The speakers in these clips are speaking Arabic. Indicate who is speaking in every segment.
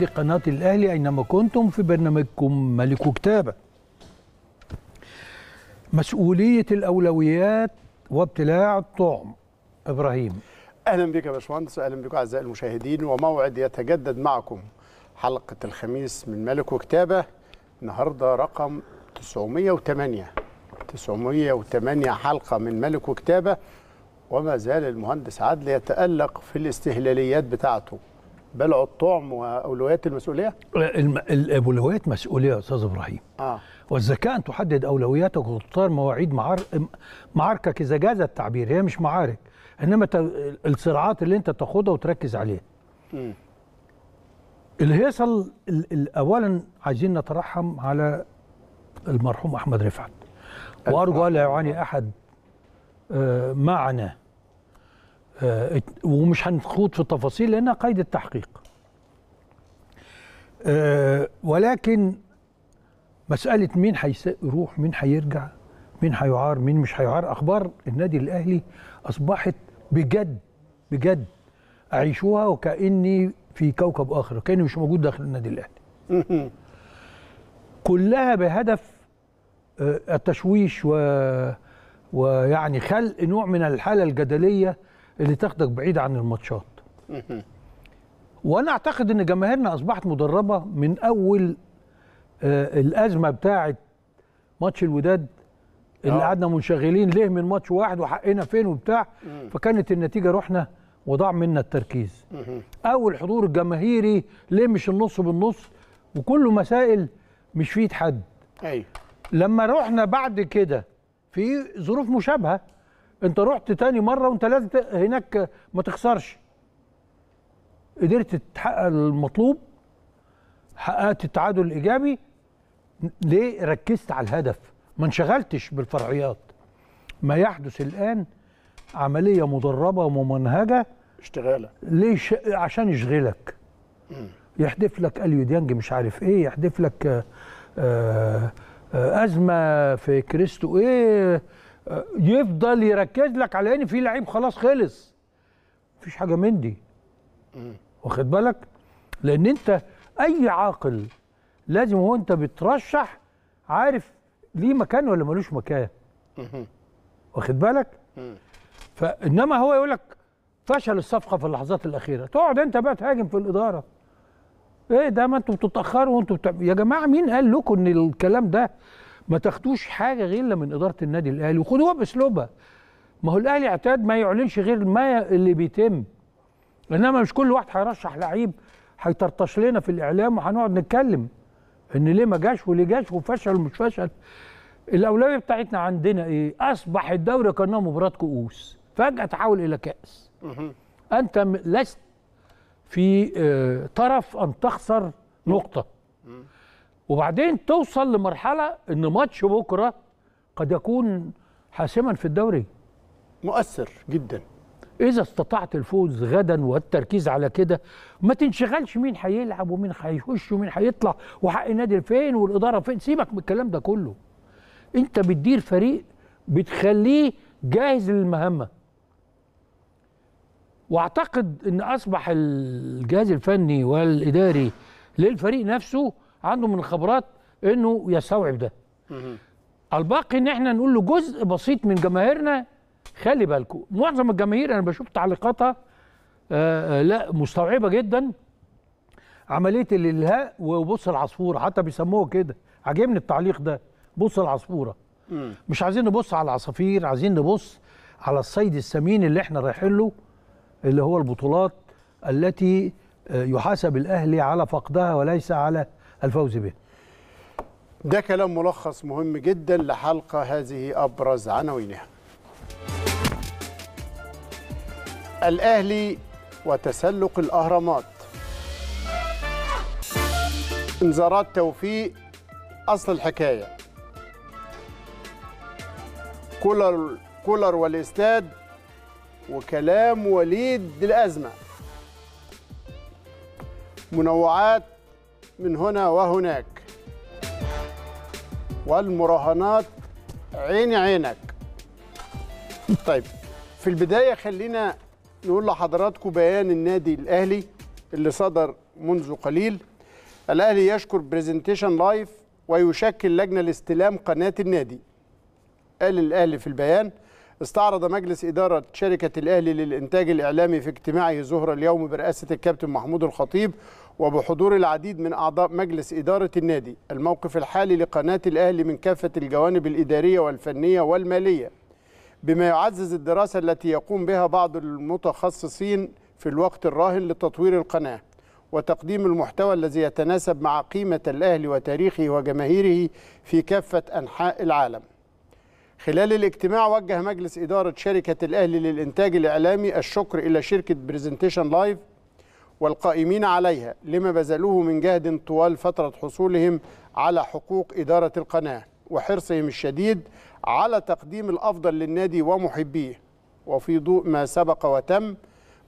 Speaker 1: دي قناة الأهلي أينما كنتم في برنامجكم ملك كتابة مسؤولية الأولويات وابتلاع الطعم إبراهيم
Speaker 2: أهلا بك يا باشمهندس أهلا بكم أعزائي المشاهدين وموعد يتجدد معكم حلقة الخميس من ملك وكتابة النهاردة رقم 908 908 حلقة من ملك وكتابة وما زال المهندس عدل يتألق في الاستهلاليات بتاعته بلع الطعم واولويات المسؤوليه؟
Speaker 1: الاولويات مسؤوليه يا استاذ ابراهيم. اه والذكاء ان تحدد اولوياتك وتختار مواعيد معار... معاركك اذا جاز التعبير هي مش معارك انما ت... الصراعات اللي انت تاخدها وتركز عليها. م. الهيصل اولا عايزين نترحم على المرحوم احمد رفعت وارجو الا يعاني احد آه، معنا آه، ومش هنخوض في التفاصيل لانها قيد التحقيق آه، ولكن مساله مين هيروح مين هيرجع مين هيعار مين مش هيعار اخبار النادي الاهلي اصبحت بجد بجد اعيشوها وكاني في كوكب اخر كاني مش موجود داخل النادي الاهلي كلها بهدف آه، التشويش و ويعني خلق نوع من الحاله الجدليه اللي تاخدك بعيد عن الماتشات وانا اعتقد ان جماهيرنا اصبحت مدربه من اول آه الازمه بتاعه ماتش الوداد اللي آه. قعدنا منشغلين ليه من ماتش واحد وحقنا فين وبتاع فكانت النتيجه رحنا وضاع منا التركيز او الحضور الجماهيري ليه مش النص بالنص وكله مسائل مش في حد ايوه لما رحنا بعد كده في ظروف مشابهه انت رحت تاني مره وانت لازم هناك ما تخسرش قدرت تحقق المطلوب حققت التعادل الايجابي ليه ركزت على الهدف ما انشغلتش بالفرعيات ما يحدث الان عمليه مدربه وممنهجه اشتغاله ليه عشان يشغلك يحدف لك اليو ديانج مش عارف ايه يحدف لك آآ آه، آآ آه، آه، ازمه في كريستو ايه آه، يفضل يركز لك على ان في لعيب خلاص خلص مفيش حاجه من دي واخد بالك لان انت اي عاقل لازم هو انت بترشح عارف ليه مكان ولا ملوش مكان واخد بالك فانما هو يقول لك فشل الصفقه في اللحظات الاخيره تقعد انت بقى تهاجم في الاداره ايه ده ما انتوا بتتاخروا وانتوا بتعملوا يا جماعه مين قال لكم ان الكلام ده ما تاخدوش حاجه غير من اداره النادي الاهلي وخدوها باسلوبها ما هو الاهلي اعتاد ما يعلنش غير ما اللي بيتم انما مش كل واحد هيرشح لعيب هيطرطش لنا في الاعلام وهنقعد نتكلم ان ليه ما جاش وليه جاش وفشل ومش فشل الاولويه بتاعتنا عندنا ايه اصبح الدوري كانه مباراه كؤوس فجاه تحول الى كاس انت لست في آه، طرف ان تخسر نقطه وبعدين توصل لمرحله ان ماتش بكره قد يكون حاسما في الدوري مؤثر جدا اذا استطعت الفوز غدا والتركيز على كده ما تنشغلش مين هيلعب ومين هيخش ومين هيطلع وحق النادي فين والاداره فين سيبك من الكلام ده كله انت بتدير فريق بتخليه جاهز للمهمه واعتقد ان اصبح الجهاز الفني والاداري للفريق نفسه عنده من الخبرات انه يستوعب ده الباقي ان احنا نقول له جزء بسيط من جماهيرنا خلي بالكم معظم الجماهير انا بشوف تعليقاتها آه, آه، لا مستوعبه جدا عمليه الالهاء وبص العصفوره حتى بيسموها كده عجبني التعليق ده بص العصفوره مش عايزين نبص على العصافير عايزين نبص على الصيد السمين اللي احنا رايحين له اللي هو البطولات التي آه، يحاسب الاهلي على فقدها وليس على الفوز به
Speaker 2: ده كلام ملخص مهم جدا لحلقة هذه أبرز عناوينها الأهلي وتسلق الأهرامات انذارات توفيق أصل الحكاية كولر, كولر والاستاد وكلام وليد للأزمة منوعات من هنا وهناك والمراهنات عين عينك طيب في البداية خلينا نقول لحضراتكم بيان النادي الأهلي اللي صدر منذ قليل الأهلي يشكر برزنتيشن لايف ويشكل لجنة لاستلام قناة النادي قال الأهلي في البيان استعرض مجلس إدارة شركة الأهلي للإنتاج الإعلامي في اجتماعه ظهر اليوم برئاسة الكابتن محمود الخطيب وبحضور العديد من أعضاء مجلس إدارة النادي الموقف الحالي لقناة الأهلي من كافة الجوانب الإدارية والفنية والمالية بما يعزز الدراسة التي يقوم بها بعض المتخصصين في الوقت الراهن لتطوير القناة وتقديم المحتوى الذي يتناسب مع قيمة الأهلي وتاريخه وجماهيره في كافة أنحاء العالم خلال الاجتماع وجه مجلس إدارة شركة الأهلي للإنتاج الإعلامي الشكر إلى شركة برزنتيشن لايف والقائمين عليها لما بذلوه من جهد طوال فترة حصولهم على حقوق إدارة القناة وحرصهم الشديد على تقديم الأفضل للنادي ومحبيه وفي ضوء ما سبق وتم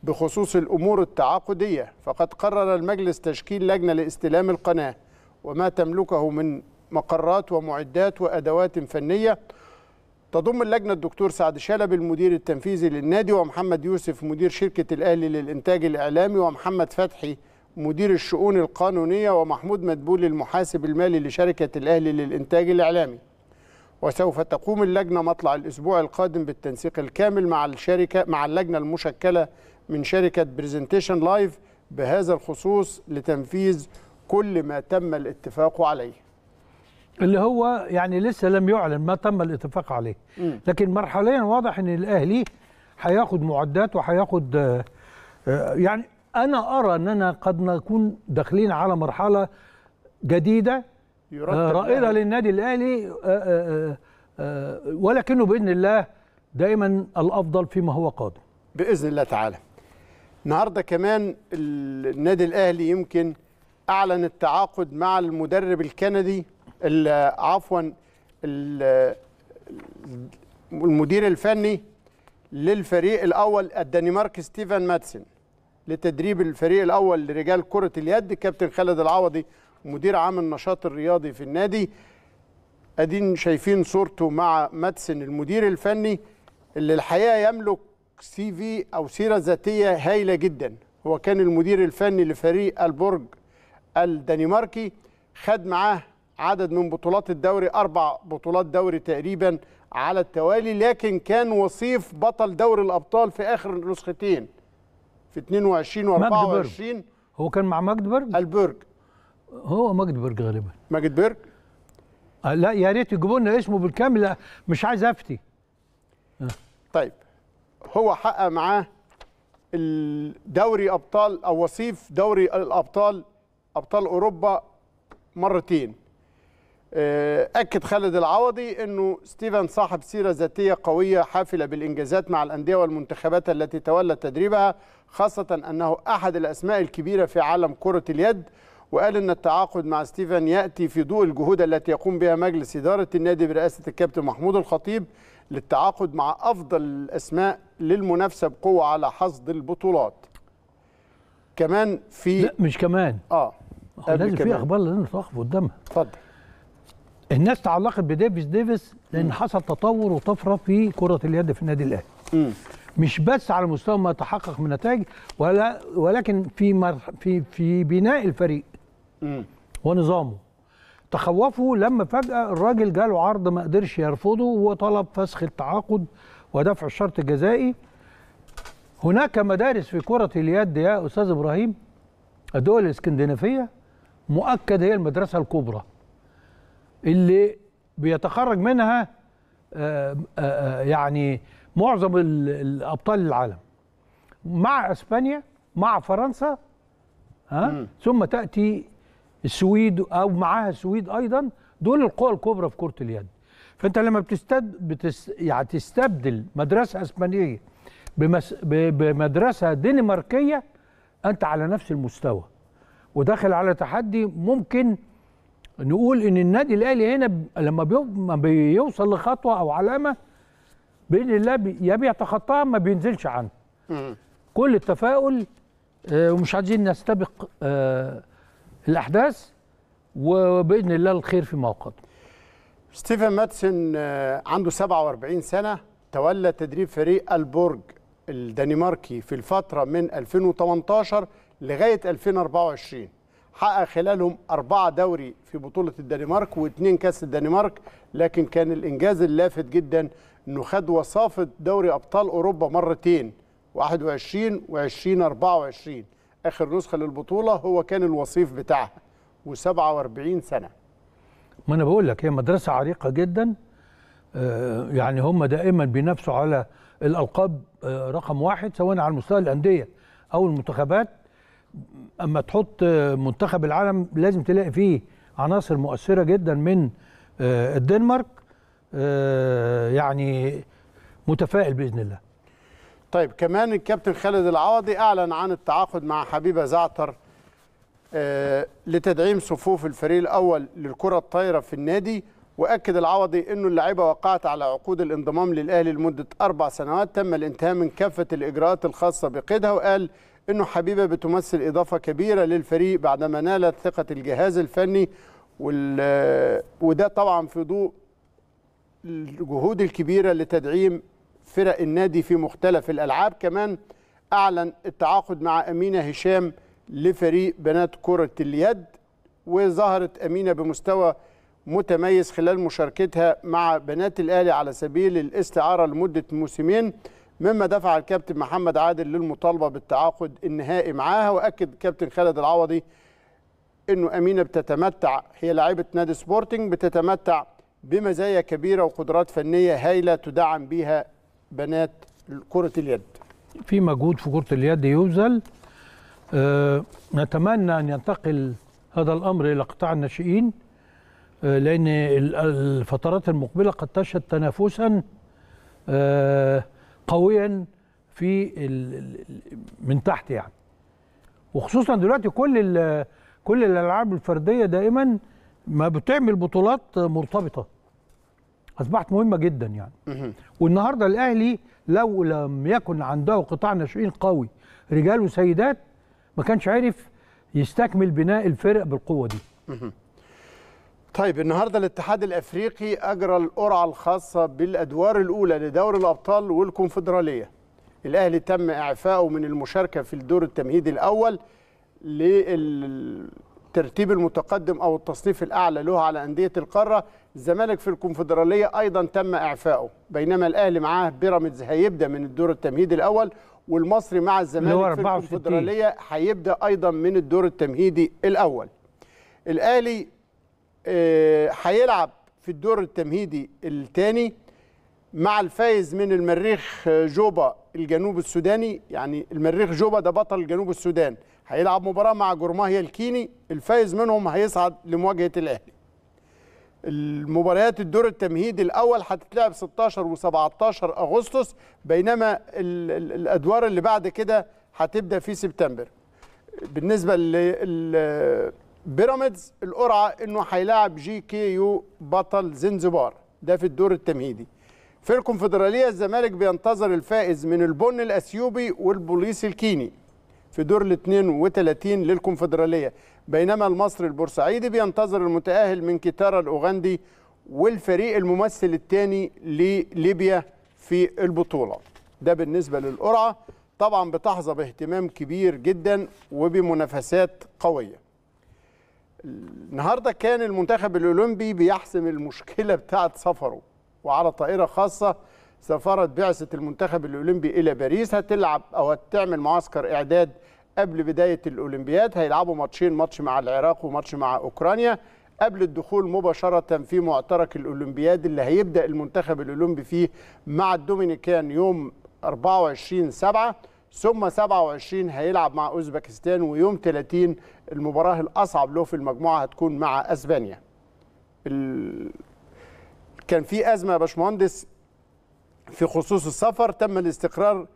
Speaker 2: بخصوص الأمور التعاقدية فقد قرر المجلس تشكيل لجنة لاستلام القناة وما تملكه من مقرات ومعدات وأدوات فنية تضم اللجنة الدكتور سعد شلب المدير التنفيذي للنادي ومحمد يوسف مدير شركة الأهلي للإنتاج الإعلامي ومحمد فتحي مدير الشؤون القانونية ومحمود مدبول المحاسب المالي لشركة الأهلي للإنتاج الإعلامي وسوف تقوم اللجنة مطلع الأسبوع القادم بالتنسيق الكامل مع الشركة مع اللجنة المشكلة من شركة برزنتيشن لايف بهذا الخصوص لتنفيذ كل ما تم الاتفاق عليه
Speaker 1: اللي هو يعني لسه لم يعلن ما تم الاتفاق عليه لكن مرحليا واضح ان الاهلي هياخد معدات وهياخد آه، آه، يعني انا ارى اننا قد نكون داخلين على مرحله جديده
Speaker 2: آه، رائده
Speaker 1: للنادي الاهلي ولكنه باذن الله دائما الافضل فيما هو قادم باذن
Speaker 2: الله تعالى النهارده كمان النادي الاهلي يمكن اعلن التعاقد مع المدرب الكندي عفوا المدير الفني للفريق الاول الدنمارك ستيفن ماتسن لتدريب الفريق الاول لرجال كره اليد كابتن خالد العوضي مدير عام النشاط الرياضي في النادي ادين شايفين صورته مع ماتسن المدير الفني اللي الحقيقه يملك سي في او سيره ذاتيه هايله جدا هو كان المدير الفني لفريق البرج الدنماركي خد معاه عدد من بطولات الدوري أربع بطولات دوري تقريبا على التوالي لكن كان وصيف بطل دوري الأبطال في آخر نسختين في
Speaker 1: 22
Speaker 2: و 24
Speaker 1: هو كان مع ماجدبرج؟ البرج هو ماجدبرج غالبا ماجدبرج؟ آه، لا يا ريت يجيبوا لنا اسمه بالكامل مش عايز افتي آه. طيب هو حقق معاه
Speaker 2: الدوري ابطال او وصيف دوري الابطال ابطال اوروبا مرتين آه، أكد خالد العوضي أنه ستيفن صاحب سيرة ذاتية قوية حافلة بالإنجازات مع الأندية والمنتخبات التي تولى تدريبها خاصة أنه أحد الأسماء الكبيرة في عالم كرة اليد وقال أن التعاقد مع ستيفن يأتي في ضوء الجهود التي يقوم بها مجلس إدارة النادي برئاسة الكابتن محمود الخطيب للتعاقد مع أفضل الأسماء للمنافسة بقوة على حصد البطولات
Speaker 1: كمان في لا مش كمان اه لازم في اخبار لازم تقف قدامها اتفضل الناس تعلقت بديفيس ديفيس لان حصل تطور وطفره في كره اليد في النادي الاهلي مش بس على مستوى ما تحقق من نتائج ولا ولكن في في في بناء الفريق ونظامه تخوفوا لما فجاه الراجل جاله عرض ما قدرش يرفضه وطلب فسخ التعاقد ودفع الشرط الجزائي هناك مدارس في كره اليد يا استاذ ابراهيم الدول الاسكندنافيه مؤكد هي المدرسه الكبرى اللي بيتخرج منها آه، آه، آه، يعني معظم الابطال العالم مع اسبانيا مع فرنسا ها ثم تاتي السويد او معاها السويد ايضا دول القوى الكبرى في كره اليد فانت لما بتستد بتس يعني تستبدل مدرسه اسبانيه بمس بمدرسه دنماركيه انت على نفس المستوى وداخل على تحدي ممكن نقول ان النادي الاهلي هنا لما بيوصل لخطوه او علامه باذن الله يا بيتخطاها ما بينزلش عنها كل التفاؤل آه، ومش عايزين نستبق آه، الاحداث وباذن الله الخير في موقعه. ستيفن ماتسن
Speaker 2: آه، عنده 47 سنه تولى تدريب فريق البورج الدنماركي في الفتره من 2018 لغايه 2024 حقق خلالهم أربعة دوري في بطولة الدنمارك واثنين كأس الدنمارك لكن كان الإنجاز اللافت جدا أنه خد وصافة دوري أبطال أوروبا مرتين 21 و20 24 آخر نسخة للبطولة هو كان الوصيف بتاعها و47 سنة
Speaker 1: ما أنا بقول لك هي مدرسة عريقة جدا آه، يعني هم دائما بينافسوا على الألقاب آه، رقم واحد سواء على مستوى الأندية أو المنتخبات اما تحط منتخب العالم لازم تلاقي فيه عناصر مؤثره جدا من آه، الدنمارك آه، يعني متفائل باذن الله
Speaker 2: طيب كمان الكابتن خالد العوضي اعلن عن التعاقد مع حبيبه زعتر آه، لتدعيم صفوف الفريق الاول للكره الطايره في النادي واكد العوضي انه اللعيبه وقعت على عقود الانضمام للاهلي لمده اربع سنوات تم الانتهاء من كافه الاجراءات الخاصه بقيدها وقال انه حبيبه بتمثل اضافه كبيره للفريق بعدما نالت ثقه الجهاز الفني وال وده طبعا في ضوء الجهود الكبيره لتدعيم فرق النادي في مختلف الالعاب كمان اعلن التعاقد مع امينه هشام لفريق بنات كره اليد وظهرت امينه بمستوى متميز خلال مشاركتها مع بنات الاهلي على سبيل الاستعاره لمده موسمين مما دفع الكابتن محمد عادل للمطالبه بالتعاقد النهائي معاها واكد كابتن خالد العوضي انه امينه بتتمتع هي لاعيبه نادي سبورتنج بتتمتع بمزايا كبيره وقدرات فنيه هائله تدعم بها بنات كره اليد.
Speaker 1: في مجهود في كره اليد يبذل أه نتمنى ان ينتقل هذا الامر الى قطاع الناشئين أه لان الفترات المقبله قد تشهد تنافسا أه قويا في من تحت يعني وخصوصا دلوقتي كل كل الالعاب الفرديه دائما ما بتعمل بطولات مرتبطه اصبحت مهمه جدا يعني والنهارده الاهلي لو لم يكن عنده قطاع ناشئين قوي رجال وسيدات ما كانش عارف يستكمل بناء الفرق بالقوه دي
Speaker 2: طيب النهارده الاتحاد الافريقي اجرى القرعه الخاصه بالادوار الاولى لدوري الابطال والكونفدراليه. الاهلي تم اعفائه من المشاركه في الدور التمهيدي الاول للترتيب المتقدم او التصنيف الاعلى له على انديه القاره، الزمالك في الكونفدراليه ايضا تم اعفائه، بينما الاهلي معاه بيراميدز هيبدا من الدور التمهيدي الاول والمصري مع الزمالك في الكونفدراليه هيبدا ايضا من الدور التمهيدي الاول. الاهلي آه، هيلعب في الدور التمهيدي الثاني مع الفايز من المريخ جوبا الجنوب السوداني يعني المريخ جوبا ده بطل جنوب السودان هيلعب مباراه مع جرماهيا الكيني الفايز منهم هيصعد لمواجهه الاهلي المباريات الدور التمهيدي الاول هتتلعب 16 و17 اغسطس بينما الادوار اللي بعد كده هتبدا في سبتمبر بالنسبه لل بيراميدز القرعه انه هيلاعب جي كي يو بطل زنزبار ده في الدور التمهيدي في الكونفدراليه الزمالك بينتظر الفائز من البن الاثيوبي والبوليس الكيني في دور ال 32 للكونفدراليه بينما المصري البورسعيدي بينتظر المتاهل من كيتارا الاوغندي والفريق الممثل الثاني لليبيا في البطوله ده بالنسبه للقرعه طبعا بتحظى باهتمام كبير جدا وبمنافسات قويه النهارده كان المنتخب الاولمبي بيحسم المشكله بتاعه سفره وعلى طائره خاصه سافرت بعثه المنتخب الاولمبي الى باريس هتلعب او هتعمل معسكر اعداد قبل بدايه الاولمبياد هيلعبوا ماتشين ماتش مع العراق وماتش مع اوكرانيا قبل الدخول مباشرة في معترك الأولمبياد اللي هيبدأ المنتخب الأولمبي فيه مع الدومينيكان يوم 24 7 ثم 27 هيلعب مع أوزبكستان ويوم 30 المباراه الاصعب له في المجموعه هتكون مع اسبانيا ال... كان في ازمه يا باشمهندس في خصوص السفر تم الاستقرار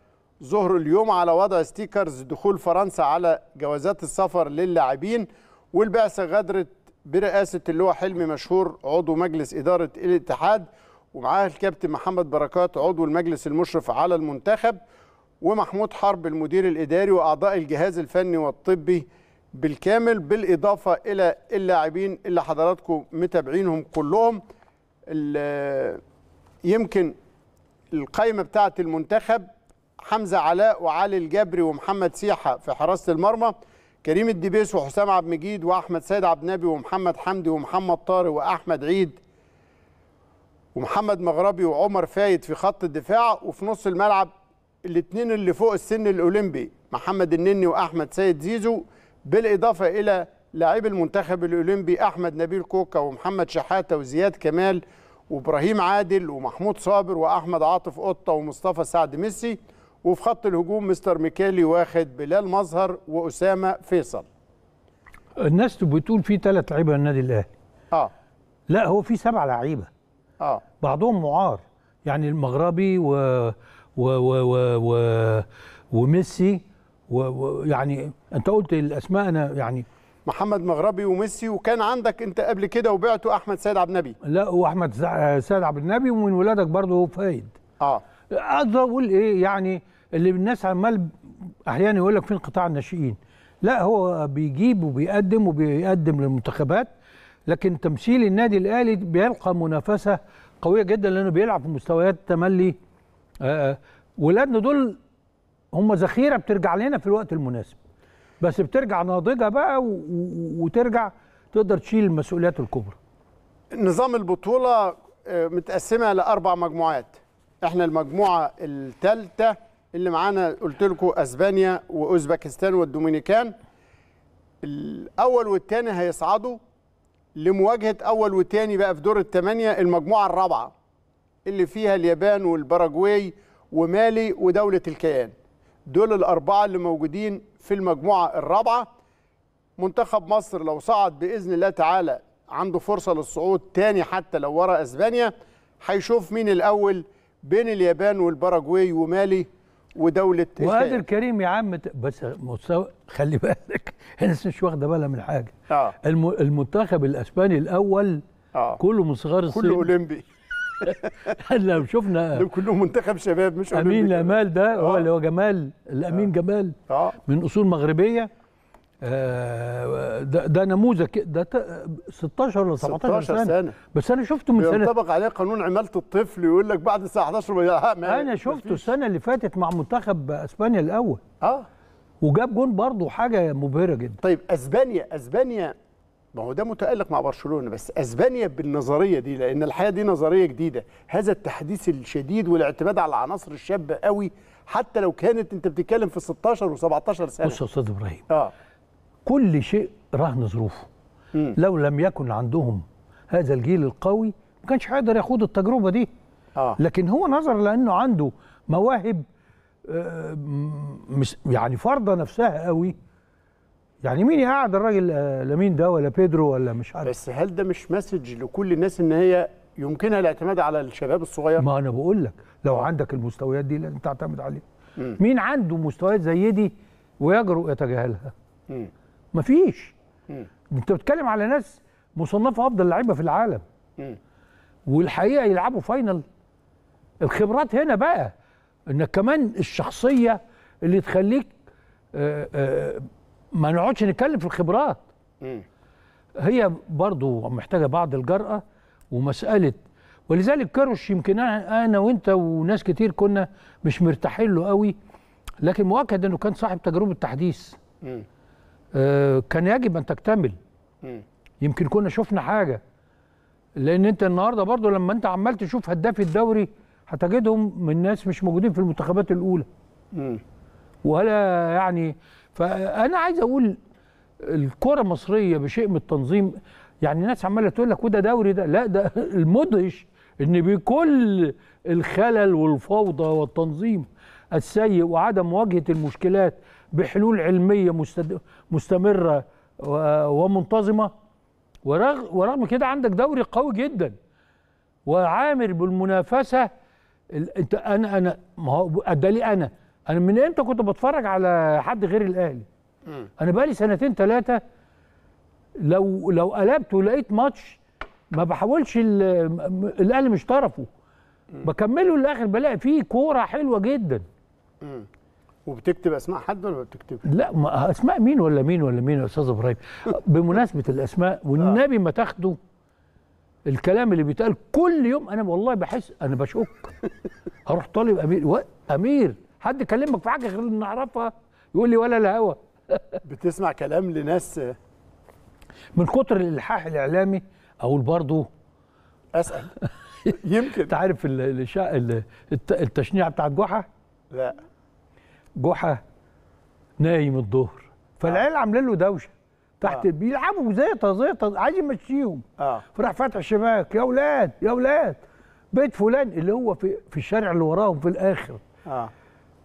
Speaker 2: ظهر اليوم على وضع ستيكرز دخول فرنسا على جوازات السفر للاعبين والبعثه غادرت برئاسه اللي هو حلمي مشهور عضو مجلس اداره الاتحاد ومعاه الكابتن محمد بركات عضو المجلس المشرف على المنتخب ومحمود حرب المدير الاداري واعضاء الجهاز الفني والطبي بالكامل بالاضافه الى اللاعبين اللي حضراتكم متابعينهم كلهم يمكن القايمه بتاعه المنتخب حمزه علاء وعلي الجبري ومحمد سيحه في حراسه المرمى كريم الدبيس وحسام عبد المجيد واحمد سيد عبد النبي ومحمد حمدي ومحمد طارق واحمد عيد ومحمد مغربي وعمر فايد في خط الدفاع وفي نص الملعب الاثنين اللي فوق السن الاولمبي محمد النني واحمد سيد زيزو بالاضافه الى لاعب المنتخب الاولمبي احمد نبيل كوكا ومحمد شحاته وزياد كمال وابراهيم عادل ومحمود صابر واحمد عاطف قطه ومصطفى سعد ميسي وفي خط الهجوم مستر ميكالي واخد بلال مظهر واسامه فيصل
Speaker 1: الناس بتقول في ثلاث لعيبه النادي الاهلي اه لا هو في سبع لعيبه اه بعضهم معار يعني المغربي و و و و, و... وميسي ويعني انت قلت الاسماء انا يعني محمد مغربي
Speaker 2: وميسي وكان عندك انت قبل كده وبعته احمد سيد عبد النبي
Speaker 1: لا واحمد سيد عبد النبي ومن ولادك برضه فايد اه اقدر اقول ايه يعني اللي الناس عمال احيانا يقول لك فين قطاع الناشئين لا هو بيجيب وبيقدم وبيقدم للمنتخبات لكن تمثيل النادي الاهلي بيلقى منافسه قويه جدا لانه بيلعب في مستويات تملي آه، آه. ولادنا دول هم ذخيره بترجع لنا في الوقت المناسب بس بترجع ناضجه بقى وترجع تقدر تشيل المسؤوليات الكبرى
Speaker 2: نظام البطوله آه، متقسمه لاربع مجموعات احنا المجموعه الثالثه اللي معانا قلت لكم اسبانيا واوزبكستان والدومينيكان الاول والثاني هيصعدوا لمواجهه اول وثاني بقى في دور الثمانيه المجموعه الرابعه اللي فيها اليابان والباراجواي ومالي ودوله الكيان دول الأربعة اللي موجودين في المجموعة الرابعة منتخب مصر لو صعد بإذن الله تعالى عنده فرصة للصعود تاني حتى لو ورا أسبانيا هيشوف مين الأول بين اليابان والباراجواي ومالي ودولة وقادر
Speaker 1: الكريم يا عم بس مستوى خلي بالك الناس مش واخده بالها من حاجه آه. المنتخب الاسباني الاول آه. كله من صغار السن كله اولمبي لو شفنا دول كلهم
Speaker 2: منتخب شباب
Speaker 1: مش امين جمال ده آه. هو اللي هو جمال الامين آه. جمال آه. من اصول مغربيه ده, ده نموذج ده 16 ولا 17 سنة. سنه بس انا شفته من سنه ينطبق
Speaker 2: عليه قانون عماله الطفل يقول لك بعد الساعه 11 ما انا شفته السنه
Speaker 1: اللي فاتت مع منتخب اسبانيا الاول اه وجاب جون برضه حاجه مبهره جدا طيب اسبانيا اسبانيا
Speaker 2: ما هو ده متألق مع برشلونة بس أسبانيا بالنظرية دي لأن الحقيقة دي نظرية جديدة هذا التحديث الشديد والاعتماد على العناصر الشابة قوي حتى لو كانت أنت بتتكلم في 16 و17 سنة بص يا أستاذ
Speaker 1: إبراهيم آه. كل شيء رهن ظروفه لو لم يكن عندهم هذا الجيل القوي ما كانش هيقدر يخوض التجربة دي آه. لكن هو نظر لأنه عنده مواهب آه، يعني فارضة نفسها قوي يعني مين يقعد الراجل آه، لمين ده ولا بيدرو ولا مش عارف بس هل ده مش مسج لكل الناس ان هي يمكنها الاعتماد على الشباب الصغير ما انا بقول لك لو عندك المستويات دي لازم تعتمد عليها مين عنده مستويات زي دي ويجرؤ يتجاهلها ما مفيش انت بتتكلم على ناس مصنفه افضل لعيبه في العالم مم. والحقيقه يلعبوا فاينل الخبرات هنا بقى انك كمان الشخصيه اللي تخليك آآ آه، آآ آه، ما نقعدش نتكلم في الخبرات م. هي برضو محتاجه بعض الجرأه ومساله ولذلك كروش يمكن انا وانت وناس كتير كنا مش مرتاحين له قوي لكن مؤكد انه كان صاحب تجربه تحديث آه كان يجب ان تكتمل مم. يمكن كنا شفنا حاجه لان انت النهارده برضو لما انت عمال تشوف هداف الدوري هتجدهم من ناس مش موجودين في المنتخبات الاولى مم. ولا يعني فانا عايز اقول الكره المصريه بشيء من التنظيم يعني الناس عماله تقول لك وده دوري ده لا ده المدهش ان بكل الخلل والفوضى والتنظيم السيء وعدم مواجهه المشكلات بحلول علميه مستد... مستمره ومنتظمه ورغم ورغم كده عندك دوري قوي جدا وعامر بالمنافسه انت انا انا ما هو ده لي انا انا من امتى كنت بتفرج على حد غير الاهلي انا بقالي سنتين ثلاثه لو لو قلبت ولقيت ماتش ما بحاولش الاهلي مش طرفه بكمله للاخر بلاقي فيه كوره حلوه جدا مم. وبتكتب
Speaker 2: اسماء حد ولا ما بتكتبش؟
Speaker 1: لا ما اسماء مين ولا مين ولا مين يا استاذ ابراهيم بمناسبه الاسماء والنبي ما تاخده الكلام اللي بيتقال كل يوم انا والله بحس انا بشك هروح طالب امير امير حد كلمك في حاجه غير اللي نعرفها يقول لي ولا الهوى بتسمع كلام لناس من كتر الالحاح الاعلامي اقول برضه اسال يمكن انت عارف التشنيعه بتاعت جحا لا جحا نايم الظهر فالعيال آه. عاملين له دوشه تحت آه. بيلعبوا زيطه زيطه عايز يمشيهم آه. فراح فاتح الشباك يا اولاد يا اولاد بيت فلان اللي هو في في الشارع اللي وراهم في الاخر آه.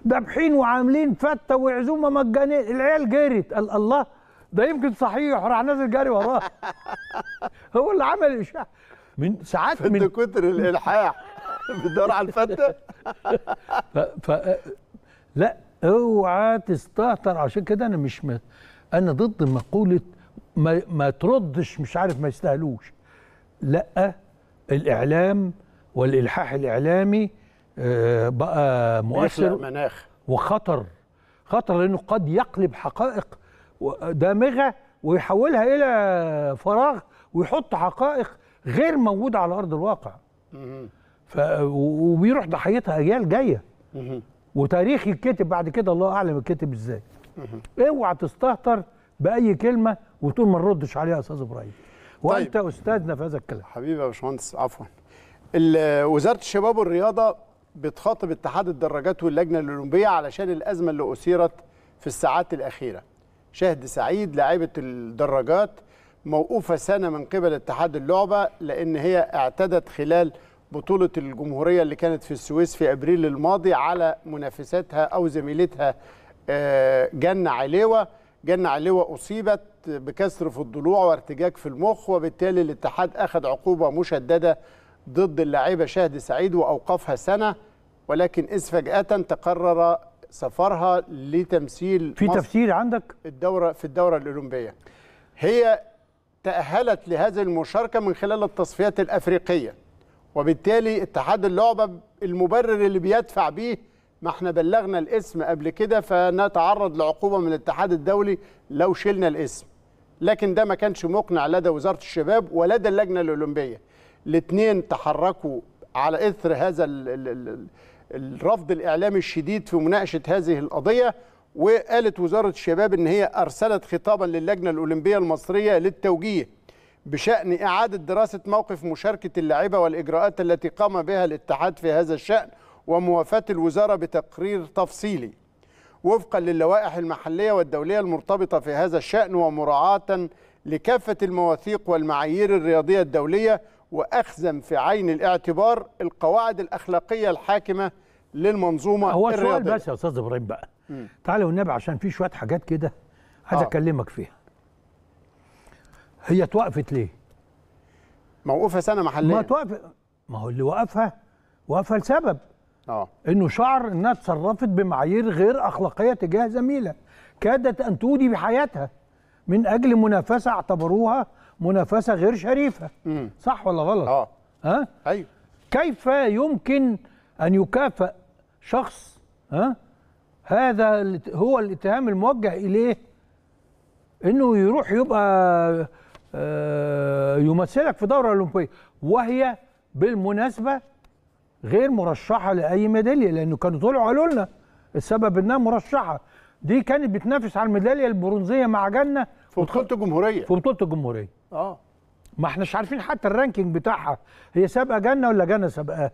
Speaker 1: دابحين وعاملين فته وعزومه مجانيه العيال جرت قال الله ده يمكن صحيح راح نازل جاري وراه هو اللي عمل الاشاعه من ساعات من كتر الالحاح بتدور على الفته ف... ف... لا اوعى تستهتر عشان كده انا مش م... انا ضد مقوله ما, ما تردش مش عارف ما يستاهلوش لا الاعلام والالحاح الاعلامي آه، بقى مؤثر مناخ وخطر خطر لانه قد يقلب حقائق دامغه ويحولها الى فراغ ويحط حقائق غير موجوده على ارض الواقع ف وبيروح ضحيتها اجيال جايه وتاريخ يتكتب بعد كده الله اعلم يتكتب ازاي اوعى تستهتر باي كلمه وتقول ما نردش عليها يا استاذ ابراهيم
Speaker 2: طيب. وانت طيب. استاذنا في هذا الكلام حبيبي يا باشمهندس عفوا وزاره الشباب والرياضه بتخاطب اتحاد الدراجات واللجنه الاولمبيه علشان الازمه اللي اثيرت في الساعات الاخيره شهد سعيد لاعيبه الدراجات موقوفه سنه من قبل اتحاد اللعبه لان هي اعتدت خلال بطوله الجمهوريه اللي كانت في السويس في ابريل الماضي على منافستها او زميلتها آه، جنه عليوه جنه عليوه اصيبت بكسر في الضلوع وارتجاج في المخ وبالتالي الاتحاد اخذ عقوبه مشدده ضد اللاعبة شهد سعيد وأوقفها سنة ولكن إذ فجأة تقرر سفرها لتمثيل في تفسير عندك الدورة في الدورة الأولمبية هي تأهلت لهذه المشاركة من خلال التصفيات الأفريقية وبالتالي اتحاد اللعبة المبرر اللي بيدفع بيه ما احنا بلغنا الاسم قبل كده فنتعرض لعقوبة من الاتحاد الدولي لو شلنا الاسم لكن ده ما كانش مقنع لدى وزارة الشباب ولدى اللجنة الأولمبية الاثنين تحركوا على اثر هذا الرفض الاعلامي الشديد في مناقشه هذه القضيه وقالت وزاره الشباب ان هي ارسلت خطابا للجنه الاولمبيه المصريه للتوجيه بشان اعاده دراسه موقف مشاركه اللاعبه والاجراءات التي قام بها الاتحاد في هذا الشان وموافاه الوزاره بتقرير تفصيلي وفقا للوائح المحليه والدوليه المرتبطه في هذا الشان ومراعاه لكافه المواثيق والمعايير الرياضيه الدوليه واخذا في عين الاعتبار القواعد الاخلاقيه الحاكمه للمنظومه هو الرياضيه سؤال
Speaker 1: بس يا استاذ ابراهيم بقى تعالى والنبي عشان في شويه حاجات كده عايز آه. اكلمك فيها هي اتوقفت ليه موقوفه سنه محليه ما توقف ما هو اللي وقفها وقفها لسبب اه انه شعر انها اتصرفت بمعايير غير اخلاقيه تجاه زميله كادت ان تودي بحياتها من اجل منافسه اعتبروها منافسه غير شريفه مم. صح ولا غلط اه ها ايوه كيف يمكن ان يكافئ شخص ها هذا هو الاتهام الموجه اليه انه يروح يبقى آه، يمثلك في دوره اولمبيه وهي بالمناسبه غير مرشحه لاي ميداليه لانه كانوا طلعوا قالوا لنا السبب انها مرشحه دي كانت بتنافس على الميداليه البرونزيه مع جنه في بطوله الجمهوريه في بطوله الجمهوريه اه ما احناش عارفين حتى الرانكينج بتاعها هي سابقه جنه ولا جنه سابقاها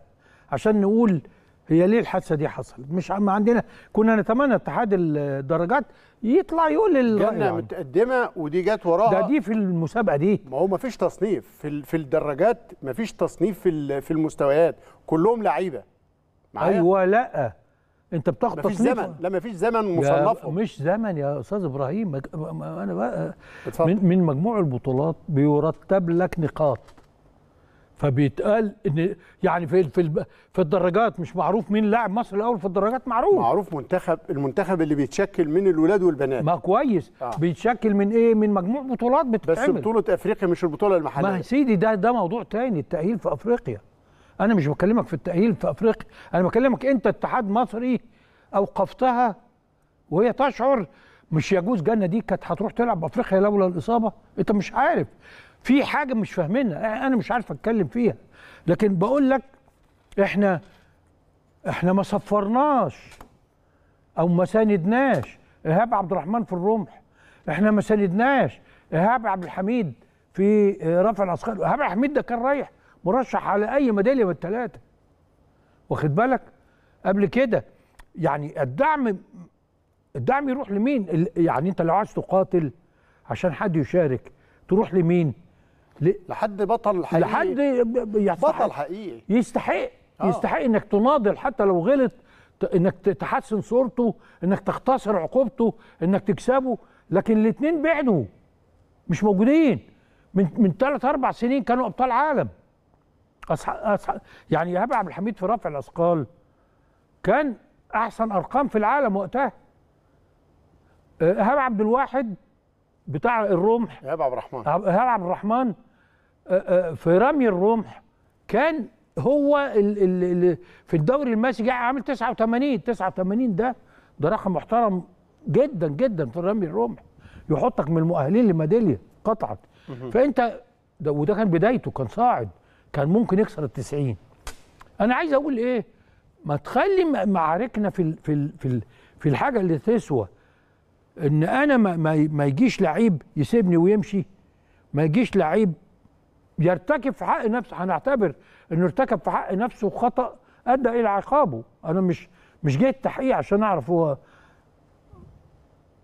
Speaker 1: عشان نقول هي ليه الحادثه دي حصلت مش ما عندنا كنا نتمنى اتحاد الدرجات يطلع يقول الراي جنه يعني.
Speaker 2: متقدمه ودي جت وراها ده دي
Speaker 1: في المسابقه دي
Speaker 2: ما هو ما فيش تصنيف في في الدرجات ما فيش تصنيف في في المستويات كلهم لعيبه
Speaker 1: ايوه لا انت بتاخد مفيش زمن
Speaker 2: لا مفيش زمن مصنفهم
Speaker 1: مش زمن يا استاذ ابراهيم انا بقى من, من مجموع البطولات بيرتب لك نقاط فبيتقال ان يعني في في في الدرجات مش معروف مين لاعب مصر الاول في الدرجات معروف معروف منتخب المنتخب اللي بيتشكل من الولاد والبنات ما كويس آه. بيتشكل من ايه من مجموع بطولات بتتعمل بس بطوله افريقيا مش البطوله المحليه ما يا سيدي ده ده موضوع تاني التاهيل في افريقيا انا مش بكلمك في التاهيل في افريقيا انا بكلمك انت اتحاد مصري اوقفتها وهي تشعر مش يجوز جنه دي كانت هتروح تلعب افريقيا لولا الاصابه انت مش عارف في حاجه مش فاهمينها انا مش عارف اتكلم فيها لكن بقول لك احنا احنا ما صفرناش او ما ساندناش ايهاب عبد الرحمن في الرمح احنا ما ساندناش ايهاب عبد الحميد في رفع الاثقال ايهاب عبد الحميد ده كان رايح مرشح على اي ميداليه من الثلاثه واخد بالك قبل كده يعني الدعم الدعم يروح لمين يعني انت لو عايز تقاتل عشان حد يشارك تروح لمين ل... لحد بطل حقيقي لحد يستحق بطل حقيقي يستحق آه. يستحق انك تناضل حتى لو غلط انك تحسن صورته انك تختصر عقوبته انك تكسبه لكن الاثنين بعدوا مش موجودين من من ثلاث اربع سنين كانوا ابطال عالم أصح... أصح... يعني ايهاب عبد الحميد في رفع الاثقال كان احسن ارقام في العالم وقتها ايهاب آه، عبد الواحد بتاع الرمح ايهاب عبد الرحمن ايهاب عبد الرحمن آه، آه، في رمي الرمح كان هو ال ال ال في الدوري الماسي جاي عامل 89 89 ده ده رقم محترم جدا جدا في رمي الرمح يحطك من المؤهلين لميداليه قطعا فانت ده وده كان بدايته كان صاعد كان ممكن يكسر ال 90 انا عايز اقول ايه ما تخلي معاركنا في الـ في الـ في الـ في الحاجه اللي تسوى ان انا ما, ما, ما يجيش لعيب يسيبني ويمشي ما يجيش لعيب يرتكب في حق نفسه هنعتبر انه ارتكب في حق نفسه خطا ادى الى عقابه انا مش مش جاي التحقيق عشان اعرف هو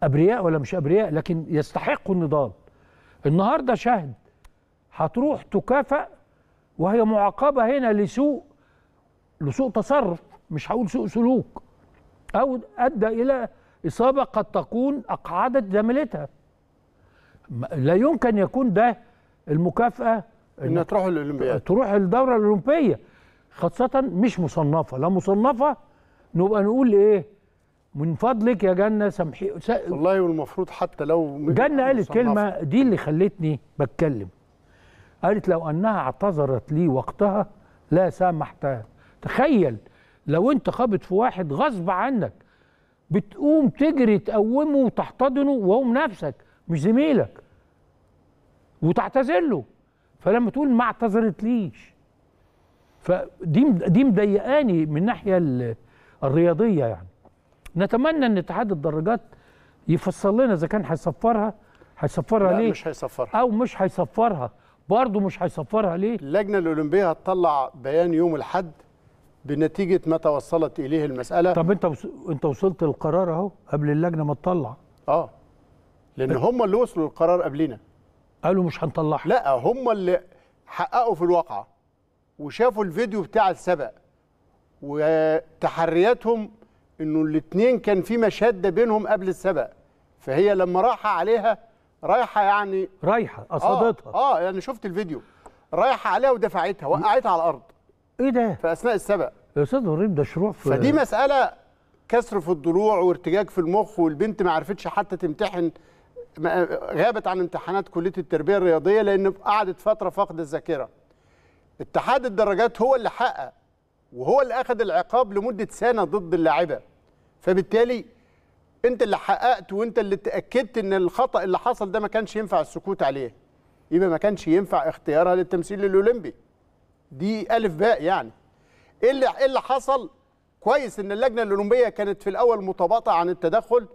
Speaker 1: ابرياء ولا مش ابرياء لكن يستحقوا النضال النهارده شاهد هتروح تكافئ وهي معاقبه هنا لسوء لسوء تصرف مش هقول سوء سلوك او ادى الى اصابه قد تكون اقعدت زميلتها لا يمكن يكون ده المكافاه انها تروح الاولمبياد تروح الدوره الاولمبيه خاصه مش مصنفه لا مصنفه نبقى نقول ايه من فضلك يا جنه سامحي
Speaker 2: والله والمفروض حتى لو جنه قالت كلمه
Speaker 1: دي اللي خلتني بتكلم قالت لو أنها اعتذرت لي وقتها لا سامحتها تخيل لو أنت خابط في واحد غصب عنك بتقوم تجري تقومه وتحتضنه وهو نفسك مش زميلك وتعتذر له فلما تقول ما اعتذرت ليش فدي دي مضايقاني من الناحيه الرياضيه يعني نتمنى ان اتحاد الدراجات يفصل لنا اذا كان هيصفرها هيصفرها ليه مش هيصفرها او مش هيصفرها
Speaker 2: برضه مش هيصفرها ليه؟ اللجنه الاولمبيه هتطلع بيان يوم الاحد بنتيجه ما توصلت اليه المساله طب انت
Speaker 1: وص... انت وصلت للقرار اهو قبل اللجنه ما تطلع
Speaker 2: اه لان بت... هم اللي وصلوا للقرار قبلنا
Speaker 1: قالوا مش هنطلعها
Speaker 2: لا هم اللي حققوا في الواقعه وشافوا الفيديو بتاع السبق وتحرياتهم انه الاثنين كان في مشاده بينهم قبل السبق فهي لما راح عليها رايحه يعني رايحه قصدتها آه, آه،, اه يعني شفت الفيديو رايحه عليها ودفعتها وقعتها على الارض ايه ده في اثناء السبق
Speaker 1: يا استاذ غريب ده شروع في فدي
Speaker 2: مساله كسر في الضلوع وارتجاج في المخ والبنت ما عرفتش حتى تمتحن غابت عن امتحانات كليه التربيه الرياضيه لان قعدت فتره فاقده الذاكره اتحاد الدرجات هو اللي حقق وهو اللي اخذ العقاب لمده سنه ضد اللاعبه فبالتالي انت اللي حققت وانت اللي تاكدت ان الخطا اللي حصل ده ما كانش ينفع السكوت عليه يبقى ما كانش ينفع اختيارها للتمثيل الاولمبي دي الف باء يعني ايه اللي ايه اللي حصل كويس ان اللجنه الاولمبيه كانت في الاول متباطئه عن التدخل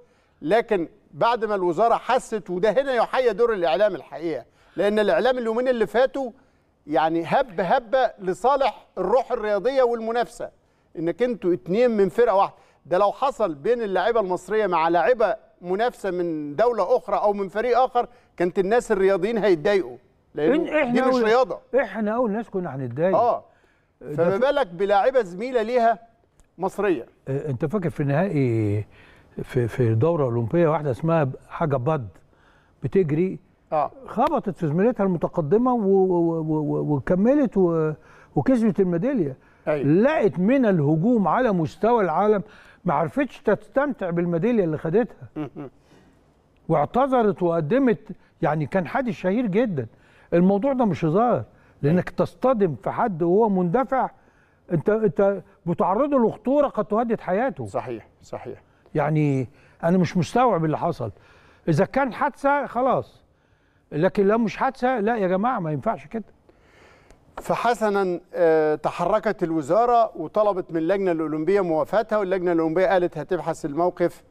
Speaker 2: لكن بعد ما الوزاره حست وده هنا يحيى دور الاعلام الحقيقه لان الاعلام اليومين اللي فاتوا يعني هب هبه لصالح الروح الرياضيه والمنافسه انك انتوا اتنين من فرقه واحده ده لو حصل بين اللاعيبه المصريه مع لاعيبه منافسه من دوله اخرى او من فريق اخر كانت الناس الرياضيين هيتضايقوا لان إحنا دي مش أول رياضه
Speaker 1: احنا اول ناس كنا هنتضايق اه فما
Speaker 2: بالك بلاعيبه زميله ليها
Speaker 1: مصريه انت فاكر في النهائي في في دوره اولمبيه واحده اسمها حاجه باد بتجري اه خبطت في زميلتها المتقدمه وكملت وكسبت الميداليه أيوة. لقت من الهجوم على مستوى العالم ما عرفتش تستمتع بالميداليه اللي خدتها واعتذرت وقدمت يعني كان حادث شهير جدا الموضوع ده مش هزار لانك تصطدم في حد وهو مندفع انت انت بتعرضه لخطوره قد تهدد حياته صحيح صحيح يعني انا مش مستوعب اللي حصل اذا كان حادثه خلاص لكن لو مش حادثه لا يا جماعه ما ينفعش كده فحسنا آه، تحركت الوزاره وطلبت
Speaker 2: من اللجنه الاولمبيه موافاتها واللجنه الاولمبيه قالت هتبحث الموقف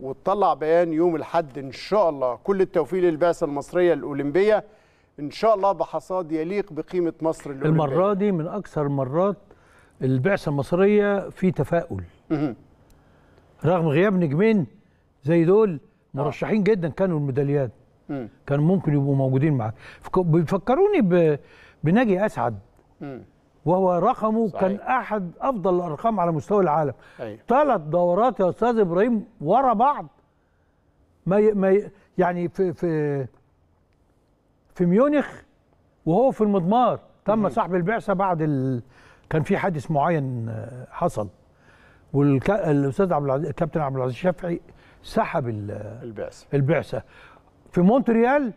Speaker 2: وتطلع بيان يوم الاحد ان شاء الله كل التوفيق للبعثه المصريه الاولمبيه ان شاء الله بحصاد يليق بقيمه مصر الأولمبية. المره
Speaker 1: دي من اكثر المرات البعثه المصريه في تفاؤل رغم غياب نجمين زي دول آه. مرشحين جدا كانوا الميداليات كان ممكن يبقوا موجودين معاك بيفكروني ب بناجي اسعد مم. وهو رقمه صحيح. كان احد افضل الارقام على مستوى العالم أيوه. ثلاث دورات يا استاذ ابراهيم ورا بعض ما ي... ما ي... يعني في في في ميونخ وهو في المضمار تم سحب البعثه بعد ال... كان في حادث معين آه، حصل والاستاذ عبد العزيز الكابتن عبد العزيز الشافعي سحب ال... البعثه البعثه في مونتريال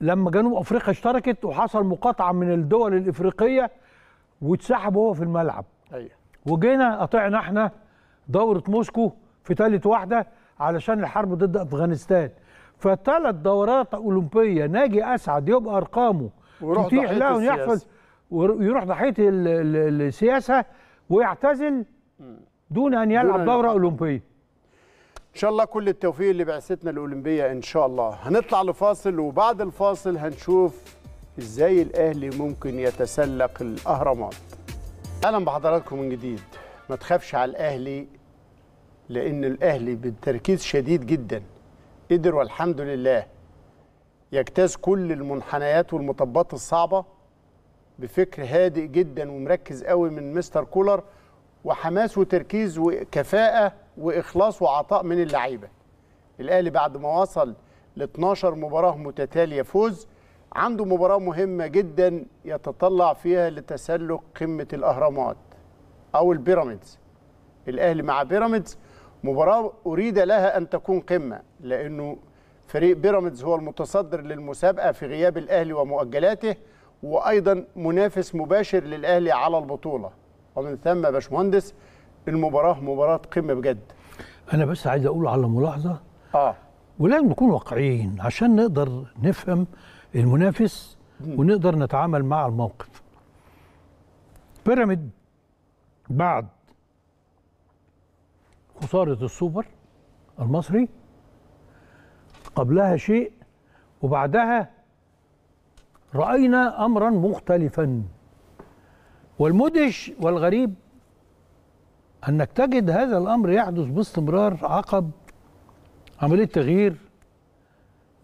Speaker 1: لما جنوب افريقيا اشتركت وحصل مقاطعه من الدول الافريقيه واتسحب هو في الملعب ايوه وجينا قطعنا احنا دوره موسكو في ثالث واحده علشان الحرب ضد افغانستان فثلاث دورات اولمبيه ناجي اسعد يبقى ارقامه تتيح له انه يحفظ ويروح ضحيه السياسه ويعتزل دون ان يلعب دوره اولمبيه ان شاء الله كل
Speaker 2: التوفيق لبعثتنا الاولمبيه ان شاء الله هنطلع لفاصل وبعد الفاصل هنشوف ازاي الاهلي ممكن يتسلق الاهرامات اهلا بحضراتكم من جديد ما تخافش على الاهلي لان الاهلي بتركيز شديد جدا قدر والحمد لله يجتاز كل المنحنيات والمطبات الصعبه بفكر هادئ جدا ومركز قوي من مستر كولر وحماس وتركيز وكفاءه واخلاص وعطاء من اللعيبه الاهلي بعد ما وصل ل 12 مباراه متتاليه فوز عنده مباراه مهمه جدا يتطلع فيها لتسلق قمه الاهرامات او البيراميدز الاهلي مع بيراميدز مباراه اريد لها ان تكون قمه لانه فريق بيراميدز هو المتصدر للمسابقه في غياب الاهلي ومؤجلاته وايضا منافس مباشر للاهلي على البطوله ومن ثم
Speaker 1: باشمهندس المباراه مباراه قمه بجد انا بس عايز اقول على ملاحظه اه ولازم نكون واقعيين عشان نقدر نفهم المنافس ونقدر نتعامل مع الموقف بيراميد بعد خساره السوبر المصري قبلها شيء وبعدها راينا امرا مختلفا والمدهش والغريب أنك تجد هذا الأمر يحدث باستمرار عقب عملية تغيير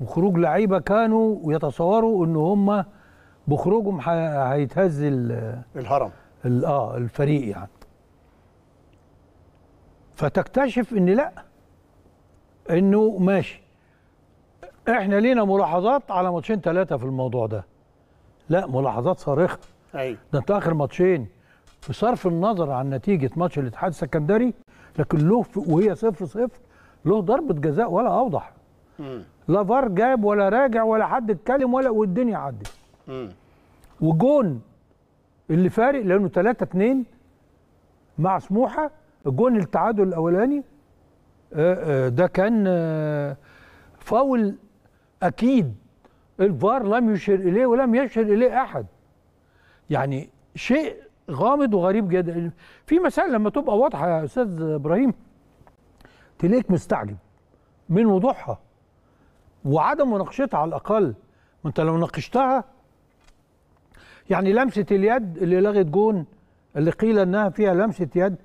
Speaker 1: وخروج لعيبة كانوا يتصوروا أن هم بخروجهم هيتهز الهرم اه الفريق يعني فتكتشف ان لا انه ماشي احنا لينا ملاحظات على ماتشين ثلاثه في الموضوع ده لا ملاحظات صارخه ايوه ده انت اخر ماتشين بصرف النظر عن نتيجه ماتش الاتحاد السكندري لكن له وهي صفر صفر له ضربه جزاء ولا اوضح لا فار جاب ولا راجع ولا حد اتكلم ولا والدنيا عدت وجون اللي فارق لانه 3 2 مع سموحه الجون التعادل الاولاني آه، آه، ده كان آه، فاول اكيد الفار لم يشر اليه ولم يشر اليه احد يعني شيء غامض وغريب جدا في مسائل لما تبقى واضحه يا استاذ ابراهيم تلاقيك مستعجب من وضوحها وعدم مناقشتها على الاقل ما انت لو ناقشتها يعني لمسه اليد اللي لغت جون اللي قيل انها فيها لمسه يد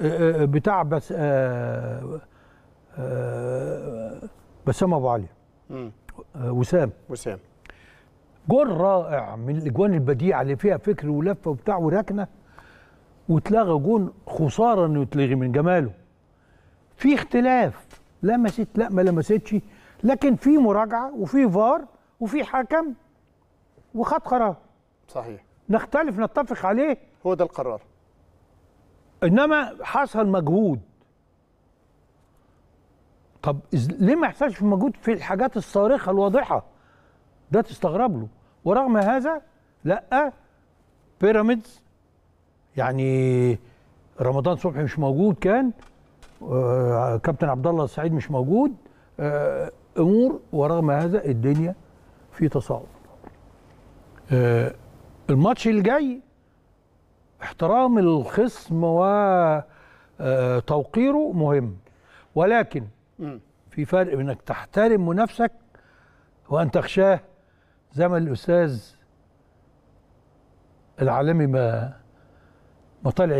Speaker 1: آه، آه، بتاع بس آه، بسام ابو علي وسام وسام جول رائع من الاجوان البديعه اللي فيها فكر ولفه وبتاع وركنه واتلغى جون خساره انه يتلغي من جماله في اختلاف لمست لا ما لمستش لكن في مراجعه وفي فار وفي حكم وخد قرار صحيح نختلف نتفق عليه هو ده القرار انما حصل مجهود طب ليه ما يحصلش مجهود في الحاجات الصارخه الواضحه ده تستغرب له ورغم هذا لا بيراميدز يعني رمضان صبحي مش موجود كان آه، كابتن عبد الله السعيد مش موجود آه، امور ورغم هذا الدنيا في تصاعد آه، الماتش اللي جاي احترام الخصم وتوقيره مهم ولكن في فرق انك تحترم منافسك وان تخشاه زي ما الاستاذ العالمي ما ما طلع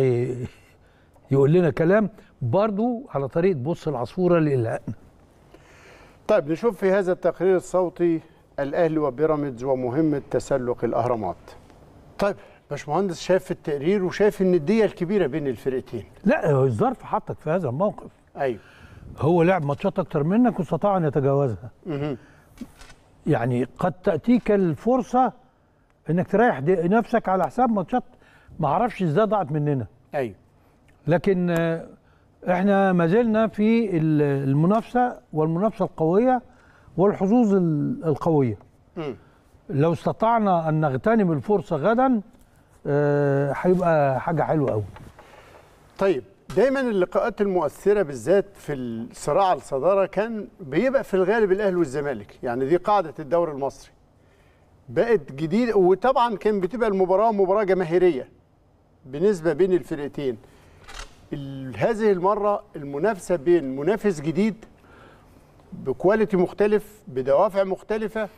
Speaker 1: يقول لنا كلام برضو على طريقه بص العصفوره لإلهائنا
Speaker 2: طيب نشوف في هذا التقرير الصوتي الاهلي وبيراميدز ومهمه تسلق الاهرامات طيب باشمهندس شاف التقرير وشاف النديه الكبيره بين الفرقتين
Speaker 1: لا الظرف حطك في هذا الموقف ايوه هو لعب ماتشات اكتر منك واستطاع ان يتجاوزها يعني قد تاتيك الفرصه انك تريح نفسك على حساب ماتشات ما اعرفش ازاي ضاعت مننا ايوه لكن احنا ما زلنا في المنافسه والمنافسه القويه والحظوظ القويه م. لو استطعنا ان نغتنم الفرصه غدا آه، هيبقى حاجه حلوه قوي
Speaker 2: طيب دايما اللقاءات المؤثره بالذات في الصراع على الصداره كان بيبقى في الغالب الاهلي والزمالك يعني دي قاعده الدوري المصري بقت جديد وطبعا كان بتبقى المباراه مباراه جماهيريه بنسبه بين الفرقتين هذه المره المنافسه بين منافس جديد بكواليتي مختلف بدوافع مختلفه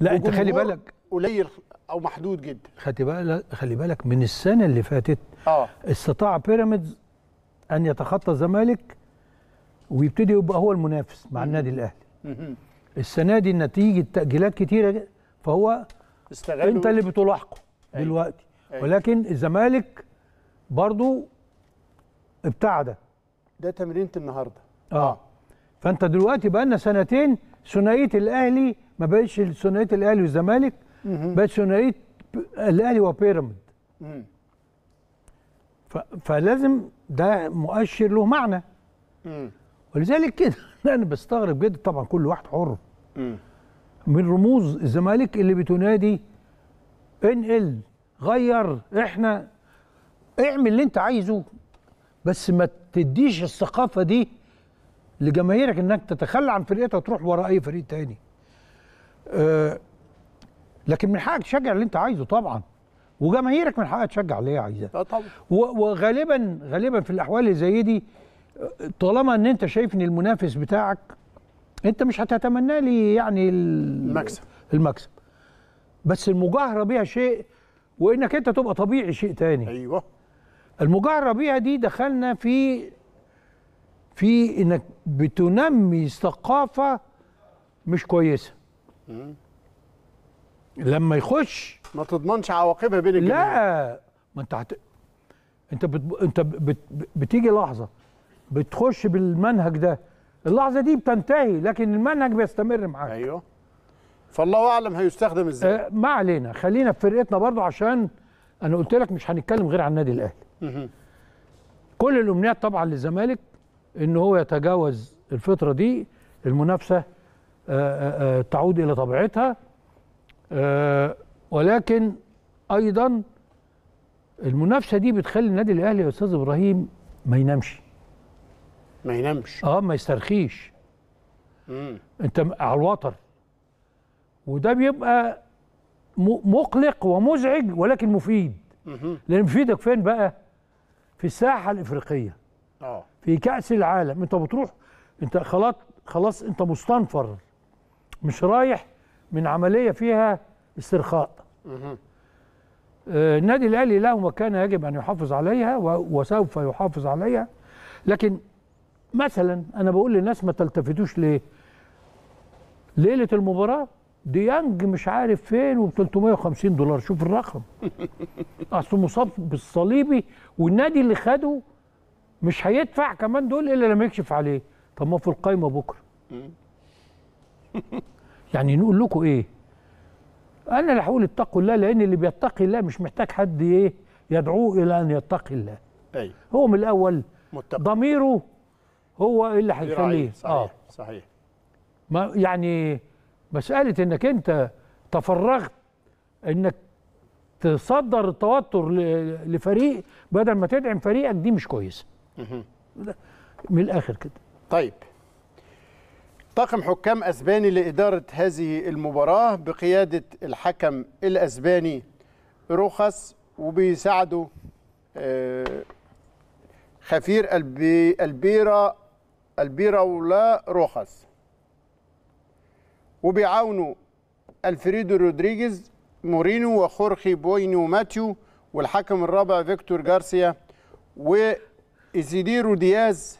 Speaker 1: لا انت خلي بالك قليل او محدود جدا خلي بالك خلي بالك من السنه اللي فاتت اه استطاع بيراميدز ان يتخطى الزمالك ويبتدي يبقى هو المنافس مع النادي الاهلي السنه دي نتيجه تاجيلات كتيره فهو استغلوا انت اللي بتلاحقه أيوه. دلوقتي أيوه. ولكن الزمالك برضو ابتعد
Speaker 2: ده تمرينه النهارده
Speaker 1: اه, آه. فانت دلوقتي بقى لنا سنتين ثنائيه الاهلي ما بقتش ثنائيه الاهلي والزمالك بقت ثنائيه الاهلي وبيراميد فلازم ده مؤشر له معنى ولذلك كده انا بستغرب جدا طبعا كل واحد حر من رموز الزمالك اللي بتنادي انقل غير احنا اعمل اللي انت عايزه بس ما تديش الثقافه دي لجماهيرك انك تتخلى عن فرقتها وتروح ورا اي فريق تاني أه لكن من حقك تشجع اللي انت عايزه طبعا وجماهيرك من حقها تشجع اللي هي عايزاه اه طبعا وغالبا غالبا في الاحوال اللي زي دي طالما ان انت شايف ان المنافس بتاعك انت مش هتتمنى لي يعني المكسب المكسب بس المجاهره بيها شيء وانك انت تبقى طبيعي شيء تاني ايوه المجاهره بيها دي دخلنا في في انك بتنمي ثقافه مش كويسه لما يخش ما تضمنش عواقبها بين الجميع لا ما انت هت... انت بت... انت بت... بتيجي لحظه بتخش بالمنهج ده اللحظه دي بتنتهي لكن المنهج بيستمر معاك ايوه فالله اعلم هيستخدم ازاي آه ما علينا خلينا في فرقتنا برضه عشان انا قلت لك مش هنتكلم غير عن النادي الاهلي كل الامنيات طبعا للزمالك ان هو يتجاوز الفتره دي المنافسه آآ آه، آآ آه، آه، تعود الى طبيعتها ولكن ايضا المنافسه دي بتخلي النادي الاهلي يا استاذ ابراهيم ما ينامش ما ينامش اه ما يسترخيش مم. انت على الوتر وده بيبقى مقلق ومزعج ولكن مفيد مم. لان بيفيدك فين بقى في الساحه الافريقيه اه في كاس العالم انت بتروح انت خلاص خلاص انت مستنفر مش رايح من عمليه فيها استرخاء آه، النادي الاهلي له مكانه يجب ان يحافظ عليها وسوف يحافظ عليها لكن مثلا انا بقول للناس ما تلتفتوش ليه ليله المباراه ديانج مش عارف فين وب 350 دولار شوف الرقم اصله مصاب بالصليبي والنادي اللي خده مش هيدفع كمان دول الا لما يكشف عليه طب ما في القايمه بكره يعني نقول لكم ايه انا اللي هقول اتقوا الله لان اللي بيتقي الله مش محتاج حد ايه يدعوه الى ان يتقي الله أي. هو من الاول متبقى. ضميره هو اللي هيخليه صحيح
Speaker 2: آه. صحيح
Speaker 1: ما يعني مساله انك انت تفرغت انك تصدر التوتر لفريق بدل ما تدعم فريقك دي مش كويسه من الاخر كده
Speaker 2: طيب طاقم حكام اسباني لاداره هذه المباراه بقياده الحكم الاسباني روخاس وبيساعده آه، خفير البيرا البيرا ولا روخاس وبيعاونوا الفريدو رودريجيز مورينو وخورخي بوينو ماتيو والحكم الرابع فيكتور جارسيا وإزيديرو دياز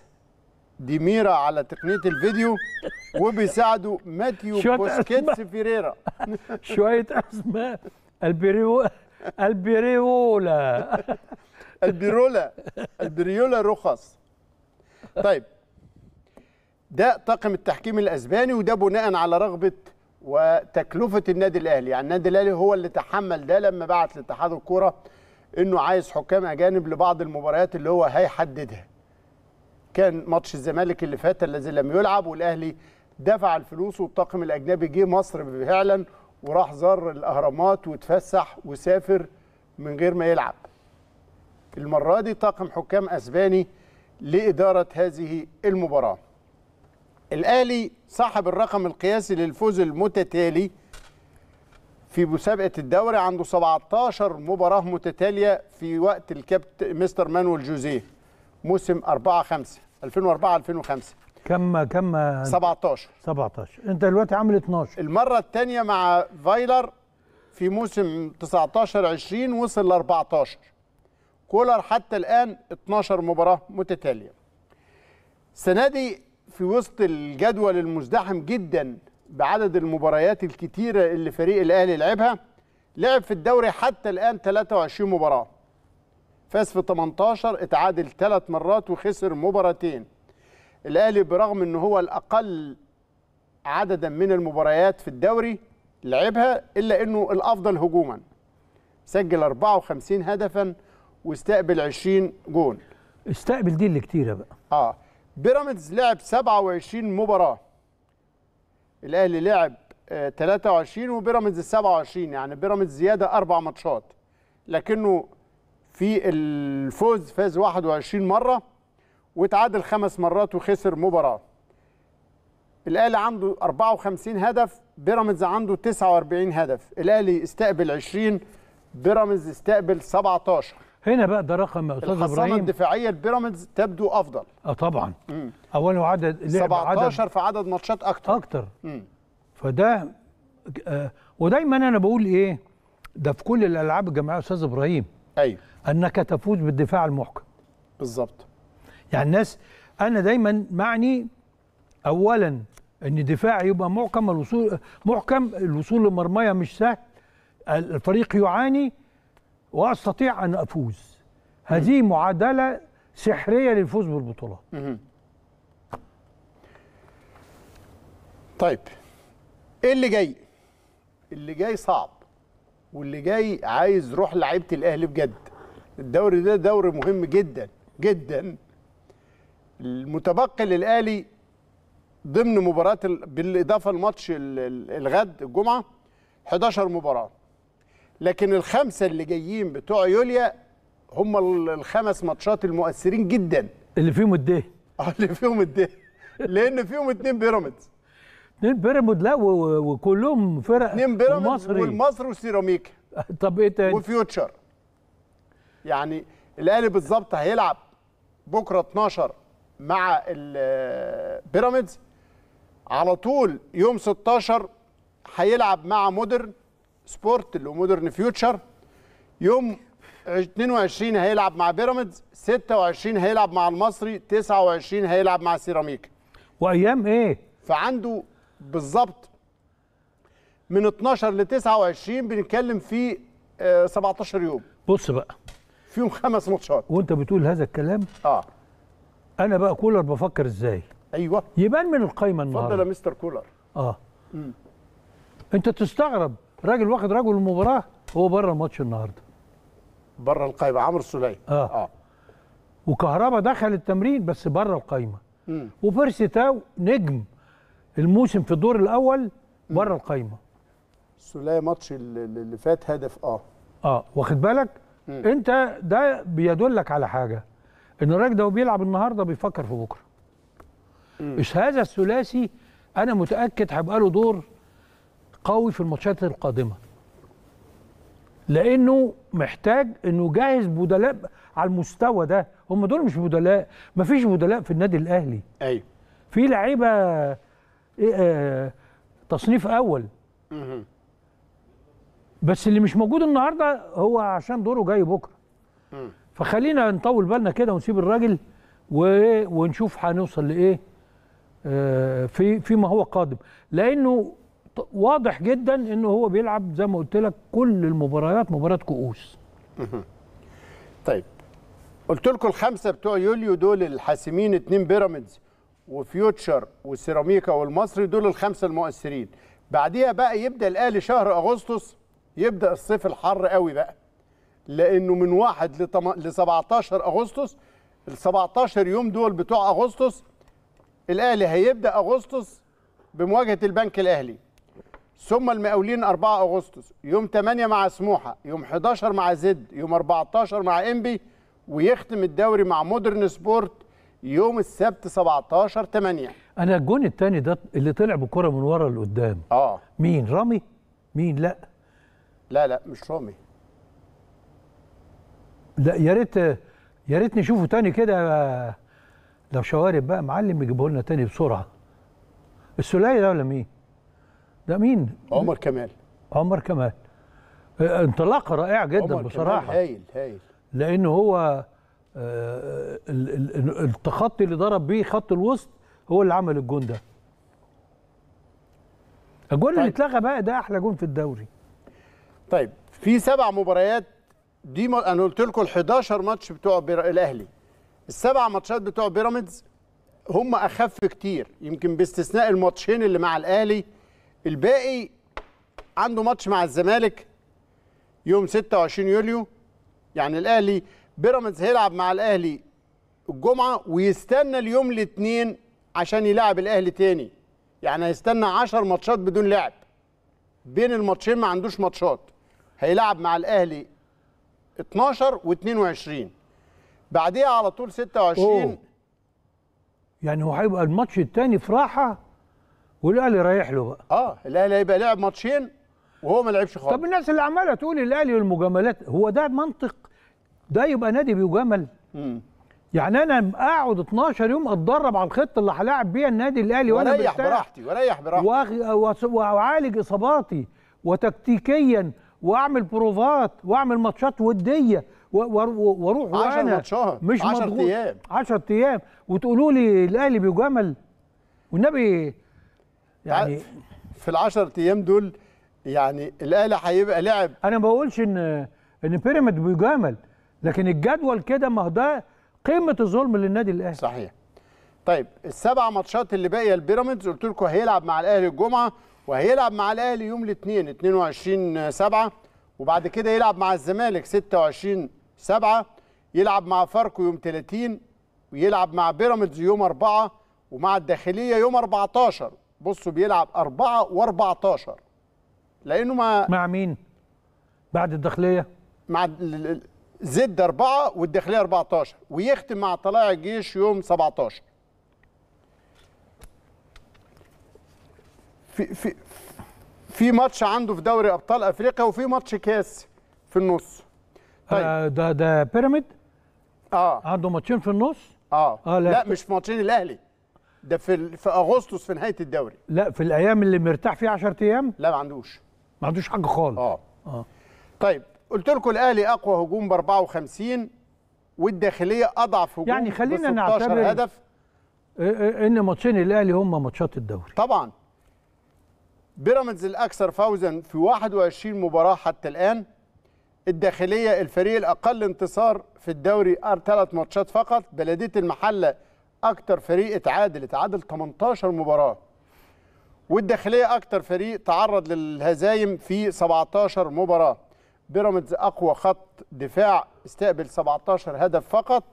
Speaker 2: ديميرا على تقنية الفيديو وبيساعده ماتيو بوسكيتس فيريرا شويه اسماء البريو البريولا البيرولا البريولا رخص طيب ده طاقم التحكيم الاسباني وده بناء على رغبه وتكلفه النادي الاهلي يعني النادي الاهلي هو اللي تحمل ده لما بعت لاتحاد الكوره انه عايز حكام اجانب لبعض المباريات اللي هو هيحددها كان ماتش الزمالك اللي فات الذي لم يلعب والاهلي دفع الفلوس والطاقم الاجنبي جه مصر فعلا وراح زار الاهرامات واتفسح وسافر من غير ما يلعب المره دي طاقم حكام اسباني لاداره هذه المباراه الاهلي صاحب الرقم القياسي للفوز المتتالي في مسابقه الدوري عنده 17 مباراه متتاليه في وقت الكابتن مستر مانويل جوزيه موسم 4 5 2004 2005
Speaker 1: كم كم
Speaker 2: 17
Speaker 1: 17 انت دلوقتي عامل 12 المره
Speaker 2: الثانيه مع فايلر في موسم 19 20 وصل ل 14 كولر حتى الان 12 مباراه متتاليه السنه دي في وسط الجدول المزدحم جدا بعدد المباريات الكتيره اللي فريق الاهلي لعبها لعب في الدوري حتى الان 23 مباراه فاز في 18 اتعادل ثلاث مرات وخسر مباراتين الاهلي برغم ان هو الاقل عددا من المباريات في الدوري لعبها الا انه الافضل هجوما سجل 54 هدفا واستقبل 20 جون استقبل دي اللي كتيره بقى اه بيراميدز لعب 27 مباراه الاهلي لعب 23 آه، وبيراميدز 27 يعني بيراميدز زياده اربع ماتشات لكنه في الفوز فاز 21 مره وتعادل خمس مرات وخسر مباراه الاهلي عنده 54 هدف بيراميدز عنده 49 هدف الاهلي استقبل 20 بيراميدز استقبل 17
Speaker 1: هنا بقى ده رقم يا
Speaker 2: استاذ ابراهيم الخصامه الدفاعيه لبيراميدز تبدو افضل
Speaker 1: اه طبعا مم. اولا عدد 17 عدد في عدد ماتشات اكتر اكتر مم. فده آه ودايما انا بقول ايه ده في كل الالعاب الجماعيه يا استاذ ابراهيم ايوه انك تفوز بالدفاع المحكم بالظبط يعني الناس انا دايما معني اولا ان الدفاع يبقى محكم الوصول محكم الوصول لمرميه مش سهل الفريق يعاني واستطيع ان افوز هذه معادله سحريه للفوز بالبطولات
Speaker 2: طيب ايه اللي جاي اللي جاي صعب واللي جاي عايز روح لعيبه الاهلي بجد الدوري ده دوري مهم جدا جدا المتبقي للاهلي ضمن مباراه بالاضافه لماتش الغد الجمعه 11 مباراه لكن الخمسه اللي جايين بتوع يوليا هم الخمس ماتشات المؤثرين جدا اللي فيهم الديه اه اللي فيهم الديه لان فيهم اتنين بيراميدز اتنين بيراميدز لا وكلهم فرق اتنين بيراميدز والمصري وسيراميكا طب ايه تاني وفيوتشر يعني الاهلي بالظبط هيلعب بكره 12 مع البيراميدز على طول يوم 16 هيلعب مع مودرن سبورت اللي هو مودرن فيوتشر يوم 22 هيلعب مع بيراميدز 26 هيلعب مع المصري 29 هيلعب مع سيراميكا وايام ايه فعنده بالظبط من 12 ل 29 بنتكلم
Speaker 1: في 17 آه، يوم بص بقى فيهم خمس ماتشات وانت بتقول هذا الكلام اه انا بقى كولر بفكر ازاي ايوه يبان من القايمه النهارده اتفضل يا مستر كولر اه مم. انت تستغرب راجل واخد رجل المباراه هو بره الماتش النهارده
Speaker 2: بره القايمه عمرو سليم
Speaker 1: اه اه وكهربا دخل التمرين بس بره القايمه وبيرسي تاو نجم الموسم في الدور الاول بره القايمه
Speaker 2: سليم ماتش اللي فات
Speaker 1: هدف اه اه واخد بالك مم. انت ده بيدلك على حاجه ان الراجل ده بيلعب النهارده بيفكر في بكره مش هذا الثلاثي انا متاكد هيبقى له دور قوي في الماتشات القادمه لانه محتاج انه يجهز بدلاء على المستوى ده هم دول مش بدلاء مفيش بدلاء في النادي الاهلي ايوه في لعيبه إيه آه، تصنيف اول مه. بس اللي مش موجود النهارده هو عشان دوره جاي بكره فخلينا نطول بالنا كده ونسيب الراجل ونشوف هنوصل لايه آه، في فيما هو قادم لانه واضح جدا انه هو بيلعب زي ما قلت لك كل المباريات مباراه كؤوس طيب قلت لكم الخمسه
Speaker 2: بتوع يوليو دول الحاسمين اتنين بيراميدز وفيوتشر وسيراميكا والمصري دول الخمسه المؤثرين بعديها بقى يبدا الاهلي شهر اغسطس يبدا الصيف الحر قوي بقى لانه من 1 ل 17 اغسطس ال 17 يوم دول بتوع اغسطس الاهلي هيبدا اغسطس بمواجهه البنك الاهلي ثم المقاولين 4 اغسطس يوم 8 مع سموحه يوم 11 مع زد يوم 14 مع انبي ويختم الدوري مع مودرن سبورت يوم السبت 17 8
Speaker 1: انا الجون الثاني ده اللي طلع بكره من ورا لقدام اه مين رامي مين لا
Speaker 2: لا لا مش رامي
Speaker 1: لا يا ريت يا ريت نشوفه تاني كده لو شوارب بقى معلم يجيبه لنا تاني بسرعه السلاي ده ولا مين؟ ده مين؟ عمر كمال عمر كمال انطلاقه رائعه جدا عمر بصراحه كمال
Speaker 3: هايل هايل
Speaker 1: لان هو آه، التخطي اللي ضرب بيه خط الوسط هو اللي عمل الجون ده الجون طيب. اللي اتلغى بقى ده احلى جون في الدوري طيب
Speaker 2: في سبع مباريات دي ما انا قلت لكم ال 11 ماتش بتوع بير... الاهلي السبع ماتشات بتوع بيراميدز هم اخف كتير يمكن باستثناء الماتشين اللي مع الاهلي الباقي عنده ماتش مع الزمالك يوم 26 يوليو يعني الاهلي بيراميدز هيلعب مع الاهلي الجمعه ويستنى اليوم الاثنين عشان يلعب الاهلي تاني يعني هيستنى 10 ماتشات بدون لعب بين الماتشين ما عندوش ماتشات هيلعب مع الاهلي 12 و22 بعديها على طول 26 أوه.
Speaker 1: يعني هو هيبقى الماتش الثاني في راحه والاهلي رايح له بقى اه الاهلي هيبقى لعب ماتشين وهو ما لعبش خالص طب الناس اللي عماله تقول الاهلي والمجاملات هو ده منطق ده يبقى نادي بيجامل يعني انا اقعد 12 يوم اتدرب على الخطه اللي هلاعب بيها النادي الاهلي وانا بريح براحتي وريح براحتي واعالج اصاباتي وتكتيكيا واعمل بروفات واعمل ماتشات وديه واروح وانا مش 10 ايام 10 ايام وتقولوا لي الاهلي بيجامل والنبي يعني في ال 10 ايام دول يعني الاهلي هيبقى لعب انا ما بقولش ان ان بيراميد بيجامل لكن الجدول كده ما هو ده قمه الظلم للنادي الاهلي صحيح طيب السبع ماتشات اللي باقيه لبيراميدز قلت لكم
Speaker 2: هيلعب مع الاهلي الجمعه وهيلعب مع الاهلي يوم الاثنين 22 7 وبعد كده يلعب مع الزمالك 26 7 يلعب مع فاركو يوم 30 ويلعب مع بيراميدز يوم 4 ومع الداخليه يوم 14 بصوا بيلعب 4 و14 لانه ما مع مين؟ بعد الداخليه؟ مع زد 4 والداخليه 14 ويختم مع طلائع الجيش يوم 17 في في في ماتش عنده في دوري ابطال افريقيا وفي ماتش
Speaker 1: كاس في النص طيب آه ده ده بيراميد
Speaker 2: اه عنده ماتشين في النص اه, آه لا, لا مش ماتشين الاهلي ده في في اغسطس في نهايه الدوري
Speaker 1: لا في الايام اللي مرتاح فيها 10 ايام
Speaker 2: لا ما عندوش
Speaker 1: ما عندوش حاجه خالص اه
Speaker 2: اه طيب قلت لكم الاهلي اقوى هجوم ب 54 والداخليه اضعف هجوم يعني خلينا نعتبر هدف
Speaker 1: ان ماتشين الاهلي هم ماتشات الدوري طبعا
Speaker 2: بيراميدز الاكثر فوزا في 21 مباراه حتى الان الداخليه الفريق الاقل انتصار في الدوري أر ثلاث ماتشات فقط بلديه المحله أكثر فريق اتعادل اتعادل 18 مباراه والداخليه أكثر فريق تعرض للهزايم في 17 مباراه بيراميدز اقوى خط دفاع استقبل 17 هدف فقط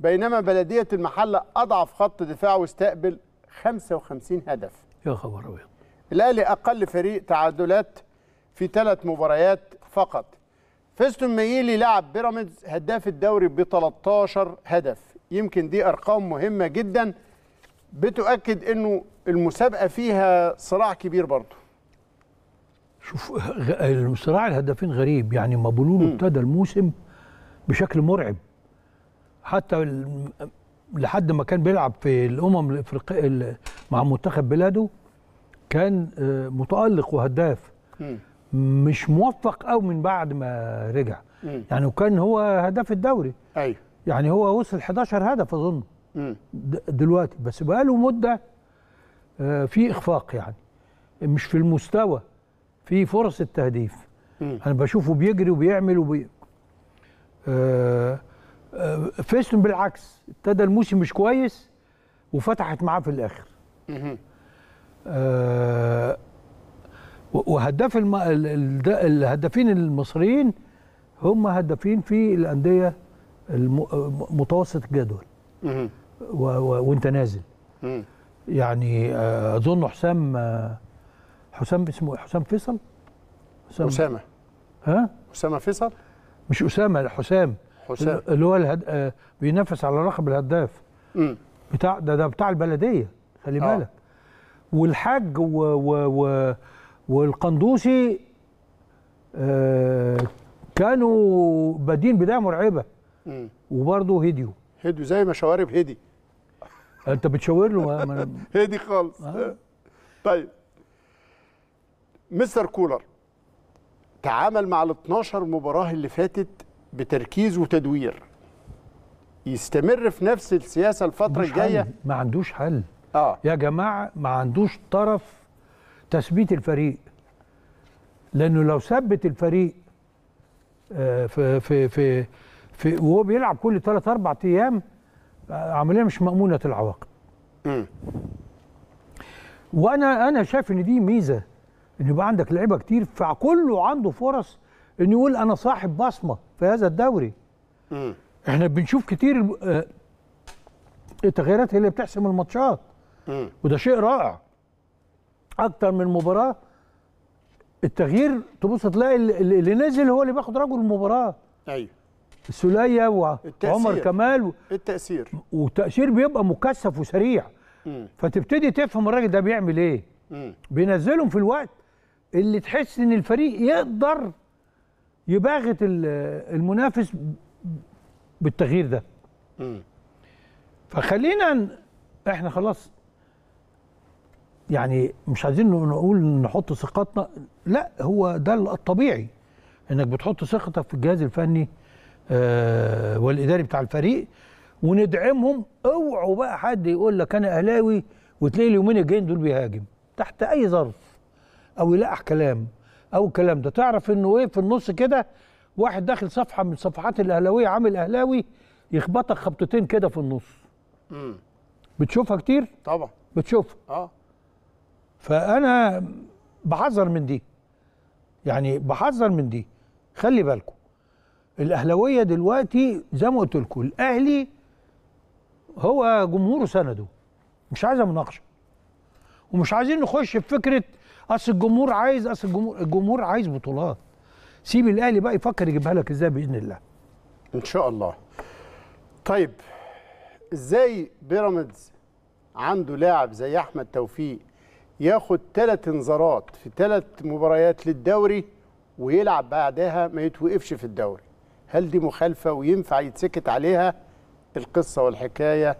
Speaker 2: بينما بلديه المحله اضعف خط دفاع واستقبل 55 هدف يا خبر ابيض الاهلي اقل فريق تعادلات في ثلاث مباريات فقط فيستون ميلي لعب بيراميدز هداف الدوري ب 13 هدف يمكن دي ارقام مهمه جدا بتؤكد انه المسابقه فيها صراع كبير برضه
Speaker 1: شوف صراع الهدافين غريب يعني ما مابولولو ابتدى الموسم بشكل مرعب حتى لحد ما كان بيلعب في الامم الافريقيه مع منتخب بلاده كان آه، متالق وهداف مش موفق قوي من بعد ما رجع يعني وكان هو هداف الدوري ايوه يعني هو وصل 11 هدف اظن دلوقتي بس بقى له مده آه، في اخفاق يعني مش في المستوى في فرص التهديف انا بشوفه بيجري وبيعمل وبي آه، فيستون بالعكس ابتدى الموسم مش كويس وفتحت معاه في الاخر آه، وهداف الهدافين المصريين هم هدافين في الانديه متوسط الجدول وانت نازل يعني آه، اظن حسام آه، حسام اسمه إيه؟ حسام فيصل حسام اسامه ها اسامه فيصل مش اسامه حسام حسام اللي هو الهد... بينافس على لقب الهداف بتاع ده ده بتاع البلديه خلي بالك والحاج و و والقندوسي آه، كانوا بادين بدايه مرعبه وبرضه هديوا
Speaker 2: هديوا زي ما شوارب هدي
Speaker 1: انت بتشاور له
Speaker 2: هدي خالص آه. طيب مستر كولر تعامل مع ال 12 مباراه اللي فاتت بتركيز وتدوير يستمر
Speaker 1: في نفس السياسه الفتره الجايه ما عندوش حل آه. يا جماعه ما عندوش طرف تثبيت الفريق لانه لو ثبت الفريق آه، في في في, في وهو بيلعب كل ثلاث اربع ايام آه، عمليه مش مامونه العواقب وانا انا شايف ان دي ميزه ان يبقى عندك لعيبه كتير فكله عنده فرص انه يقول انا صاحب بصمه في هذا الدوري احنا بنشوف كتير آه، التغييرات هي اللي بتحسم الماتشات وده شيء رائع اكتر من مباراه التغيير تبص تلاقي اللي نزل هو اللي بياخد رجل المباراه ايوه سلية وعمر كمال و... التاثير والتاثير بيبقى مكثف وسريع م. فتبتدي تفهم الراجل ده بيعمل ايه بينزلهم في الوقت اللي تحس ان الفريق يقدر يباغت المنافس بالتغيير ده م. فخلينا احنا خلاص يعني مش عايزين نقول نحط ثقتنا لا هو ده الطبيعي انك بتحط ثقتك في الجهاز الفني آه، والاداري بتاع الفريق وندعمهم اوعوا بقى حد يقول لك انا اهلاوي وتلاقي اليومين الجايين دول بيهاجم تحت اي ظرف او يلقح كلام او الكلام ده تعرف انه ايه في النص كده واحد داخل صفحه من صفحات الاهلاويه عامل اهلاوي يخبطك خبطتين كده في النص امم بتشوفها كتير طبعا بتشوفها اه فانا بحذر من دي يعني بحذر من دي خلي بالكم الاهلاويه دلوقتي زي ما قلت لكم الاهلي هو جمهوره سنده مش عايزه مناقشه ومش عايزين نخش في فكره اصل الجمهور عايز اصل الجمهور الجمهور عايز بطولات سيب الاهلي بقى يفكر يجيبها لك ازاي باذن الله ان شاء الله طيب
Speaker 2: ازاي بيراميدز عنده لاعب زي احمد توفيق ياخد ثلاث انذارات في ثلاث مباريات للدوري ويلعب بعدها ما يتوقفش في الدوري هل دي مخالفه وينفع يتسكت عليها القصه والحكايه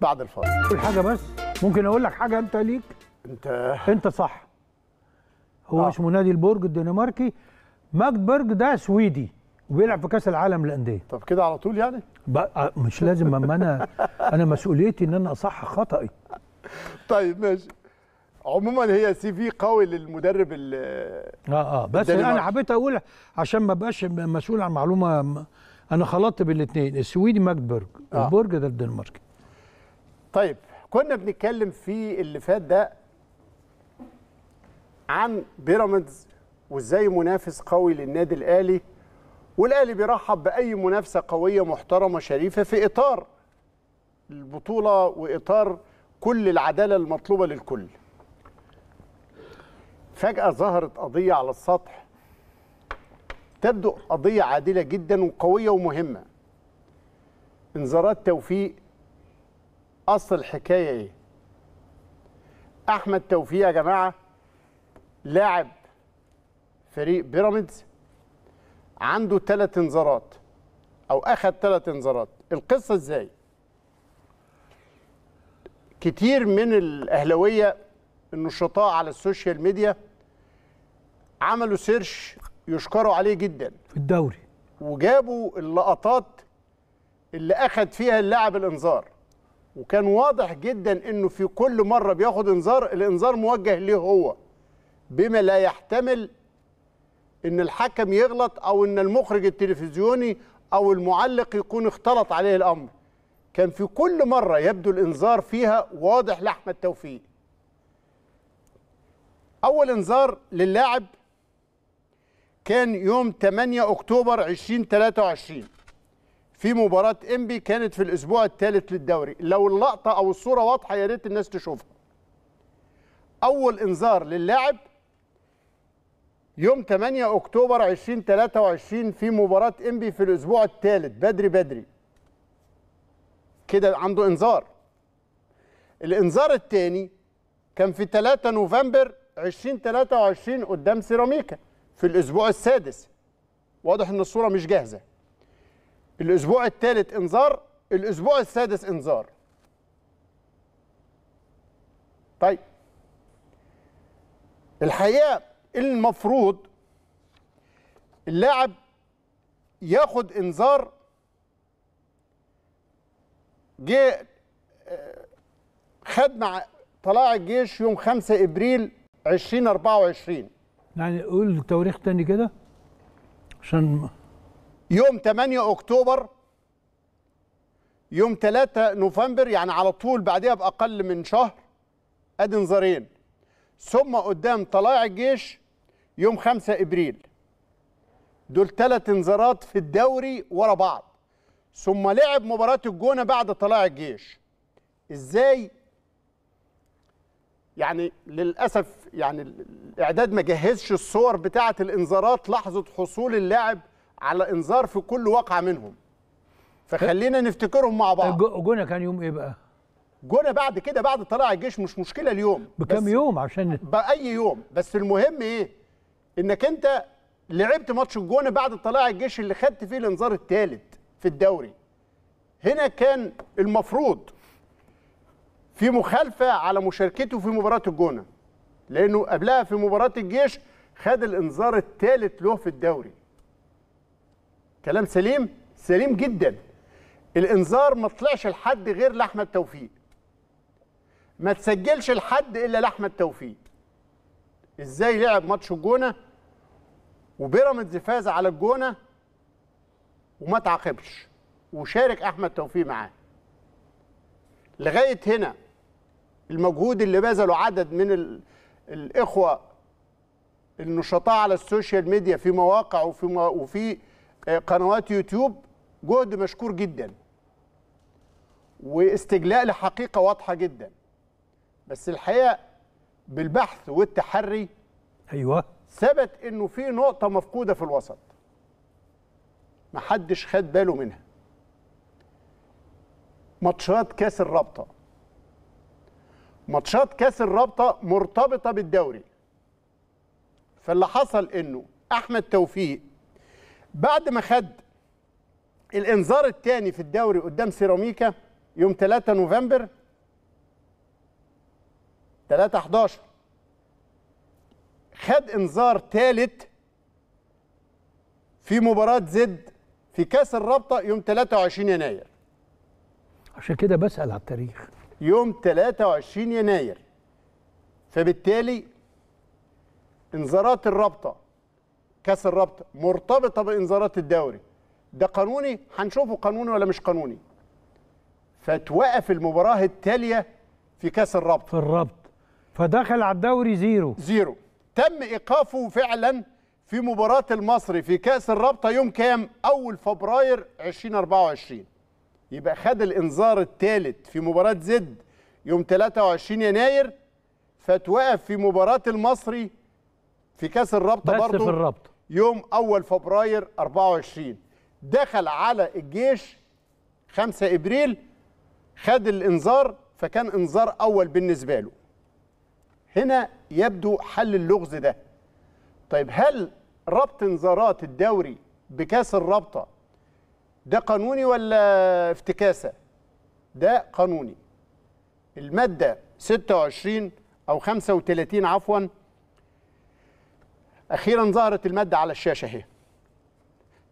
Speaker 2: بعد الفاصل
Speaker 1: كل حاجه بس ممكن اقول لك حاجه انت ليك انت انت صح هو آه. اسمه نادي البرج الدنماركي ماجد برج ده سويدي وبيلعب في كاس العالم للانديه طب كده على طول يعني بقى آه، مش لازم اما انا انا مسؤوليتي ان انا اصحح خطأي طيب ماشي
Speaker 2: عموما هي سي في قوي للمدرب ال
Speaker 1: اه اه بس انا حبيت اقول عشان ما ابقاش مسؤول عن معلومه انا خلطت بين الاثنين السويدي ماجدبرج آه. البرج ده الدنماركي
Speaker 2: طيب كنا بنتكلم في اللي فات ده عن بيراميدز وازاي منافس قوي للنادي الاهلي والاهلي بيرحب باي منافسه قويه محترمه شريفه في اطار البطوله واطار كل العداله المطلوبه للكل فجأة ظهرت قضية على السطح تبدو قضية عادلة جدا وقوية ومهمة انذارات توفيق أصل الحكاية إيه؟ أحمد توفيق يا جماعة لاعب فريق بيراميدز عنده ثلاث انذارات أو أخذ ثلاث انذارات القصة إزاي؟ كتير من الأهلوية النشطاء على السوشيال ميديا عملوا سيرش يشكروا عليه جدا في الدوري وجابوا اللقطات اللي اخذ فيها اللاعب الانذار وكان واضح جدا انه في كل مره بياخد انذار الانذار موجه ليه هو بما لا يحتمل ان الحكم يغلط او ان المخرج التلفزيوني او المعلق يكون اختلط عليه الامر كان في كل مره يبدو الانذار فيها واضح لاحمد توفيق اول انذار للاعب كان يوم 8 أكتوبر 2023 في مباراة إنبي كانت في الأسبوع الثالث للدوري لو اللقطة أو الصورة واضحة يا ريت الناس تشوفها أول إنذار للاعب يوم 8 أكتوبر 2023 في مباراة إنبي في الأسبوع الثالث بدري بدري كده عنده إنذار الإنذار الثاني كان في 3 نوفمبر 2023 قدام سيراميكا في الأسبوع السادس واضح إن الصورة مش جاهزة الأسبوع الثالث إنذار الأسبوع السادس إنذار طيب الحقيقة المفروض اللاعب ياخد انذار جه خد مع طلائع الجيش يوم 5 ابريل 2024
Speaker 1: يعني قول تواريخ تاني كده عشان يوم 8 اكتوبر يوم
Speaker 2: 3 نوفمبر يعني على طول بعديها باقل من شهر ادي نظرين ثم قدام طلائع الجيش يوم 5 ابريل دول ثلاث انذارات في الدوري ورا بعض ثم لعب مباراه الجونه بعد طلائع الجيش ازاي يعني للاسف يعني الاعداد ما جهزش الصور بتاعه الانذارات لحظه حصول اللاعب على انذار في كل واقعه منهم فخلينا نفتكرهم مع بعض جونا كان يوم ايه بقى جونا بعد كده بعد طلع الجيش مش مشكله اليوم بكام يوم عشان باي يوم بس المهم ايه انك انت لعبت ماتش الجونه بعد طلائع الجيش اللي خدت فيه الانذار الثالث في الدوري هنا كان المفروض في مخالفه على مشاركته في مباراه الجونه لانه قبلها في مباراه الجيش خد الانذار الثالث له في الدوري كلام سليم سليم جدا الانذار ما طلعش لحد غير لاحمد توفيق ما تسجلش لحد الا لاحمد توفيق ازاي لعب ماتش الجونه وبيراميدز فاز على الجونه وما تعاقبش وشارك احمد توفيق معاه لغايه هنا المجهود اللي بذله عدد من الاخوه النشطاء على السوشيال ميديا في مواقع وفي وفي آه، قنوات يوتيوب جهد مشكور جدا واستجلاء لحقيقه واضحه جدا بس الحقيقه بالبحث والتحري ايوه ثبت انه في نقطه مفقوده في الوسط محدش خد باله منها ماتشات كاس الرابطه ماتشات كاس الرابطه مرتبطه بالدوري فاللي حصل انه احمد توفيق بعد ما خد الانذار الثاني في الدوري قدام سيراميكا يوم 3 نوفمبر 3 11 خد انذار ثالث في مباراه زد في كاس الرابطه يوم 23 يناير
Speaker 1: عشان كده بسال على التاريخ
Speaker 2: يوم 23 يناير فبالتالي انذارات الرابطه كاس الرابطه مرتبطه بانذارات الدوري ده قانوني هنشوفه قانوني ولا مش قانوني فتوقف المباراه التاليه في كاس الرابطه في الرابطه فدخل على الدوري زيرو زيرو تم ايقافه فعلا في مباراه المصري في كاس الرابطه يوم كام اول فبراير 2024 يبقى خد الانذار الثالث في مباراه زد يوم 23 يناير فتوقف في مباراه المصري في كاس الرابطه برضه في الرابطه يوم اول فبراير 24 دخل على الجيش 5 ابريل خد الانذار فكان انذار اول بالنسبه له هنا يبدو حل اللغز ده طيب هل ربط انذارات الدوري بكاس الرابطه ده قانوني ولا افتكاسه ده قانوني الماده 26 او 35 عفوا اخيرا ظهرت الماده على الشاشه اهي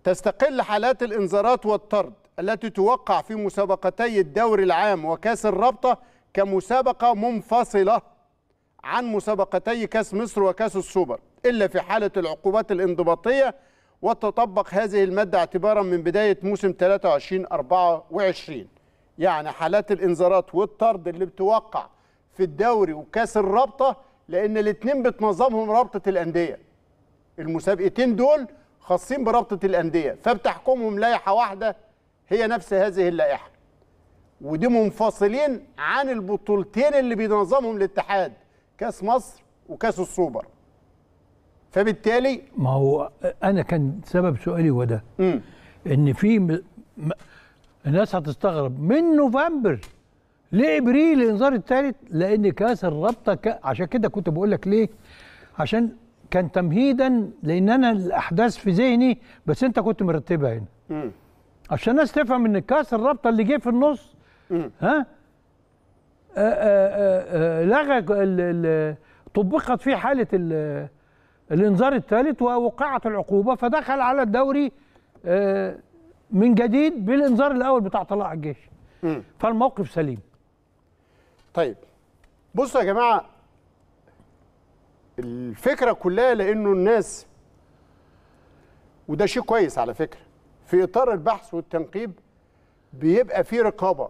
Speaker 2: تستقل حالات الانذارات والطرد التي توقع في مسابقتي الدوري العام وكاس الرابطه كمسابقه منفصله عن مسابقتي كاس مصر وكاس السوبر الا في حاله العقوبات الانضباطيه وتطبق هذه المادة اعتبارا من بداية موسم 23-24 يعني حالات الإنذارات والطرد اللي بتوقع في الدوري وكاس الرابطة لأن الاتنين بتنظمهم رابطة الأندية المسابقتين دول خاصين برابطة الأندية فبتحكمهم لائحة واحدة هي نفس هذه اللائحة ودي منفصلين عن البطولتين اللي بينظمهم الاتحاد كاس مصر
Speaker 1: وكاس السوبر فبالتالي ما هو انا كان سبب سؤالي هو ده ان في م... م... الناس هتستغرب من نوفمبر لابريل الانذار الثالث لان كاس الرابطه ك... عشان كده كنت بقول لك ليه عشان كان تمهيدا لان انا الاحداث في ذهني بس انت كنت مرتبها هنا م. عشان الناس تفهم ان كاس الرابطه اللي جه في النص م. ها آآ آه، آآ آه، آآ آه، لغى طبقت فيه حاله الانذار الثالث ووقعت العقوبه فدخل على الدوري آه، من جديد بالانذار الاول بتاع طلائع الجيش م. فالموقف سليم طيب بصوا يا جماعه
Speaker 2: الفكره كلها لانه الناس وده شيء كويس على فكره في اطار البحث والتنقيب بيبقى في رقابه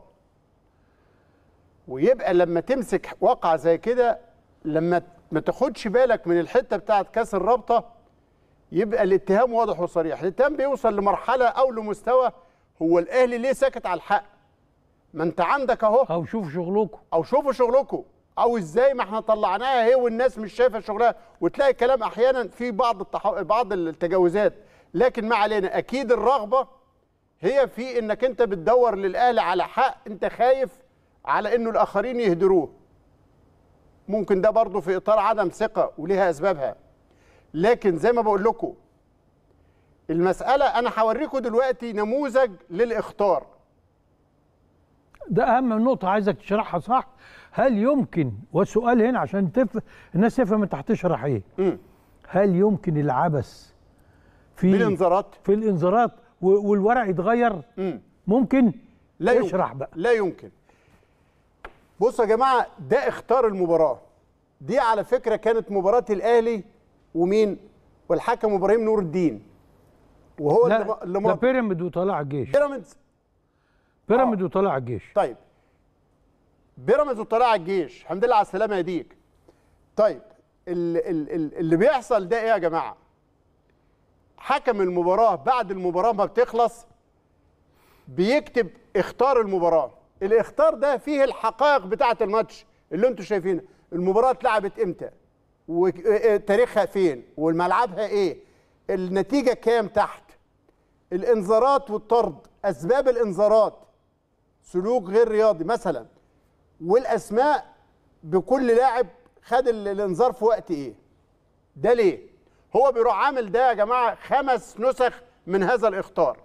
Speaker 2: ويبقى لما تمسك واقعه زي كده لما ما تاخدش بالك من الحته بتاعه كاس الرابطه يبقى الاتهام واضح وصريح الاتهام بيوصل لمرحله او لمستوى هو الاهلي ليه ساكت على الحق ما انت عندك اهو او شوفوا شغلكم او شوفوا شغلكم او ازاي ما احنا طلعناها اهي والناس مش شايفه شغلها وتلاقي الكلام احيانا في بعض التح... بعض التجاوزات لكن ما علينا اكيد الرغبه هي في انك انت بتدور للاهلي على حق انت خايف على انه الاخرين يهدروه ممكن ده برضه في اطار عدم ثقه وليها اسبابها لكن زي ما بقول لكم المساله انا هوريكم دلوقتي نموذج للاخطار
Speaker 1: ده اهم نقطه عايزك تشرحها صح هل يمكن والسؤال هنا عشان تف... الناس تفهم انت هتشرح ايه م. هل يمكن العبث في الانذارات في الانذارات والورق يتغير م. ممكن لا يمكن. بقى لا يمكن بصوا يا جماعه ده اختار المباراه دي على فكره
Speaker 2: كانت مباراه الاهلي ومين والحكم ابراهيم نور الدين وهو لا اللي مر... لا
Speaker 1: بيراميد وطلع الجيش بيراميدز بيراميدز آه. وطلع الجيش
Speaker 2: طيب بيراميدز وطلع الجيش الحمد لله على السلامه يا ديك طيب اللي بيحصل ده ايه يا جماعه حكم المباراه بعد المباراه ما بتخلص بيكتب اختار المباراه الاخطار ده فيه الحقائق بتاعه الماتش اللي انتم شايفينها المباراه اتلعبت امتى وتاريخها آه، آه، فين وملعبها ايه النتيجه كام تحت الانذارات والطرد اسباب الانذارات سلوك غير رياضي مثلا والاسماء بكل لاعب خد الانذار في وقت ايه ده ليه هو بيروح عامل ده يا جماعه خمس نسخ من هذا الاخطار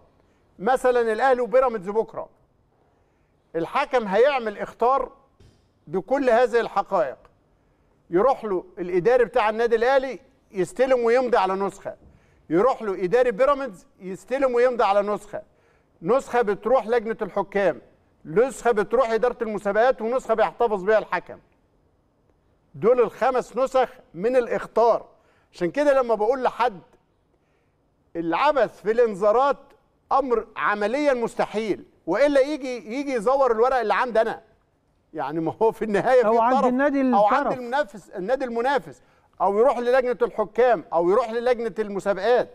Speaker 2: مثلا الاهلي وبيراميدز بكره الحكم هيعمل اختار بكل هذه الحقائق يروح له الاداري بتاع النادي الاهلي يستلم ويمضي على نسخه يروح له اداري بيراميدز يستلم ويمضي على نسخه نسخه بتروح لجنه الحكام نسخه بتروح اداره المسابقات ونسخه بيحتفظ بيها الحكم دول الخمس نسخ من الاختار عشان كده لما بقول لحد العبث في الانذارات امر عمليا مستحيل والا يجي يجي يزور الورق اللي عندي انا يعني ما هو في النهايه أو في عند النادي او عند المنافس النادي المنافس او يروح للجنه الحكام او يروح للجنه المسابقات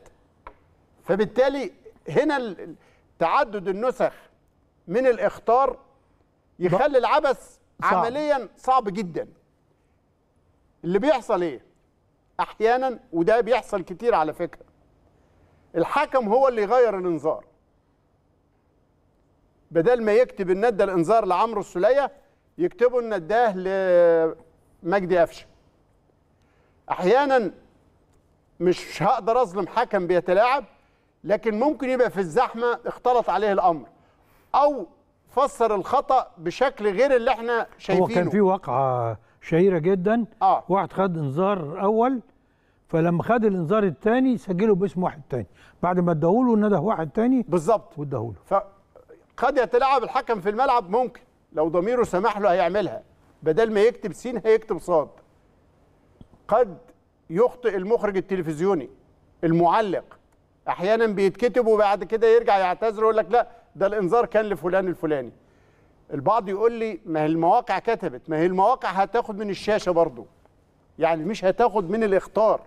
Speaker 2: فبالتالي هنا تعدد النسخ من الاخطار يخلي العبث صعب. عمليا صعب جدا اللي بيحصل ايه احيانا وده بيحصل كتير على فكره الحكم هو اللي يغير الانذار بدل ما يكتب الندة الإنذار لعمرو السلية يكتبوا اداه لمجدي قفشه أحيانا مش هقدر أظلم حكم بيتلاعب لكن ممكن يبقى في الزحمة اختلط عليه الأمر أو فسر الخطأ بشكل غير اللي احنا شايفينه هو كان في
Speaker 1: واقعة شهيرة جدا آه. واحد خد إنذار أول فلما خد الانذار الثاني سجله باسم واحد تاني بعد ما اداهوله نده واحد تاني بالظبط واداهوله قد يتلاعب الحكم في الملعب ممكن
Speaker 2: لو ضميره سمح له هيعملها بدل ما يكتب سين هيكتب صاد قد يخطئ المخرج التلفزيوني المعلق احيانا بيتكتب وبعد كده يرجع يعتذر ويقول لك لا ده الانذار كان لفلان الفلاني البعض يقول لي ما هي المواقع كتبت ما هي المواقع هتاخد من الشاشه برضه يعني مش هتاخد من الاخطار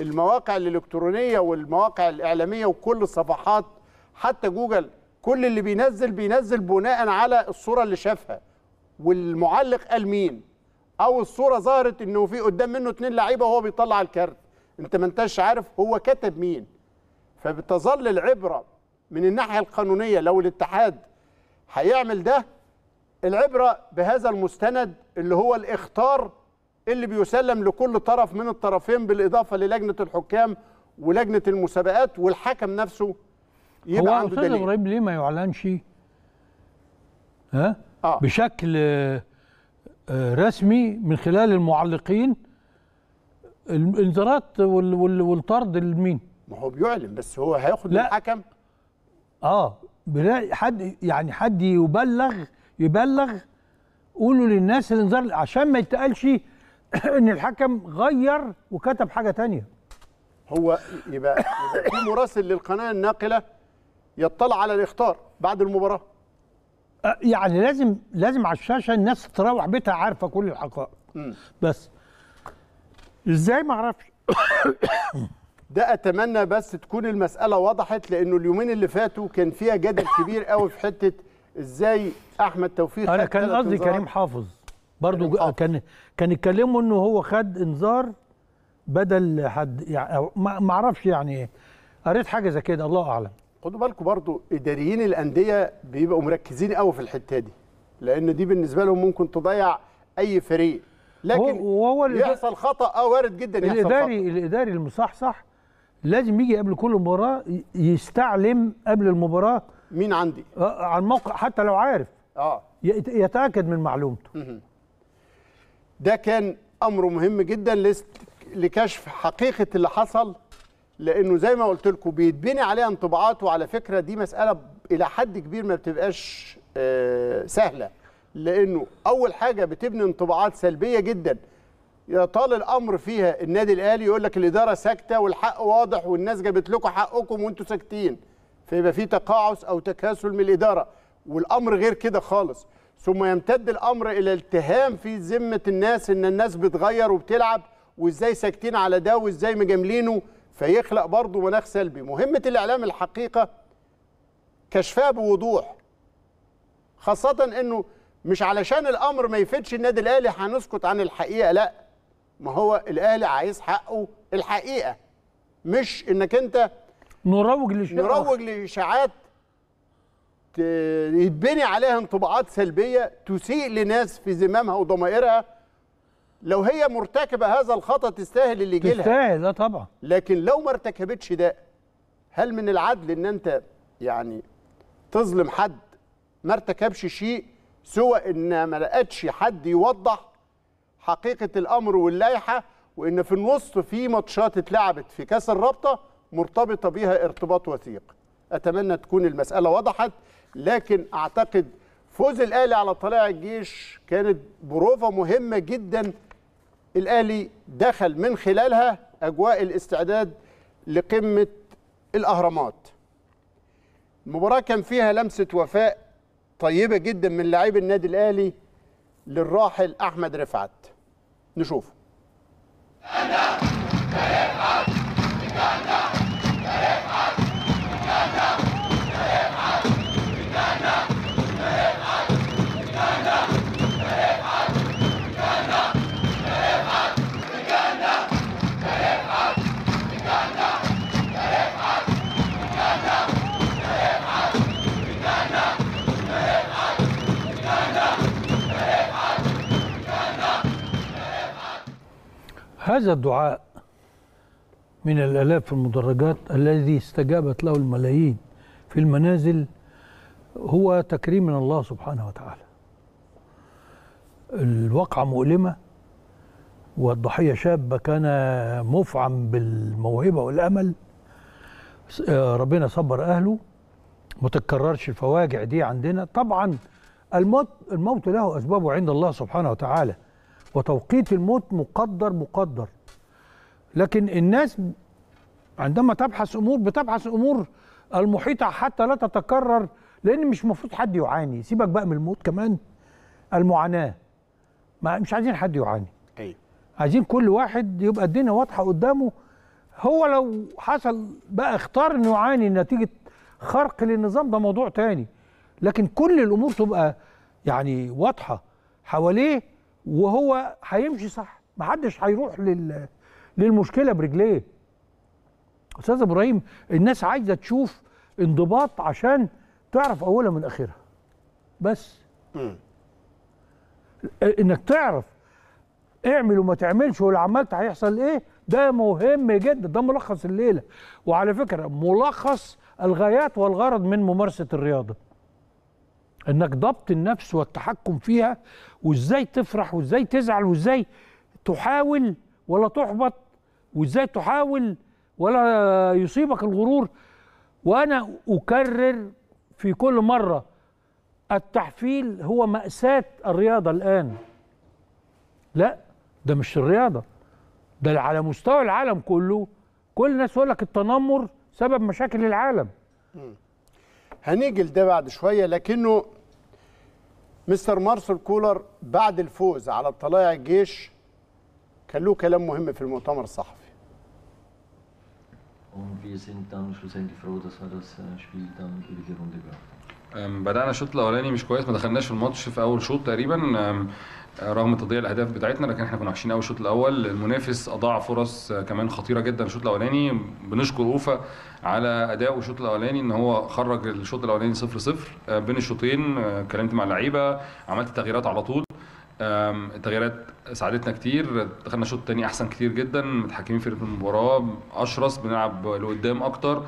Speaker 2: المواقع الالكترونيه والمواقع الاعلاميه وكل الصفحات حتى جوجل كل اللي بينزل بينزل بناء على الصوره اللي شافها والمعلق قال مين او الصوره ظهرت انه في قدام منه اتنين لعيبه وهو بيطلع الكارت انت ما انتش عارف هو كتب مين فبتظل العبره من الناحيه القانونيه لو الاتحاد هيعمل ده العبره بهذا المستند اللي هو الاختار اللي بيسلم لكل طرف من الطرفين بالاضافه للجنه الحكام ولجنه المسابقات والحكم
Speaker 1: نفسه يبقى هو استاذ ابراهيم ليه ما يعلنش ها آه. بشكل آه، رسمي من خلال المعلقين الانذارات والطرد لمين
Speaker 2: ما هو بيعلن بس هو
Speaker 1: هياخد لا. الحكم اه حد يعني حد يبلغ يبلغ قولوا للناس الانذار عشان ما يتقالش ان الحكم غير وكتب حاجه تانية
Speaker 2: هو يبقى, يبقى في مراسل للقناه الناقله يطلع على الاخطار بعد المباراه
Speaker 1: أه، يعني لازم لازم على الشاشه الناس تروح بيتها عارفه كل الحقائق بس ازاي ما اعرفش ده اتمنى بس تكون المساله
Speaker 2: وضحت لانه اليومين اللي فاتوا كان فيها جدل كبير قوي في حته ازاي احمد توفيق انا كان قصدي كريم
Speaker 1: حافظ برضو كريم كان كان اتكلموا انه هو خد انذار بدل حد يعني ما اعرفش يعني إيه. قريت حاجه زي كده الله اعلم
Speaker 2: خدوا بالكم برضو اداريين الانديه بيبقوا مركزين قوي في الحته دي لان دي بالنسبه لهم ممكن تضيع اي فريق
Speaker 1: لكن وهو يحصل
Speaker 2: خطا اه وارد جدا يحصل الاداري
Speaker 1: خطأ. الاداري المصحصح لازم يجي قبل كل مباراه يستعلم قبل المباراه مين عندي آه, آه، عن موقع حتى لو عارف اه يتاكد من معلومته ده كان امر مهم
Speaker 2: جدا لكشف حقيقه اللي حصل لانه زي ما قلت لكم بيتبني عليها انطباعات وعلى فكره دي مساله الى حد كبير ما بتبقاش آه، سهله لانه اول حاجه بتبني انطباعات سلبيه جدا يطال الامر فيها النادي الاهلي يقول لك الاداره ساكته والحق واضح والناس جابت لكم حقكم وانتم ساكتين فيبقى في تقاعس او تكاسل من الاداره والامر غير كده خالص ثم يمتد الامر الى التهام في ذمه الناس ان الناس بتغير وبتلعب وازاي ساكتين على ده وازاي مجاملينه فيخلق برضه مناخ سلبي مهمة الإعلام الحقيقة كشفها بوضوح خاصة أنه مش علشان الأمر ما يفيدش النادي الأهلي هنسكت عن الحقيقة لا ما هو الأهلي عايز حقه الحقيقة مش إنك أنت نروج لإشاعات نروج لإشاعات يتبني عليها انطباعات سلبية تسيء لناس في زمامها وضمائرها لو هي مرتكبه هذا الخطا تستاهل اللي يجي لها تستاهل لا طبعا لكن لو ما ارتكبتش ده هل من العدل ان انت يعني تظلم حد ما ارتكبش شيء سوى ان ما لقتش حد يوضح حقيقه الامر واللائحه وان في النص في ماتشات اتلعبت في كاس الرابطه مرتبطه بها ارتباط وثيق اتمنى تكون المساله وضحت لكن اعتقد فوز الاهلي على طلائع الجيش كانت بروفه مهمه جدا الاهلي دخل من خلالها اجواء الاستعداد لقمه الاهرامات المباراه كان فيها لمسه وفاء طيبه جدا من لاعبي النادي الاهلي للراحل احمد رفعت نشوفه
Speaker 1: هذا الدعاء من الآلاف في المدرجات الذي استجابت له الملايين في المنازل هو تكريم من الله سبحانه وتعالى الواقعة مؤلمة والضحية شابة كان مفعم بالموهبة والأمل ربنا صبر أهله ما تتكررش الفواجع دي عندنا طبعا الموت الموت له أسبابه عند الله سبحانه وتعالى وتوقيت الموت مقدر مقدر لكن الناس عندما تبحث امور بتبحث امور المحيطه حتى لا تتكرر لان مش المفروض حد يعاني سيبك بقى من الموت كمان المعاناه ما مش عايزين حد يعاني ايوه عايزين كل واحد يبقى الدنيا واضحه قدامه هو لو حصل بقى اختار انه يعاني نتيجه خرق للنظام ده موضوع تاني لكن كل الامور تبقى يعني واضحه حواليه وهو هيمشي صح محدش هيروح لل للمشكله برجليه استاذ ابراهيم الناس عايزه تشوف انضباط عشان تعرف اولها من اخرها بس م. انك تعرف اعمل وما تعملش ولو عملت هيحصل ايه ده مهم جدا ده ملخص الليله وعلى فكره ملخص الغايات والغرض من ممارسه الرياضه انك ضبط النفس والتحكم فيها وازاي تفرح وازاي تزعل وازاي تحاول ولا تحبط وازاي تحاول ولا يصيبك الغرور وانا اكرر في كل مره التحفيل هو ماساه الرياضه الان لا ده مش الرياضه ده على مستوى العالم كله كل الناس يقول لك التنمر سبب مشاكل العالم هنيجي لده بعد شويه لكنه
Speaker 2: مستر مارسل كولر بعد الفوز على طلائع الجيش كان له كلام
Speaker 4: مهم في المؤتمر الصحفي
Speaker 5: äh, ähm,
Speaker 4: بدأنا الشوط الأولاني مش كويس ما دخلناش في الماتش في أول شوط تقريبا رغم تضييع الاهداف بتاعتنا لكن احنا كنا وحشين قوي الشوط الاول المنافس اضاع فرص آه، كمان خطيره جدا الشوط الاولاني بنشكر اوفا على اداء الشوط الاولاني ان هو خرج الشوط الاولاني 0 0 آه، بين الشوطين اتكلمت آه، مع اللعيبه عملت تغييرات على طول التغييرات ساعدتنا كتير دخلنا شوط تاني احسن كتير جدا متحكمين في المباراه اشرس بنلعب لقدام اكتر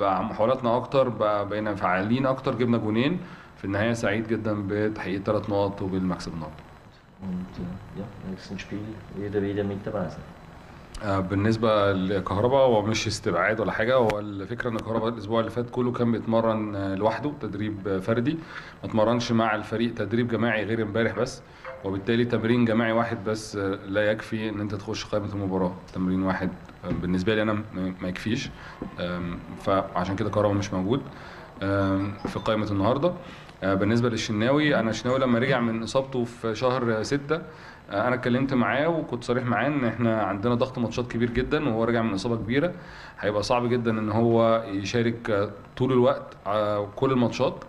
Speaker 4: محاولاتنا اكتر بقينا فعالين اكتر جبنا جونين في النهايه سعيد جدا بتحقيق ثلاث نقط وبالمكسب النهارده
Speaker 5: Und äh, ja, nächsten Spiel wieder wieder mit dabei
Speaker 4: sein. آه، بالنسبه لكهربا هو مش استبعاد ولا حاجه هو الفكره ان كهربا الاسبوع اللي فات كله كان بيتمرن آه، لوحده تدريب فردي ما اتمرنش مع الفريق تدريب جماعي غير امبارح بس وبالتالي تمرين جماعي واحد بس آه، لا يكفي ان انت تخش قائمه المباراه تمرين واحد بالنسبه لي انا ما يكفيش فعشان كده كهربا مش موجود في قائمه النهارده آه، بالنسبه للشناوي انا الشناوي لما رجع من اصابته في شهر ستة آه، انا اتكلمت معاه وكنت صريح معاه ان احنا عندنا ضغط ماتشات كبير جدا وهو راجع من اصابه كبيره هيبقى صعب جدا ان هو يشارك آه، طول الوقت كل الماتشات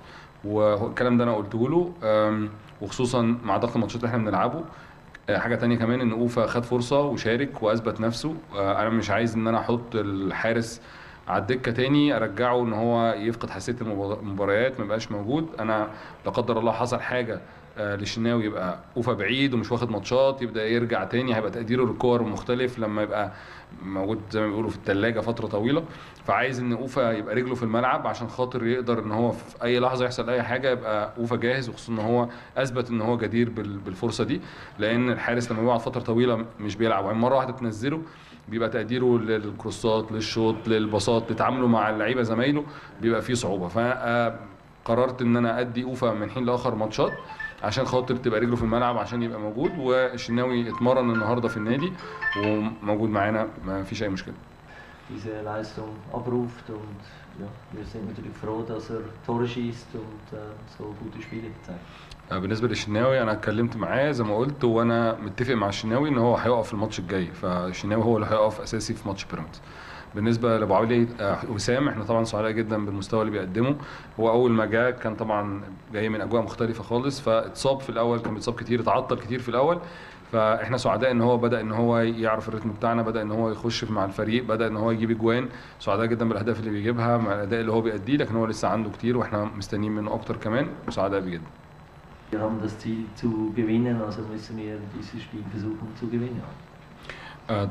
Speaker 4: والكلام ده انا قلته له وخصوصا مع ضغط الماتشات اللي احنا بنلعبه حاجه تانية كمان ان اوفا خد فرصه وشارك واثبت نفسه انا مش عايز ان انا احط الحارس على الدكه تاني ارجعه ان هو يفقد حساسيه المباريات ما بقاش موجود انا لا قدر الله حصل حاجه للشناوي آه، يبقى اوفا بعيد ومش واخد ماتشات يبدا يرجع تاني هيبقى تقديره للكور مختلف لما يبقى موجود زي ما بيقولوا في الثلاجه فتره طويله فعايز ان اوفا يبقى رجله في الملعب عشان خاطر يقدر ان هو في اي لحظه يحصل اي حاجه يبقى اوفا جاهز وخصوصا ان هو اثبت ان هو جدير بالفرصه دي لان الحارس لما بيقعد فتره طويله مش بيلعب وعين يعني مره واحده تنزله بيبقى تقديره للكروسات للشوط للباصات لتعامله مع اللعيبه زمايله بيبقى فيه صعوبه فقررت آه، ان انا ادي اوفا من حين لاخر ماتشات عشان خاطر تبقى رجله في الملعب عشان يبقى موجود والشناوي اتمرن النهارده في النادي وموجود معانا ما فيش اي مشكله
Speaker 5: diese Leistung abruft und ja, wir sind natürlich froh, dass er Tore schießt und äh, so gute Spiele zeigt.
Speaker 4: آه، بالنسبه للشناوي انا اتكلمت معاه زي ما قلت وانا متفق مع الشناوي ان هو هيقف الماتش الجاي فالشناوي هو اللي هيقف اساسي في ماتش بيراميدز بالنسبه لابو علي آه، وسام احنا طبعا سعداء جدا بالمستوى اللي بيقدمه هو اول ما جاء كان طبعا جاي من اجواء مختلفه خالص فاتصاب في الاول كان بيتصاب كتير اتعطل كتير في الاول فاحنا سعداء ان هو بدا ان هو يعرف الريتم بتاعنا بدا ان هو يخش مع الفريق بدا ان هو يجيب اجوان سعداء جدا بالاهداف اللي بيجيبها مع الاداء اللي هو بيأديه لكن هو لسه عنده كتير واحنا مستنيين منه اكتر كمان وسعداء بيه جدا
Speaker 5: Wir haben das Ziel zu gewinnen, also müssen wir dieses Spiel versuchen zu gewinnen.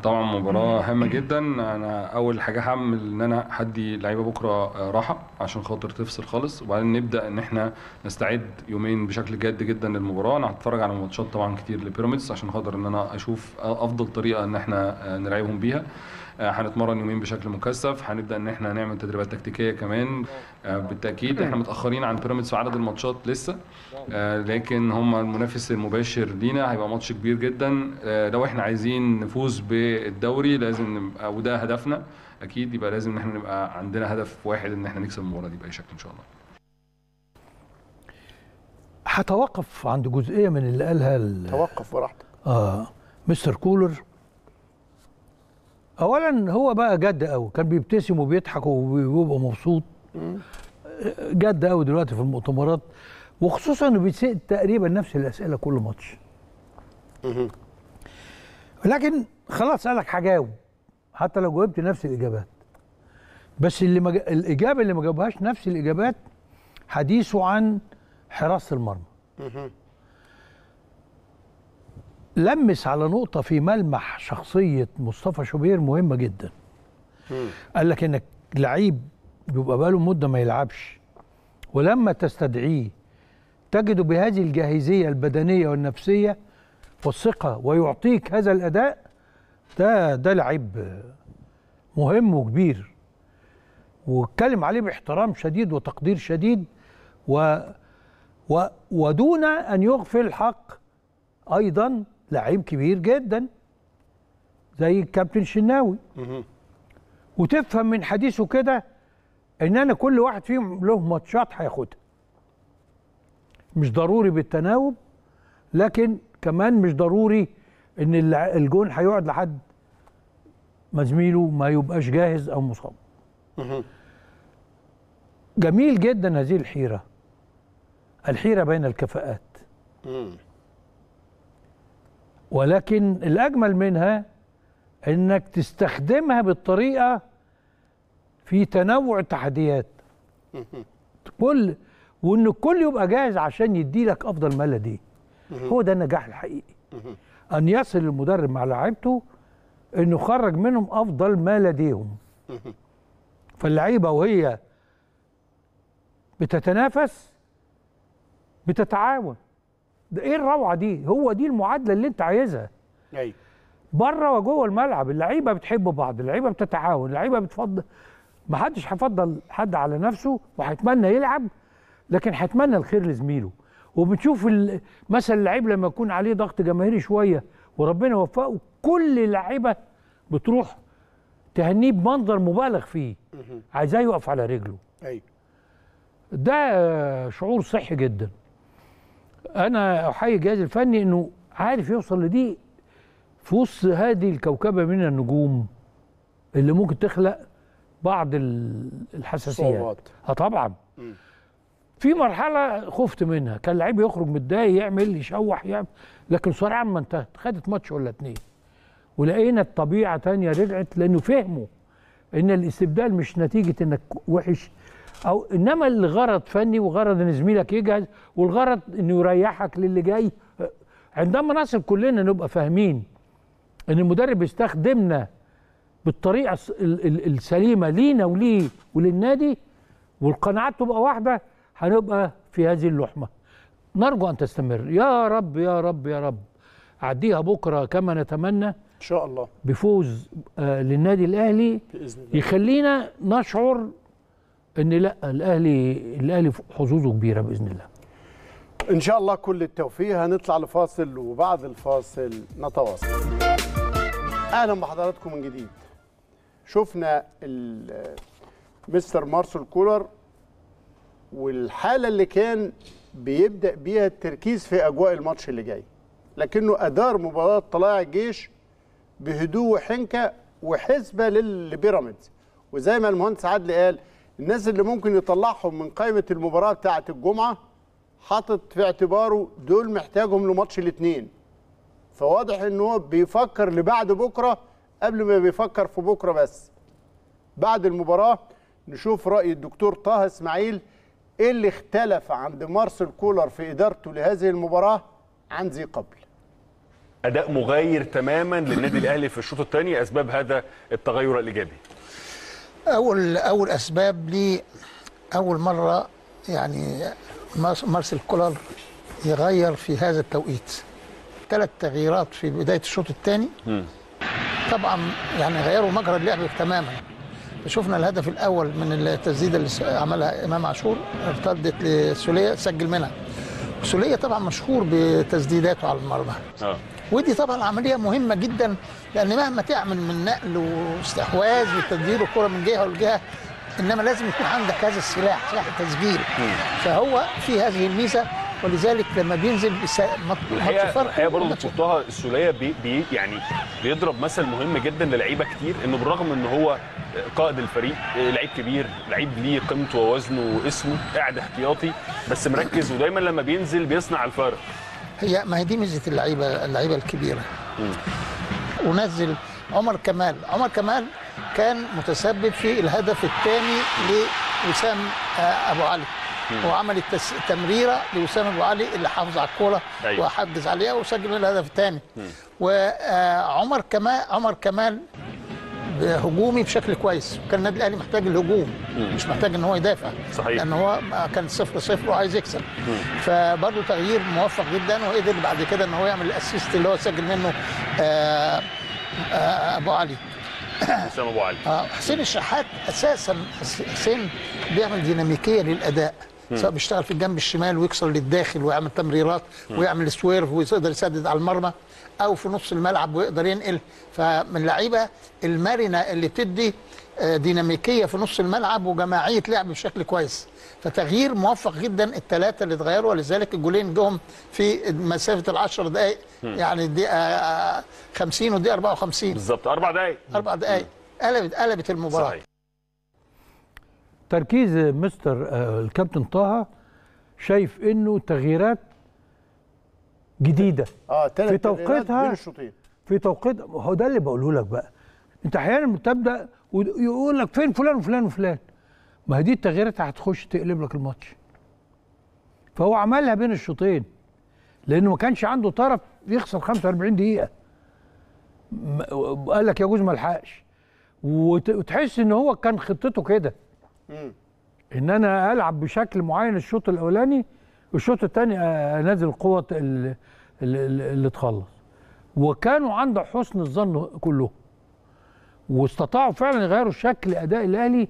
Speaker 4: طبعا äh, مباراة هامة جدا انا اول حاجة هعمل ان انا هدي اللعيبة بكرة آه، راحة عشان خاطر تفصل خالص وبعدين نبدا ان احنا نستعد يومين بشكل جاد جدا للمباراة انا هتفرج على ماتشات طبعا كتير لبيراميدز عشان خاطر ان انا اشوف افضل طريقة ان احنا آه، نلعبهم بيها آه، هنتمرن يومين بشكل مكثف هنبدا ان احنا هنعمل تدريبات تكتيكيه كمان آه، بالتاكيد احنا متاخرين عن بيراميدز في عدد الماتشات لسه آه، لكن هم المنافس المباشر لينا هيبقى ماتش كبير جدا لو احنا عايزين نفوز بالدوري لازم نبقى وده هدفنا اكيد يبقى لازم ان احنا نبقى عندنا هدف واحد ان احنا نكسب المباراه دي باي شكل ان شاء الله هتوقف
Speaker 1: عند جزئيه من اللي قالها
Speaker 4: توقف براحتك
Speaker 1: اه مستر كولر اولا هو بقى جد قوي كان بيبتسم وبيضحك وبيبقى مبسوط جد قوي دلوقتي في المؤتمرات وخصوصا انه بيتسال تقريبا نفس الاسئله كل ماتش لكن خلاص قالك حجاوب حتى لو جاوبت نفس الاجابات بس اللي مج... الاجابه اللي ما جاوبهاش نفس الاجابات حديثه عن حراسه المرمى لمس على نقطة في ملمح شخصية مصطفى شوبير مهمة جدا قال لك انك لعيب بيبقى باله مدة ما يلعبش ولما تستدعيه تجده بهذه الجاهزية البدنية والنفسية والثقة ويعطيك هذا الأداء ده ده لعيب مهم وكبير واتكلم عليه باحترام شديد وتقدير شديد و, و ودون أن يغفل حق أيضا لعيب كبير جدا زي الكابتن شناوي وتفهم من حديثه كده ان انا كل واحد فيهم له ماتشات هياخدها مش ضروري بالتناوب لكن كمان مش ضروري ان الجون هيقعد لحد ما زميله ما يبقاش جاهز او مصاب جميل جدا هذه الحيره الحيره بين الكفاءات ولكن الأجمل منها أنك تستخدمها بالطريقة في تنوع التحديات كل وان الكل يبقى جاهز عشان يدي لك افضل ما لديه هو ده النجاح الحقيقي ان يصل المدرب مع لعيبته انه خرج منهم افضل ما لديهم فاللعيبه وهي بتتنافس بتتعاون ده ايه الروعه دي هو دي المعادله اللي انت عايزها ايوه بره وجوه الملعب اللعيبه بتحب بعض اللعيبه بتتعاون اللعيبه بتفضل ما حدش هيفضل حد على نفسه وهيتمنى يلعب لكن هيتمنى الخير لزميله وبنشوف مثلا اللعيب لما يكون عليه ضغط جماهيري شويه وربنا يوفقه كل اللعيبه بتروح تهنيه بمنظر مبالغ فيه عايزاه يقف على رجله ايوه ده شعور صحي جدا انا احيي الجهاز الفني انه عارف يوصل لدي في وسط هذه الكوكبه من النجوم اللي ممكن تخلق بعض الحساسيات اه طبعا في مرحله خفت منها كان لعيب يخرج متضايق يعمل يشوح يعمل لكن سرعان ما انتهت خدت ماتش ولا اتنين ولقينا الطبيعه تانية رجعت لانه فهموا ان الاستبدال مش نتيجه انك وحش او انما الغرض فني وغرض ان زميلك يجهز والغرض انه يريحك للي جاي عندما نصل كلنا نبقى فاهمين ان المدرب بيستخدمنا بالطريقه السليمه لينا وليه وللنادي والقناعات تبقى واحده هنبقى في هذه اللحمه نرجو ان تستمر يا رب يا رب يا رب اعديها بكره كما نتمنى ان شاء الله بفوز آه، للنادي الاهلي باذن الله يخلينا نشعر ان لا الاهلي الاهلي حظوظه كبيره باذن الله ان شاء الله كل
Speaker 2: التوفيق هنطلع لفاصل وبعد الفاصل نتواصل اهلا بحضراتكم من جديد شفنا مستر مارسل كولر والحاله اللي كان بيبدا بيها التركيز في اجواء الماتش اللي جاي لكنه ادار مباراه طلائع الجيش بهدوء وحنكه وحسبه للبيراميدز وزي ما المهندس عدلي قال الناس اللي ممكن يطلعهم من قائمه المباراه بتاعه الجمعه حاطط في اعتباره دول محتاجهم لماتش الاثنين فواضح ان هو بيفكر لبعد بكره قبل ما بيفكر في بكره بس بعد المباراه نشوف راي الدكتور طه اسماعيل ايه اللي اختلف عند مارسل كولر في ادارته لهذه
Speaker 6: المباراه عن ذي قبل
Speaker 7: اداء مغاير تماما للنادي الاهلي في الشوط الثاني اسباب هذا التغير الايجابي
Speaker 6: اول اول اسباب لي اول مره يعني مارسيل كولر يغير في هذا التوقيت ثلاث تغييرات في بدايه الشوط الثاني طبعا يعني غيروا مجرى اللعب تماما شفنا الهدف الاول من التسديده اللي عملها امام عاشور ارتدت لسوليه سجل منها سولية طبعا مشهور بتسديداته على المرمى آه. ودي طبعا عمليه مهمه جدا لان مهما تعمل من نقل واستحواذ وتدير الكره من جهه ولجهه انما لازم يكون عندك هذا السلاح سلاح التسجيل فهو في هذه الميزه ولذلك لما بينزل ماتش هي برضه
Speaker 7: تحطها السوليه بي بي يعني بيضرب مثل مهم جدا للعيبه كتير انه بالرغم ان هو قائد الفريق لعيب كبير لعيب ليه قيمته ووزنه واسمه قاعد احتياطي بس مركز ودايما لما بينزل بيصنع الفارق
Speaker 6: هي ما هي دي ميزه اللعيبه اللعيبه الكبيره م. ونزل عمر كمال عمر كمال كان متسبب في الهدف الثاني لوسام آه، ابو علي وعمل التس... تمريره لوسام ابو علي اللي حافظ على الكوره أيوة. وحجز عليها وسجل الهدف الثاني وعمر آه، كمال عمر كمال هجومي بشكل كويس كان النادي الاهلي محتاج الهجوم مم. مش محتاج ان هو يدافع صحيح لان هو كان صفر صفر وعايز يكسب فبرضه تغيير موفق جدا وقدر بعد كده ان هو يعمل الاسيست اللي هو سجل منه آآ آه، آآ آه، ابو علي حسام ابو علي اه حسين الشحات اساسا حسين بيعمل ديناميكيه للاداء سواء بيشتغل في الجنب الشمال ويكسر للداخل ويعمل تمريرات ويعمل سويرف ويقدر يسدد على المرمى او في نص الملعب ويقدر ينقل فمن لعيبه المرنه اللي بتدي آه، ديناميكيه في نص الملعب وجماعيه لعب بشكل كويس فتغيير موفق جدا الثلاثه اللي اتغيروا ولذلك الجولين جم في مسافه ال 10 دقائق يعني الدقيقه 50 والدقيقه 54 بالظبط اربع دقائق اربع دقائق قلبت قلبت المباراه صحيح.
Speaker 1: تركيز مستر آه، الكابتن طه شايف انه تغييرات جديده اه في توقيتها في توقيت هو ده اللي بقوله لك بقى انت احيانا بتبدا ويقول لك فين فلان وفلان وفلان ما هي دي التغييرات هتخش تقلب لك الماتش فهو عملها بين الشوطين لانه ما كانش عنده طرف يخسر 45 دقيقه قال لك يجوز ما الحقش وتحس ان هو كان خطته كده ان انا العب بشكل معين الشوط الاولاني والشوط الثاني انزل آه، آه، قوه اللي تخلص وكانوا عند حسن الظن كلهم واستطاعوا فعلا يغيروا شكل اداء الاهلي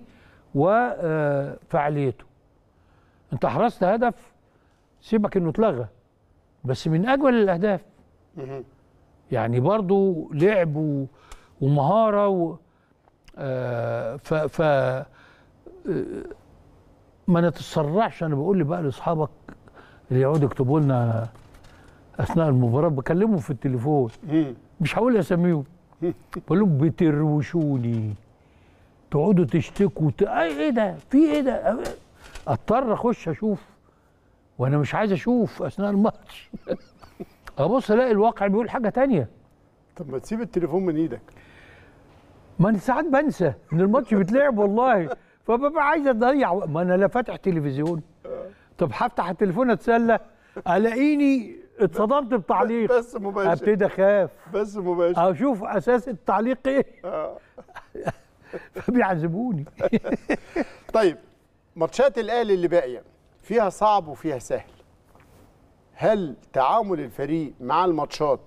Speaker 1: وفعاليته آه، انت حرزت هدف سيبك انه اتلغى بس من اجمل الاهداف يعني برضو لعب ومهاره و آه ف ف ما نتسرعش انا بقول لي بقى لاصحابك اللي يقعدوا يكتبوا لنا اثناء المباراه بكلمهم في التليفون مش هقول اساميهم بقول لهم بتروشوني تقعدوا تشتكوا ت... ايه ده في ايه ده اضطر اخش اشوف وانا مش عايز اشوف اثناء الماتش ابص الاقي الواقع بيقول حاجه تانية طب ما تسيب التليفون من ايدك ما انا ساعات بنسى ان الماتش بيتلعب والله فببقى عايز اضيع ما انا لا فاتح تلفزيون طب هفتح التليفون اتسلى الاقيني اتصدمت بتعليق بس مباشر ابتدي اخاف
Speaker 8: بس مباشر اشوف
Speaker 1: اساس التعليق ايه آه. فبيعذبوني طيب
Speaker 2: ماتشات الاهلي اللي باقيه فيها صعب وفيها سهل هل تعامل الفريق مع الماتشات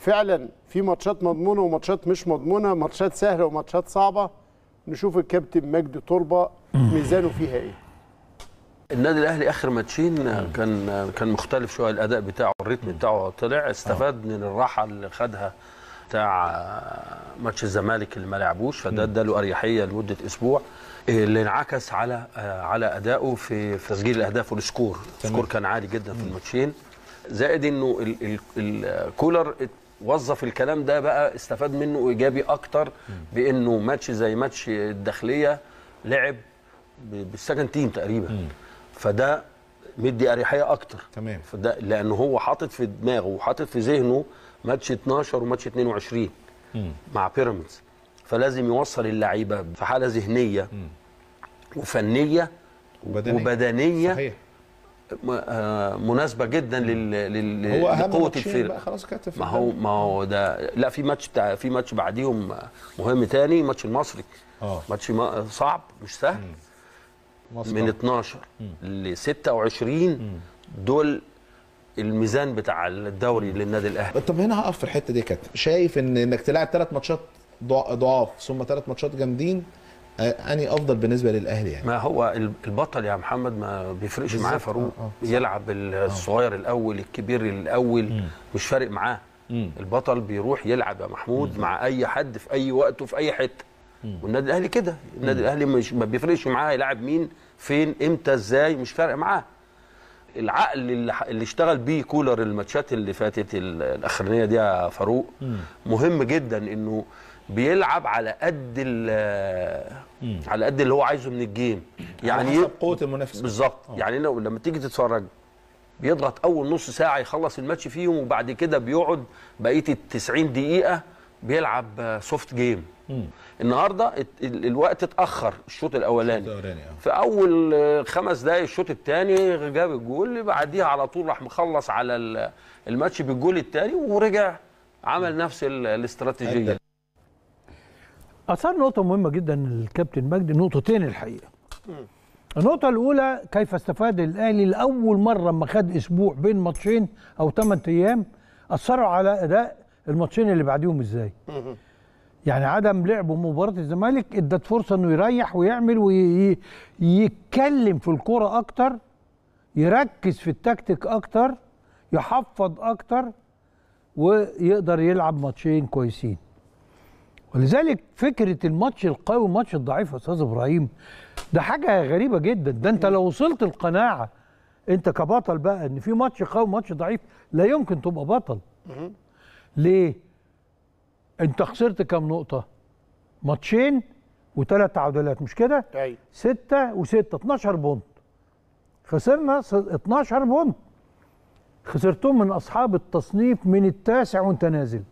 Speaker 2: فعلا في ماتشات مضمونه وماتشات مش مضمونه ماتشات سهله وماتشات صعبه نشوف الكابتن مجدي طلبه ميزانه فيها ايه
Speaker 9: النادي الاهلي اخر ماتشين كان كان مختلف شويه الاداء بتاعه الريتم بتاعه طلع آه. استفاد من الراحه اللي خدها بتاع آه، ماتش الزمالك اللي ما لعبوش فده اداله اريحيه لمده اسبوع آه، اللي انعكس على على ادائه في في تسجيل الاهداف والسكور السكور كان عالي جدا في الماتشين زائد انه الكولر وظف الكلام ده بقى استفاد منه ايجابي اكتر بانه ماتش زي ماتش الداخليه لعب بالسكند تيم تقريبا فده مدي اريحيه اكتر تمام فده لان هو حاطط في دماغه وحاطط في ذهنه ماتش 12 وماتش 22 مم. مع بيراميدز فلازم يوصل اللعيبه في حاله ذهنيه مم. وفنيه وبدنيه, وبدنية صحيح. آه، مناسبه جدا لل لل هو أهم لقوه الفرقه
Speaker 10: خلاص ما هو
Speaker 9: ما هو ده لا في ماتش بتاع في ماتش بعديهم مهم تاني ماتش المصري اه ماتش صعب مش سهل من 12 ل 26 دول الميزان بتاع الدوري للنادي الاهلي
Speaker 3: طب هنا هقف في الحته دي كابتن شايف ان انك تلاعب ثلاث ماتشات ضعاف ثم ثلاث ماتشات جامدين اني افضل بالنسبه للاهلي يعني
Speaker 9: ما هو البطل يا محمد ما بيفرقش معاه فاروق آه، آه، يلعب آه. الصغير الاول الكبير الاول مم. مش فارق معاه البطل بيروح يلعب يا محمود مم. مع اي حد في اي وقت وفي اي حته والنادي الاهلي كده النادي الاهلي مش ما بيفرقش معاه هيلاعب مين فين امتى ازاي مش فارق معاه العقل اللي, اللي اشتغل بيه كولر الماتشات اللي فاتت الاخرانيه دي يا فاروق مهم جدا انه بيلعب على قد على قد اللي هو عايزه من الجيم يعني حسب قوه المنافسه بالظبط آه. يعني لو لما تيجي تتفرج بيضغط اول نص ساعه يخلص الماتش فيهم وبعد كده بيقعد بقيه ال 90 دقيقه بيلعب سوفت جيم مم. النهارده الوقت اتاخر الشوط الاولاني آه. في اول خمس دقائق الشوط الثاني جاب الجول بعديها على طول راح مخلص على الماتش بالجول الثاني ورجع عمل نفس الاستراتيجيه
Speaker 1: أثار نقطة مهمة جدا الكابتن مجدي نقطتين الحقيقة النقطة الأولى كيف استفاد الأهلي لأول مرة لما خد أسبوع بين ماتشين أو ثمان أيام أثروا على أداء الماتشين اللي بعديهم إزاي يعني عدم لعبه مباراة الزمالك ادت فرصة إنه يريح ويعمل ويتكلم في الكورة أكتر يركز في التكتيك أكتر يحفظ أكتر ويقدر يلعب ماتشين كويسين ولذلك فكره الماتش القوي والماتش الضعيف يا استاذ ابراهيم ده حاجه غريبه جدا ده انت لو وصلت القناعه انت كبطل بقى ان في ماتش قوي وماتش ضعيف لا يمكن تبقى بطل ليه انت خسرت كام نقطه ماتشين وثلاث تعادلات مش كده ايوه وستة 12 بونت خسرنا 12 بونت خسرتهم من اصحاب التصنيف من التاسع وانت نازل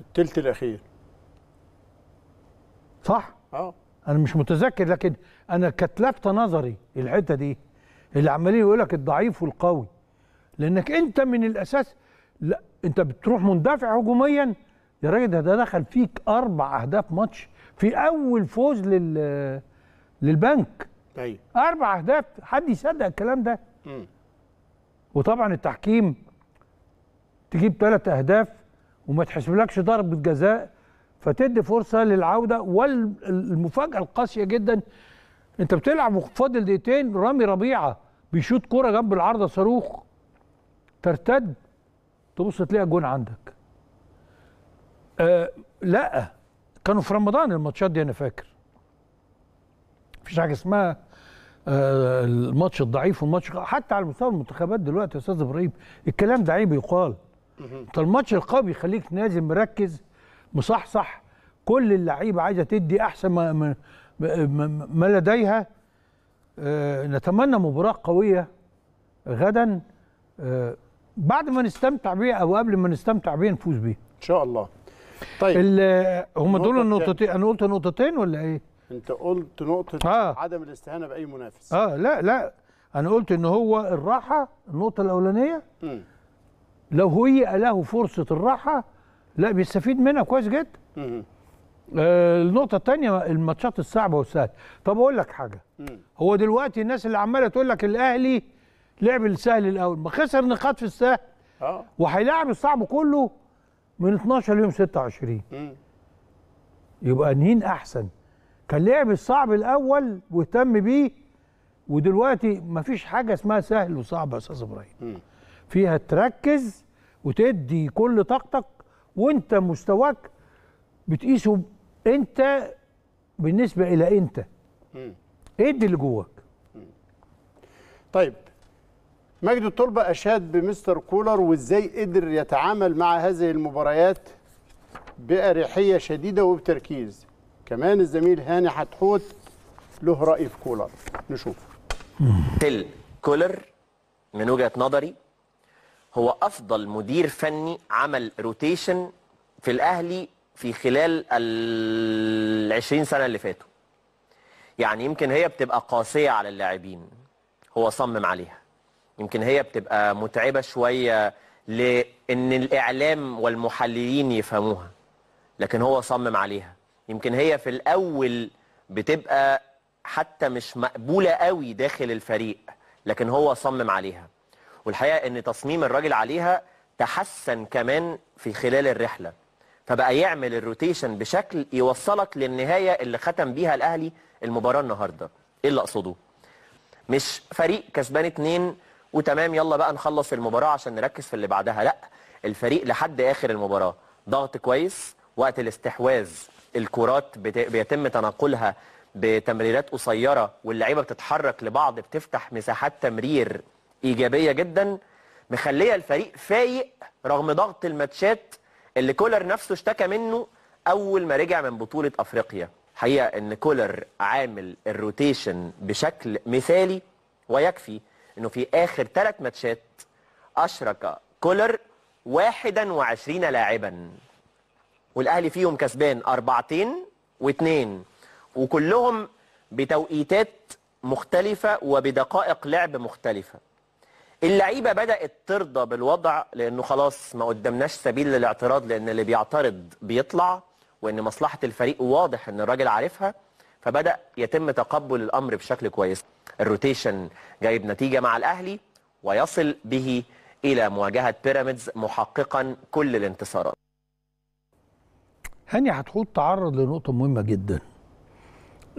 Speaker 2: الثلث الاخير
Speaker 1: صح؟ اه انا مش متذكر لكن انا كانت لافته نظري الحته دي اللي عمالين يقول لك الضعيف والقوي لانك انت من الاساس لا انت بتروح مندفع هجوميا يا راجل ده ده دخل فيك اربع اهداف ماتش في اول فوز لل للبنك ايوه اربع اهداف حد يصدق الكلام ده امم وطبعا التحكيم تجيب ثلاث اهداف وما تحسبلكش ضربه جزاء فتدي فرصه للعوده والمفاجاه القاسيه جدا انت بتلعب وفاضل دقيقتين رامي ربيعه بيشوط كوره جنب العارضه صاروخ ترتد تبص تلاقي جون عندك آه لا كانوا في رمضان الماتشات دي انا فاكر مفيش حاجه اسمها آه الماتش الضعيف والماتش حتى على مستوى المنتخبات دلوقتي يا استاذ ابراهيم الكلام ده عيب يقال انت الماتش القوي يخليك نازل مركز مصحصح كل اللعيبه عايزه تدي احسن ما, ما, ما لديها آه، نتمنى مباراه قويه غدا آه، بعد ما نستمتع بيها او قبل ما نستمتع بيها نفوز بيها ان شاء الله طيب هم دول النقطتين انا قلت نقطتين ولا ايه انت
Speaker 2: قلت نقطه آه. عدم الاستهانه باي منافس
Speaker 1: اه لا لا انا قلت ان هو الراحه النقطه الاولانيه م. لو هيئ له فرصه الراحه لا بيستفيد منها كويس جدا آه النقطه الثانيه الماتشات الصعبه والسهل طب اقول لك حاجه هو دلوقتي الناس اللي عماله تقول لك الاهلي لعب السهل الاول ما خسر نقاط في السهل اه وهيلاعب الصعب كله من 12 ليوم 26 مم. يبقى نهين احسن كان لعب الصعب الاول واهتم بيه ودلوقتي ما فيش حاجه اسمها سهل وصعب يا استاذ ابراهيم فيها تركز وتدي كل طاقتك وانت مستواك بتقيسه انت بالنسبه الى انت ادي اللي جواك طيب مجد الطلبة
Speaker 2: أشاد بمستر كولر وإزاي قدر يتعامل مع هذه المباريات بأريحية شديدة وبتركيز كمان الزميل هاني حتحوت له رأي في كولر نشوف
Speaker 5: تل كولر من وجهة نظري هو افضل مدير فني عمل روتيشن في الاهلي في خلال ال 20 سنه اللي فاتوا يعني يمكن هي بتبقى قاسيه على اللاعبين هو صمم عليها يمكن هي بتبقى متعبه شويه لان الاعلام والمحللين يفهموها لكن هو صمم عليها يمكن هي في الاول بتبقى حتى مش مقبوله قوي داخل الفريق لكن هو صمم عليها والحقيقه ان تصميم الراجل عليها تحسن كمان في خلال الرحله فبقى يعمل الروتيشن بشكل يوصلك للنهايه اللي ختم بيها الاهلي المباراه النهارده ايه اللي اقصده مش فريق كسبان اتنين وتمام يلا بقى نخلص المباراه عشان نركز في اللي بعدها لا الفريق لحد اخر المباراه ضغط كويس وقت الاستحواذ الكرات بيتم تناقلها بتمريرات قصيره واللعيبه بتتحرك لبعض بتفتح مساحات تمرير ايجابيه جدا مخليه الفريق فايق رغم ضغط الماتشات اللي كولر نفسه اشتكى منه اول ما رجع من بطوله افريقيا حقيقه ان كولر عامل الروتيشن بشكل مثالي ويكفي انه في اخر ثلاث ماتشات اشرك كولر 21 لاعبا والاهلي فيهم كسبان اربعتين واثنين وكلهم بتوقيتات مختلفه وبدقائق لعب مختلفه اللعيبه بدات ترضى بالوضع لانه خلاص ما قدامناش سبيل للاعتراض لان اللي بيعترض بيطلع وان مصلحه الفريق واضح ان الراجل عارفها فبدا يتم تقبل الامر بشكل كويس الروتيشن جايب نتيجه مع الاهلي ويصل به الى مواجهه بيراميدز محققا كل الانتصارات
Speaker 1: هاني حتحوط تعرض لنقطه مهمه جدا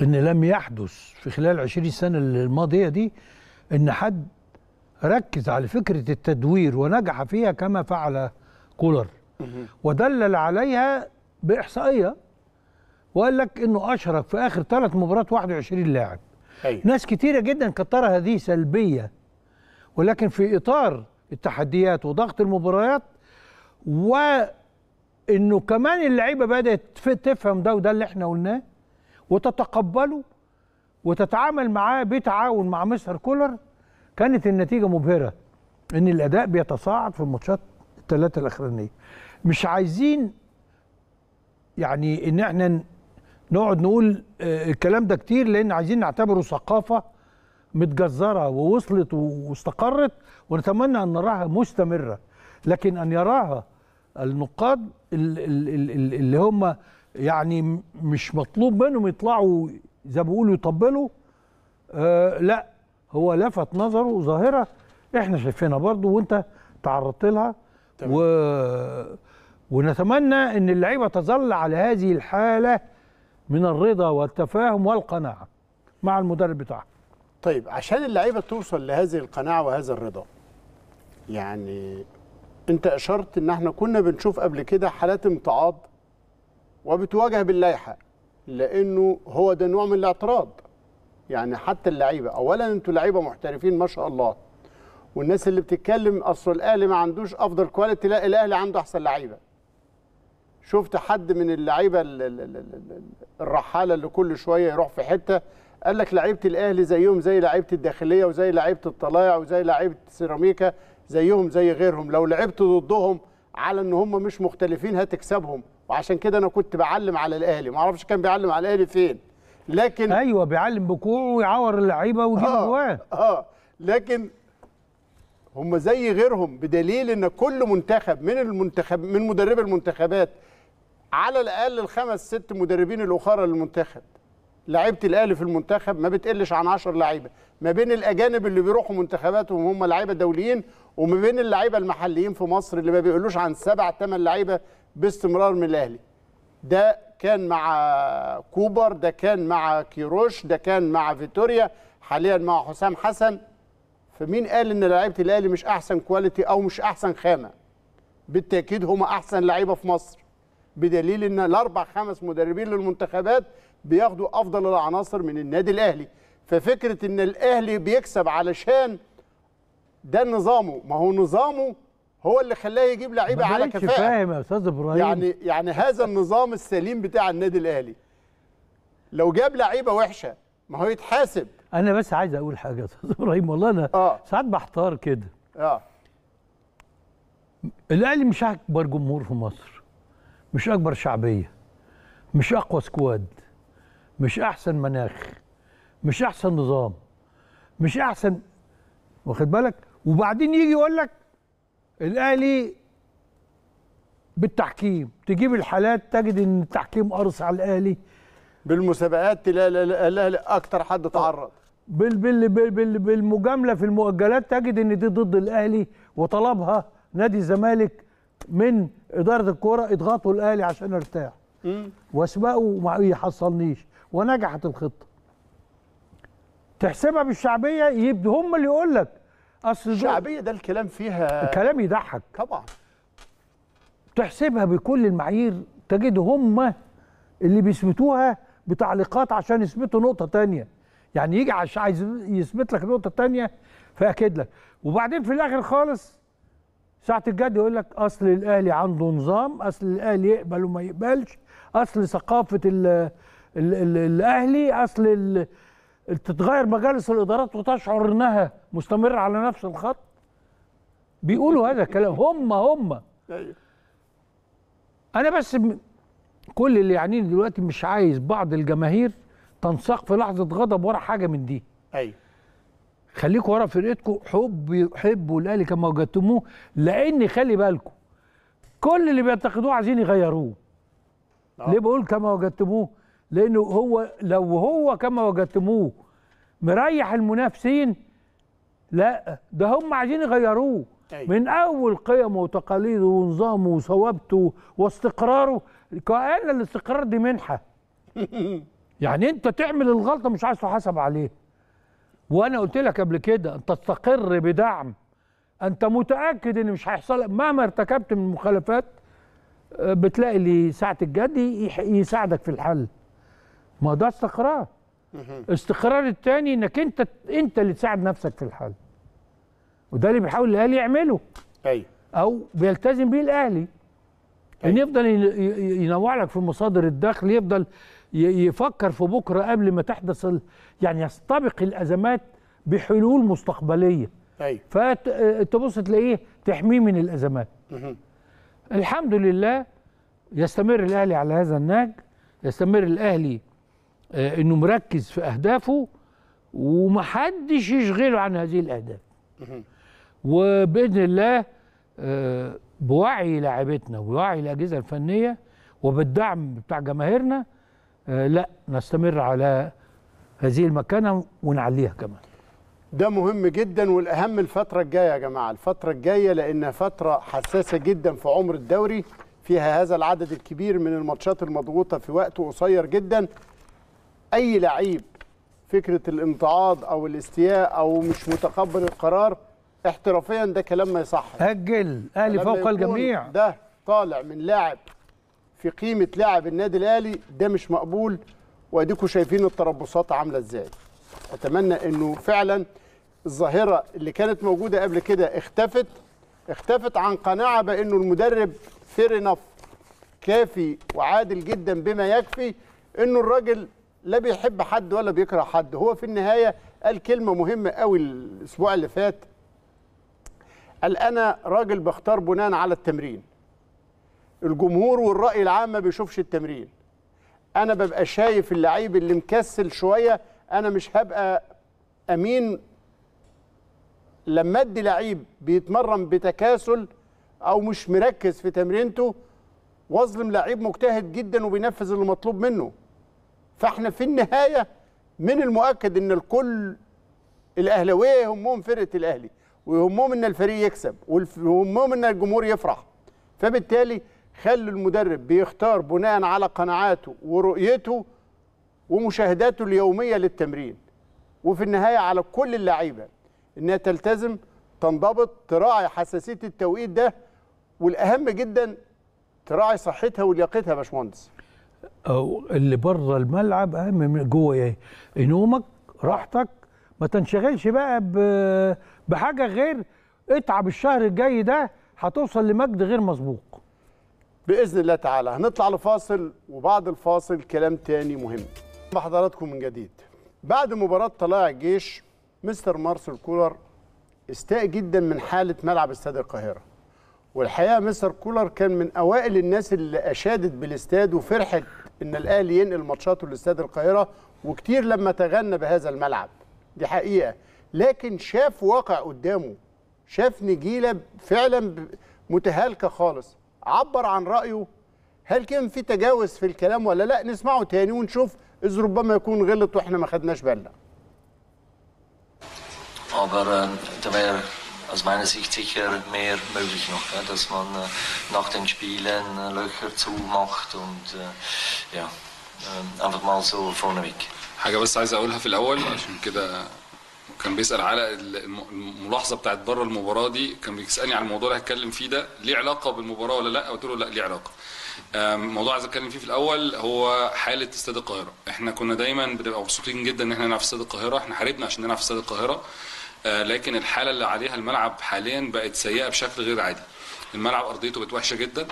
Speaker 1: ان لم يحدث في خلال 20 سنه الماضيه دي ان حد ركز على فكرة التدوير ونجح فيها كما فعل كولر ودلل عليها بإحصائية وقال لك انه اشرك في اخر ثلاث مباريات 21 لاعب أيوة. ناس كتيره جدا كترى هذه سلبيه ولكن في اطار التحديات وضغط المباريات وانه كمان اللعيبه بدات تفهم ده وده اللي احنا قلناه وتتقبله وتتعامل معاه بتعاون مع مستر كولر كانت النتيجه مبهره ان الاداء بيتصاعد في الماتشات الثلاثه الاخرانيه مش عايزين يعني ان احنا نقعد نقول آه، الكلام ده كتير لان عايزين نعتبره ثقافه متجذره ووصلت واستقرت ونتمنى ان نراها مستمره لكن ان يراها النقاد اللي هم يعني مش مطلوب منهم يطلعوا زي ما بيقولوا يطبلوا آه لا هو لفت نظره ظاهره احنا شايفينها برضو وانت تعرضت لها و... ونتمنى ان اللعيبه تظل على هذه الحاله من الرضا والتفاهم والقناعه مع المدرب بتاعها
Speaker 2: طيب عشان اللعيبه توصل لهذه القناعه وهذا الرضا يعني انت اشرت ان احنا كنا بنشوف قبل كده حالات امتعاض وبتواجه باللائحه لانه هو ده نوع من الاعتراض يعني حتى اللعيبه اولا انتوا لعيبه محترفين ما شاء الله والناس اللي بتتكلم اصل الاهلي ما عندوش افضل كواليتي لا الاهلي عنده احسن لعيبه شفت حد من اللعيبه الرحاله اللي كل شويه يروح في حته قال لك لعيبه الاهلي زيهم زي لعيبه الداخليه وزي لعيبه الطلايع وزي لعيبه السيراميكا زيهم زي غيرهم لو لعبت ضدهم على ان هم مش مختلفين هتكسبهم وعشان كده انا كنت بعلم على الاهلي ما اعرفش كان بيعلم على الاهلي فين
Speaker 1: لكن ايوه بيعلم بكوعه ويعور اللعيبه ويجيب آه، اجوان آه, اه لكن هم زي
Speaker 2: غيرهم بدليل ان كل منتخب من المنتخب من مدرب المنتخبات على الاقل الخمس ست مدربين الاخرى للمنتخب لعيبه الاهلي في المنتخب ما بتقلش عن 10 لعيبه ما بين الاجانب اللي بيروحوا منتخباتهم هم لعيبه دوليين وما بين اللعيبه المحليين في مصر اللي ما بيقولوش عن سبع ثمان لعيبه باستمرار من الاهلي ده كان مع كوبر ده كان مع كيروش ده كان مع فيتوريا حاليا مع حسام حسن فمين قال ان لعيبه الاهلي مش احسن كواليتي او مش احسن خامه بالتاكيد هم احسن لعيبه في مصر بدليل ان الاربع خمس مدربين للمنتخبات بياخدوا افضل العناصر من النادي الاهلي ففكره ان الاهلي بيكسب علشان ده نظامه ما هو نظامه هو اللي خلاه يجيب لعيبه على كفاءه فاهم
Speaker 1: يا استاذ ابراهيم يعني
Speaker 2: يعني هذا النظام السليم بتاع النادي الاهلي لو جاب لعيبه وحشه ما هو يتحاسب
Speaker 1: انا بس عايز اقول حاجه يا استاذ ابراهيم والله انا آه. ساعات بحتار كده اه الاهلي مش اكبر جمهور في مصر مش اكبر شعبيه مش اقوى سكواد مش احسن مناخ مش احسن نظام مش احسن واخد بالك وبعدين يجي يقول لك الاهلي بالتحكيم تجيب الحالات تجد ان التحكيم قرص على الاهلي بالمسابقات تلاقي الاهلي اكتر حد تعرض بال بال بال بال بالمجامله في المؤجلات تجد ان دي ضد الاهلي وطلبها نادي الزمالك من اداره الكوره اضغطوا الاهلي عشان ارتاح واسبقوا وما يحصلنيش ونجحت الخطه تحسبها بالشعبيه يبدو هم اللي يقول لك اصل الشعبيه
Speaker 2: ده الكلام فيها
Speaker 1: الكلام يضحك طبعا تحسبها بكل المعايير تجد هم اللي بيثبتوها بتعليقات عشان يثبتوا نقطه تانية يعني يجي عشان عايز يثبت لك نقطه تانية فياكد لك وبعدين في الاخر خالص ساعه الجد يقول لك اصل الاهلي عنده نظام اصل الاهلي يقبل وما يقبلش اصل ثقافه الـ الـ الـ الاهلي اصل تتغير مجالس الادارات وتشعر انها مستمره على نفس الخط بيقولوا هذا الكلام هم هم انا بس كل اللي يعنيني دلوقتي مش عايز بعض الجماهير تنساق في لحظه غضب ورا حاجه من دي ايوه خليكوا ورا فرقتكم حب حبوا الاهلي كما وجدتموه لان خلي بالكم كل اللي بيعتقدوه عايزين يغيروه آه. ليه بقول كما وجدتموه لانه هو لو هو كما وجدتموه مريح المنافسين لا ده هم عايزين يغيروه أيوة. من اول قيمه وتقاليده ونظامه وثوابته واستقراره كان الاستقرار دي منحه يعني انت تعمل الغلطه مش عايز تحاسب عليها وانا قلت لك قبل كده انت تستقر بدعم انت متاكد ان مش هيحصل مهما ارتكبت من مخالفات آه، بتلاقي اللي ساعه الجد يساعدك في الحل ما ده استقرار استقرار التاني انك انت انت اللي تساعد نفسك في الحل وده اللي بيحاول الاهلي يعمله ايوه او بيلتزم بيه الاهلي أيوة. ان يفضل ينوع لك في مصادر الدخل يفضل يفكر في بكره قبل ما تحدث ال... يعني يستبق الازمات بحلول مستقبليه ايوه فتبص تلاقيه تحميه من الازمات مه. الحمد لله يستمر الاهلي على هذا النهج يستمر الاهلي آه، انه مركز في اهدافه ومحدش يشغله عن هذه الاهداف وباذن الله آه، بوعي لاعبتنا ووعي الاجهزه الفنيه وبالدعم بتاع جماهيرنا آه، لا نستمر على هذه المكانه ونعليها كمان
Speaker 2: ده مهم جدا والاهم الفتره الجايه يا جماعه الفتره الجايه لانها فتره حساسه جدا في عمر الدوري فيها هذا العدد الكبير من الماتشات المضغوطه في وقت قصير جدا اي لعيب فكره الامتعاض او الاستياء او مش متقبل القرار احترافيا ده كلام ما يصحش
Speaker 1: اجل
Speaker 2: اهلي فوق الجميع ده طالع من لاعب في قيمه لاعب النادي الاهلي ده مش مقبول واديكم شايفين التربصات عامله ازاي اتمنى انه فعلا الظاهره اللي كانت موجوده قبل كده اختفت اختفت عن قناعه بانه المدرب فير كافي وعادل جدا بما يكفي انه الراجل لا بيحب حد ولا بيكره حد هو في النهايه قال كلمه مهمه قوي الاسبوع اللي فات قال انا راجل بختار بناء على التمرين الجمهور والراي العام ما بيشوفش التمرين انا ببقى شايف اللعيب اللي مكسل شويه انا مش هبقى امين لما ادي لعيب بيتمرن بتكاسل او مش مركز في تمرينته واظلم لعيب مجتهد جدا وبينفذ اللي مطلوب منه فاحنا في النهايه من المؤكد ان الكل الاهلاويه يهمهم فرقه الاهلي ويهمهم ان الفريق يكسب ويهمهم ان الجمهور يفرح فبالتالي خلي المدرب بيختار بناء على قناعاته ورؤيته ومشاهداته اليوميه للتمرين وفي النهايه على كل اللعيبه انها تلتزم تنضبط تراعي حساسيه التوقيت ده والاهم جدا تراعي صحتها ولياقتها يا باشمهندس
Speaker 1: أو اللي بره الملعب اهم من جوه ايه نومك راحتك ما تنشغلش بقى بحاجه غير اتعب الشهر الجاي ده هتوصل لمجد غير مسبوق
Speaker 2: باذن الله تعالى هنطلع لفاصل وبعد الفاصل كلام تاني مهم بحضراتكم من جديد بعد مباراه طلائع الجيش مستر مارسل كولر استاء جدا من حاله ملعب استاد القاهره والحقيقه مستر كولر كان من اوائل الناس اللي اشادت بالاستاد وفرحت ان الاهلي ينقل ماتشاته لاستاد القاهره وكتير لما تغنى بهذا الملعب دي حقيقه لكن شاف واقع قدامه شاف نجيله فعلا متهالكه خالص عبر عن رايه هل كان في تجاوز في الكلام ولا لا نسمعه تاني ونشوف اذ ربما يكون غلط واحنا ما خدناش بالنا
Speaker 5: aus meiner Sicht sicher mehr möglich noch, ja, dass man äh, nach den Spielen äh, Löcher zumacht und
Speaker 4: äh, ja, ähm, einfach mal so vorneweg. حاجة بس عايز أقولها في الأول عشان كده كان بيسأل على الملاحظة بتاعت بره المباراة دي كان بيسألني على الموضوع اللي هتكلم فيه ده ليه علاقة بالمباراة ولا لا قلت له لا ليه علاقة موضوع عايز اتكلم فيه في الاول هو حاله استاد القاهره احنا كنا دايما بنبقى مبسوطين جدا ان احنا نلعب في استاد القاهره احنا حاربنا عشان نلعب في استاد القاهره آه، لكن الحاله اللي عليها الملعب حاليا بقت سيئه بشكل غير عادي الملعب ارضيته بقت وحشه جدا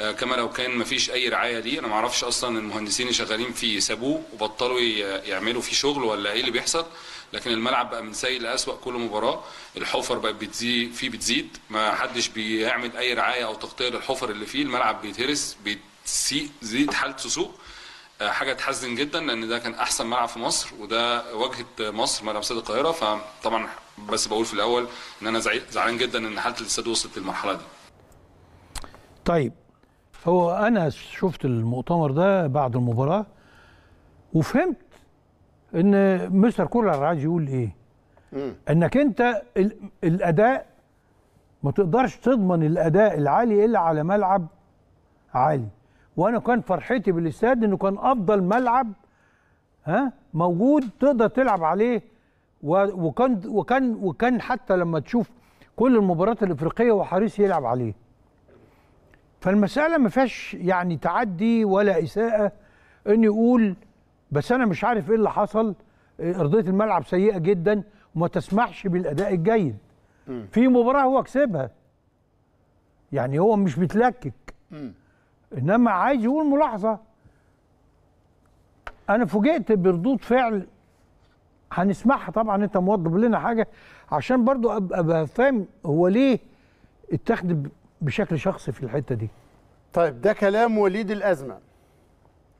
Speaker 4: آه، كما لو كان مفيش اي رعايه ليه انا ما اعرفش اصلا المهندسين اللي شغالين فيه سابوه وبطلوا يعملوا فيه شغل ولا ايه اللي بيحصل لكن الملعب بقى من سيء لاسوء كل مباراه الحفر بقت بتزيد فيه بتزيد ما حدش بيعمل اي رعايه او تغطيه للحفر اللي فيه الملعب بيتهرس زيد حالته سوء حاجه تحزن جدا لان ده كان احسن ملعب في مصر وده واجهه مصر ملعب استاد القاهره فطبعا بس بقول في الاول ان انا زعلان جدا ان حاله الاستاد وصلت للمرحله دي.
Speaker 1: طيب هو انا شفت المؤتمر ده بعد المباراه وفهمت ان مستر كولر عايز يقول ايه؟ مم. انك انت الاداء ما تقدرش تضمن الاداء العالي الا على ملعب عالي. وانا كان فرحتي بالاستاد انه كان افضل ملعب ها موجود تقدر تلعب عليه وكان وكان وكان حتى لما تشوف كل المباريات الافريقيه وحريص يلعب عليه فالمساله ما فيهاش يعني تعدي ولا اساءه ان يقول بس انا مش عارف ايه اللي حصل ارضيه الملعب سيئه جدا وما تسمحش بالاداء الجيد في مباراه هو كسبها يعني هو مش بيتلكك انما عايز يقول ملاحظه انا فوجئت بردود فعل هنسمعها طبعا انت موضب لنا حاجه عشان برضو ابقى فاهم هو ليه اتخذ بشكل شخصي في الحته دي طيب ده كلام وليد الازمه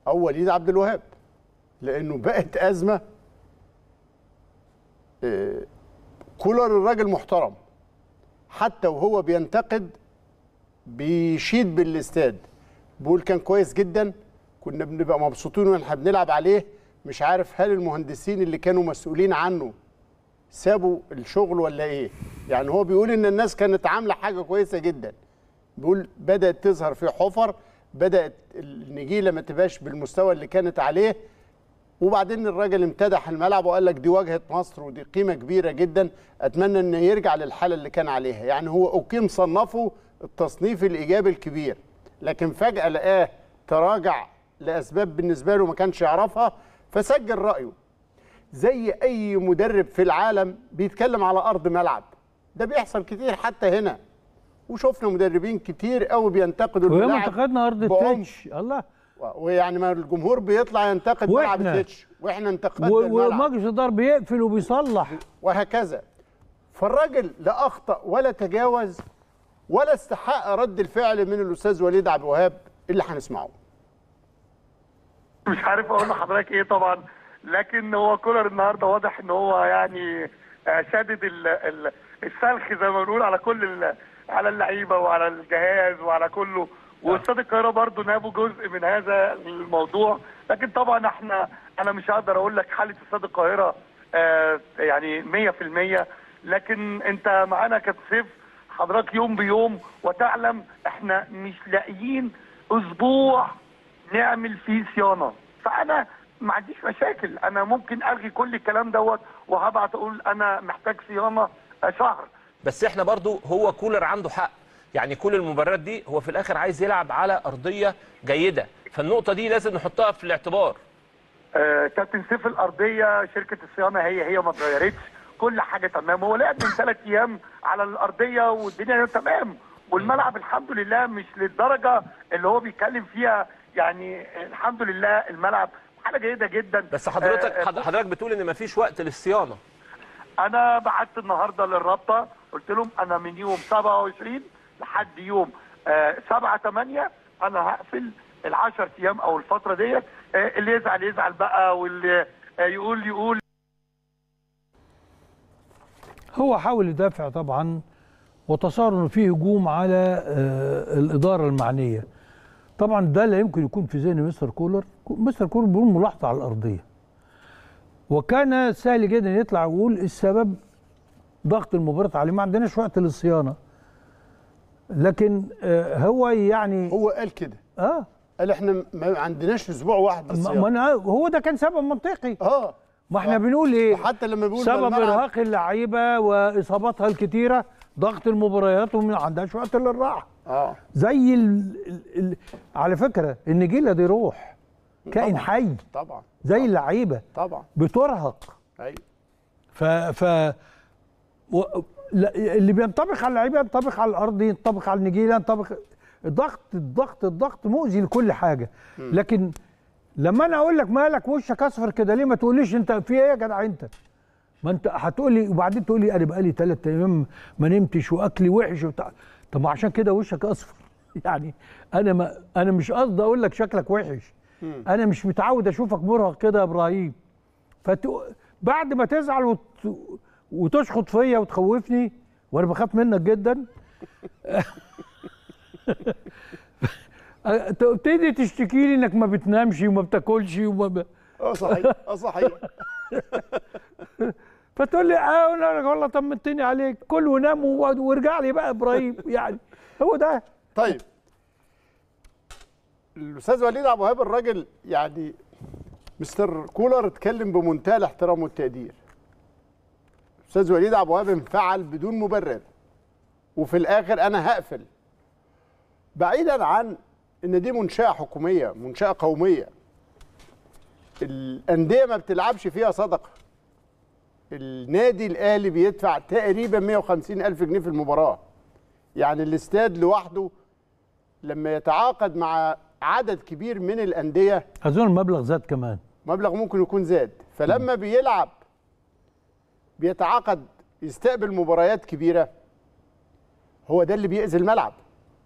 Speaker 2: او وليد عبد الوهاب لانه بقت ازمه آه، كولر الراجل محترم حتى وهو بينتقد بيشيد بالاستاد بول كان كويس جدا كنا بنبقى مبسوطين واحنا بنلعب عليه مش عارف هل المهندسين اللي كانوا مسؤولين عنه سابوا الشغل ولا ايه يعني هو بيقول ان الناس كانت عامله حاجه كويسه جدا بيقول بدات تظهر في حفر بدات النجيله ما تبقاش بالمستوى اللي كانت عليه وبعدين الراجل امتدح الملعب وقال لك دي واجهه مصر ودي قيمه كبيره جدا اتمنى انه يرجع للحاله اللي كان عليها يعني هو اوكي مصنفه التصنيف الايجابي الكبير لكن فجأة لقاه تراجع لأسباب بالنسبة له ما كانش يعرفها فسجل رأيه زي أي مدرب في العالم بيتكلم على أرض ملعب ده بيحصل كتير حتى هنا وشفنا مدربين كتير قوي بينتقدوا الملعب ويوم انتقدنا أرض التتش الله ويعني ما الجمهور بيطلع ينتقد ملعب التتش واحنا انتقدنا الملعب ومجلس الدار بيقفل وبيصلح وهكذا فالراجل لا اخطا ولا تجاوز ولا استحق رد الفعل من الاستاذ وليد عبد الوهاب اللي هنسمعه
Speaker 11: مش عارف اقول لحضرتك ايه طبعا لكن هو كولر النهارده واضح ان هو يعني شادد السلخ زي ما بنقول على كل على اللعيبه وعلى الجهاز وعلى كله نعم. واستاد القاهره برضه نابوا جزء من هذا الموضوع لكن طبعا احنا انا مش هقدر اقول لك حاله استاد القاهره آه، يعني 100% لكن انت معانا كسيف حضرتك يوم بيوم وتعلم احنا مش لاقيين اسبوع نعمل فيه صيانه فانا ما عنديش مشاكل انا ممكن الغي كل الكلام دوت
Speaker 9: وهبعت اقول انا محتاج صيانه شهر بس احنا برضو هو كولر عنده حق يعني كل المباريات دي هو في الاخر عايز يلعب على ارضيه جيده فالنقطه دي لازم نحطها في الاعتبار
Speaker 7: آه كابتن سيف الارضيه شركه الصيانه هي هي
Speaker 11: ما اتغيرتش كل حاجه تمام هو لعب من ثلاث ايام على الارضيه والدنيا تمام والملعب الحمد لله مش للدرجه اللي هو بيتكلم فيها يعني الحمد لله الملعب حاجه جيده جدا بس حضرتك آه, آه،
Speaker 9: حضرتك بتقول ان مفيش وقت للصيانه
Speaker 11: انا بعت النهارده للرابطه قلت لهم انا من يوم 27 لحد يوم 7 آه، 8 انا هقفل ال 10 ايام او الفتره ديت آه، اللي يزعل يزعل بقى واللي يقول يقول
Speaker 1: هو حاول يدافع طبعا وتصار انه في هجوم على آه، الاداره المعنيه طبعا ده لا يمكن يكون في ذهن مستر كولر مستر كولر بيقول ملاحظه على الارضيه وكان سهل جدا يطلع ويقول السبب ضغط المباراة عليه ما عندناش وقت للصيانه لكن آه، هو يعني هو قال كده اه قال احنا ما عندناش اسبوع واحد للصيانه ما هو ده كان سبب منطقي اه ما احنا بنقول ايه وحتى لما بيقول سبب ارهاق اللعيبه واصاباتها الكتيره ضغط المباريات وما عندهاش وقت للراحه اه زي ال... ال... على فكره النجيله دي روح كائن طبعًا. حي طبعا زي اللعيبه طبعا بترهق ايوه ف ف و... اللي بينطبق على اللعيبه ينطبق على الارض ينطبق على النجيله ينطبق الضغط الضغط الضغط مؤذي لكل حاجه لكن لما انا اقول لك مالك وشك اصفر كده ليه ما تقوليش انت في ايه يا جدع انت ما انت هتقول لي وبعدين تقول لي انا بقالي ثلاث ايام ما نمتش واكلي وحش وبتاع طب ما عشان كده وشك اصفر يعني انا ما انا مش قصدي اقول لك شكلك وحش انا مش متعود اشوفك مرهق كده يا ابراهيم فت... بعد ما تزعل وت... وتشخط فيا وتخوفني وانا بخاف منك جدا تبتدي تشتكي لي انك ما بتنامش وما بتاكلش وما ب... اه صحيح اه صحيح فتقول لي اه انا والله طمنتني عليك كل ونام وارجع لي بقى ابراهيم يعني هو ده طيب الاستاذ وليد ابو هاب
Speaker 2: الراجل يعني مستر كولر اتكلم بمنتهى الاحترام والتقدير استاذ وليد ابو الوهاب انفعل بدون مبرر وفي الاخر انا هقفل بعيدا عن ان دي منشاه حكوميه منشاه قوميه الانديه ما بتلعبش فيها صدقه النادي الاهلي بيدفع تقريبا 150 الف جنيه في المباراه يعني الاستاد لوحده لما يتعاقد مع عدد كبير من الانديه
Speaker 1: اظن المبلغ زاد كمان
Speaker 2: مبلغ ممكن يكون زاد فلما بيلعب بيتعاقد يستقبل مباريات كبيره هو ده اللي بيأذي الملعب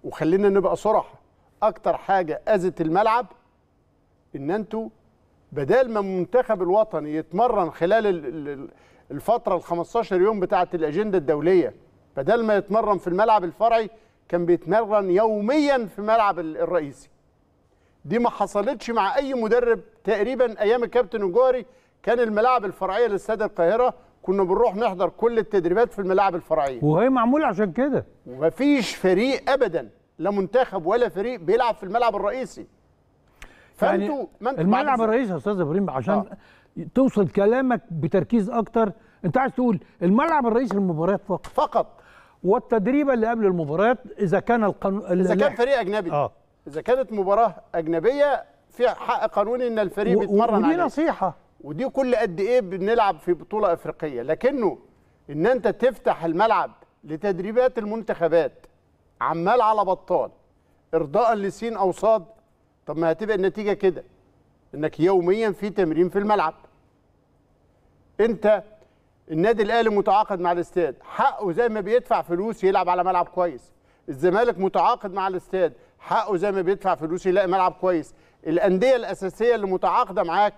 Speaker 2: وخلينا نبقى صرح اكتر حاجه اذت الملعب ان انتوا بدال ما المنتخب الوطني يتمرن خلال الفتره ال 15 يوم بتاعه الاجنده الدوليه بدل ما يتمرن في الملعب الفرعي كان بيتمرن يوميا في ملعب الرئيسي دي ما حصلتش مع اي مدرب تقريبا ايام الكابتن الجوهري كان الملاعب الفرعيه لاستاد القاهره كنا بنروح نحضر كل التدريبات في الملاعب الفرعيه
Speaker 1: وهي معموله عشان كده
Speaker 2: ومفيش فريق ابدا لا منتخب ولا فريق بيلعب في الملعب الرئيسي
Speaker 1: فانتوا يعني الملعب الرئيسي يا استاذ ابراهيم آه. عشان آه. توصل كلامك بتركيز اكتر انت عايز تقول الملعب الرئيسي للمباريات فقط فقط والتدريب اللي قبل المباريات اذا كان القانون اذا كان فريق اجنبي آه. اذا كانت مباراه اجنبيه في
Speaker 2: حق قانوني ان الفريق و... بيتمرن عليه ودي نصيحه ودي كل قد ايه بنلعب في بطوله افريقيه لكنه ان انت تفتح الملعب لتدريبات المنتخبات عمال على بطال ارضاء لسين او صاد طب ما هتبقى النتيجه كده انك يوميا في تمرين في الملعب انت النادي الاهلي متعاقد مع الاستاد حقه زي ما بيدفع فلوس يلعب على ملعب كويس الزمالك متعاقد مع الاستاد حقه زي ما بيدفع فلوس يلاقي ملعب كويس الانديه الاساسيه اللي متعاقده معاك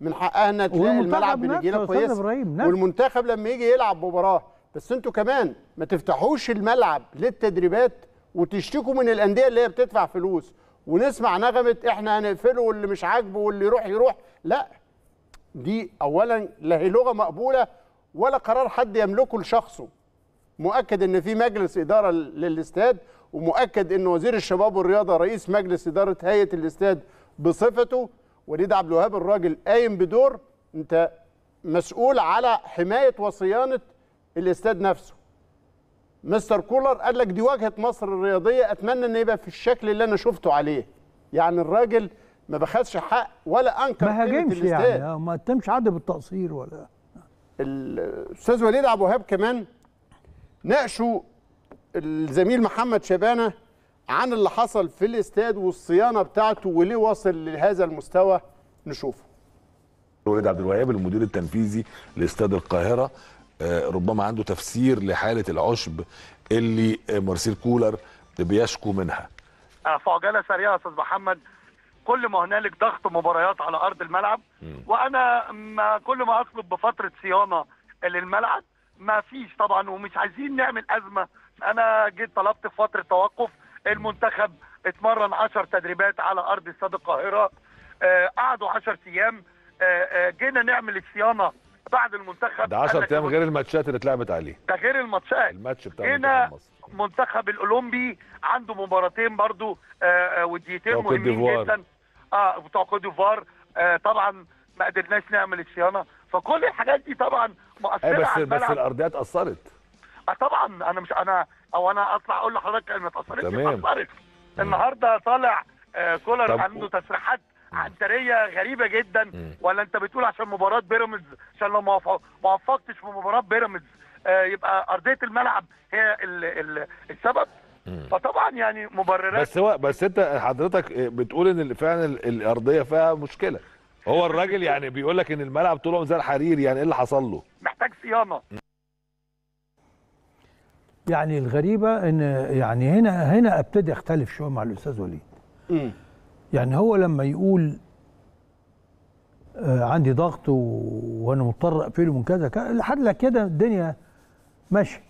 Speaker 2: من حقها انها تلاقي الملعب بنجيله كويس والمنتخب لما يجي يلعب مباراه بس انتوا كمان ما تفتحوش الملعب للتدريبات وتشتكوا من الانديه اللي هي بتدفع فلوس ونسمع نغمه احنا هنقفله واللي مش عاجبه واللي يروح يروح لا دي اولا لا هي لغه مقبوله ولا قرار حد يملكه لشخصه مؤكد ان في مجلس اداره للاستاد ومؤكد ان وزير الشباب والرياضه رئيس مجلس اداره هيئه الاستاد بصفته وليد عبد الوهاب الراجل قايم بدور انت مسؤول على حمايه وصيانه الاستاد نفسه مستر كولر قال لك دي واجهه مصر الرياضيه اتمنى ان يبقى في الشكل اللي انا شفته عليه يعني الراجل ما بخدش حق ولا انكر ما هاجمش يعني
Speaker 1: ما تمش حد بالتقصير ولا
Speaker 2: الاستاذ وليد عبد الوهاب كمان ناقشوا الزميل محمد شبانه عن اللي حصل في الاستاد والصيانه بتاعته وليه واصل لهذا المستوى نشوفه
Speaker 7: وليد عبد الوهاب المدير التنفيذي لاستاد القاهره آه، ربما عنده تفسير لحاله العشب اللي آه، مارسيل كولر بيشكو منها
Speaker 11: آه، فعجاله سريعه استاذ محمد كل ما هنالك ضغط مباريات على ارض الملعب م. وانا ما كل ما اطلب بفتره صيانه للملعب ما فيش طبعا ومش عايزين نعمل ازمه انا جيت طلبت في فتره توقف المنتخب اتمرن 10 تدريبات على ارض استاد القاهره قعدوا 10 ايام جينا نعمل الصيانه بعد المنتخب
Speaker 7: ده 10 ايام غير الماتشات اللي اتلعبت عليه
Speaker 11: ده غير الماتشات
Speaker 7: الماتش بتاع هنا
Speaker 11: منتخب الاولمبي عنده مباراتين برضو وديتين آه، آه، ودقيقتين مهمين جدا اه بتوع كوت ديفوار آه طبعا ما قدرناش نعمل الصيانه فكل الحاجات دي طبعا مؤثره آه بس على بس الارضيات اثرت آه طبعا انا مش انا او انا اطلع اقول لحضرتك ان ما اتاثرتش اتاثرت النهارده طالع آه كولر عنده تسريحات عنتريه غريبه جدا م. ولا انت بتقول عشان مباراه بيراميدز عشان لو ما وفقتش في مباراه بيراميدز آه يبقى ارضيه الملعب هي السبب فطبعا يعني مبررات بس هو
Speaker 7: بس انت حضرتك بتقول ان فعلا الارضيه فيها مشكله هو الراجل يعني بيقول لك ان الملعب طوله زي الحرير يعني ايه اللي حصل له محتاج صيانه
Speaker 1: يعني الغريبه ان يعني هنا هنا ابتدي اختلف شويه مع الاستاذ وليد يعني هو لما يقول آه، عندي ضغط وانا مضطر اقفله من كذا لحد لك كده الدنيا ماشيه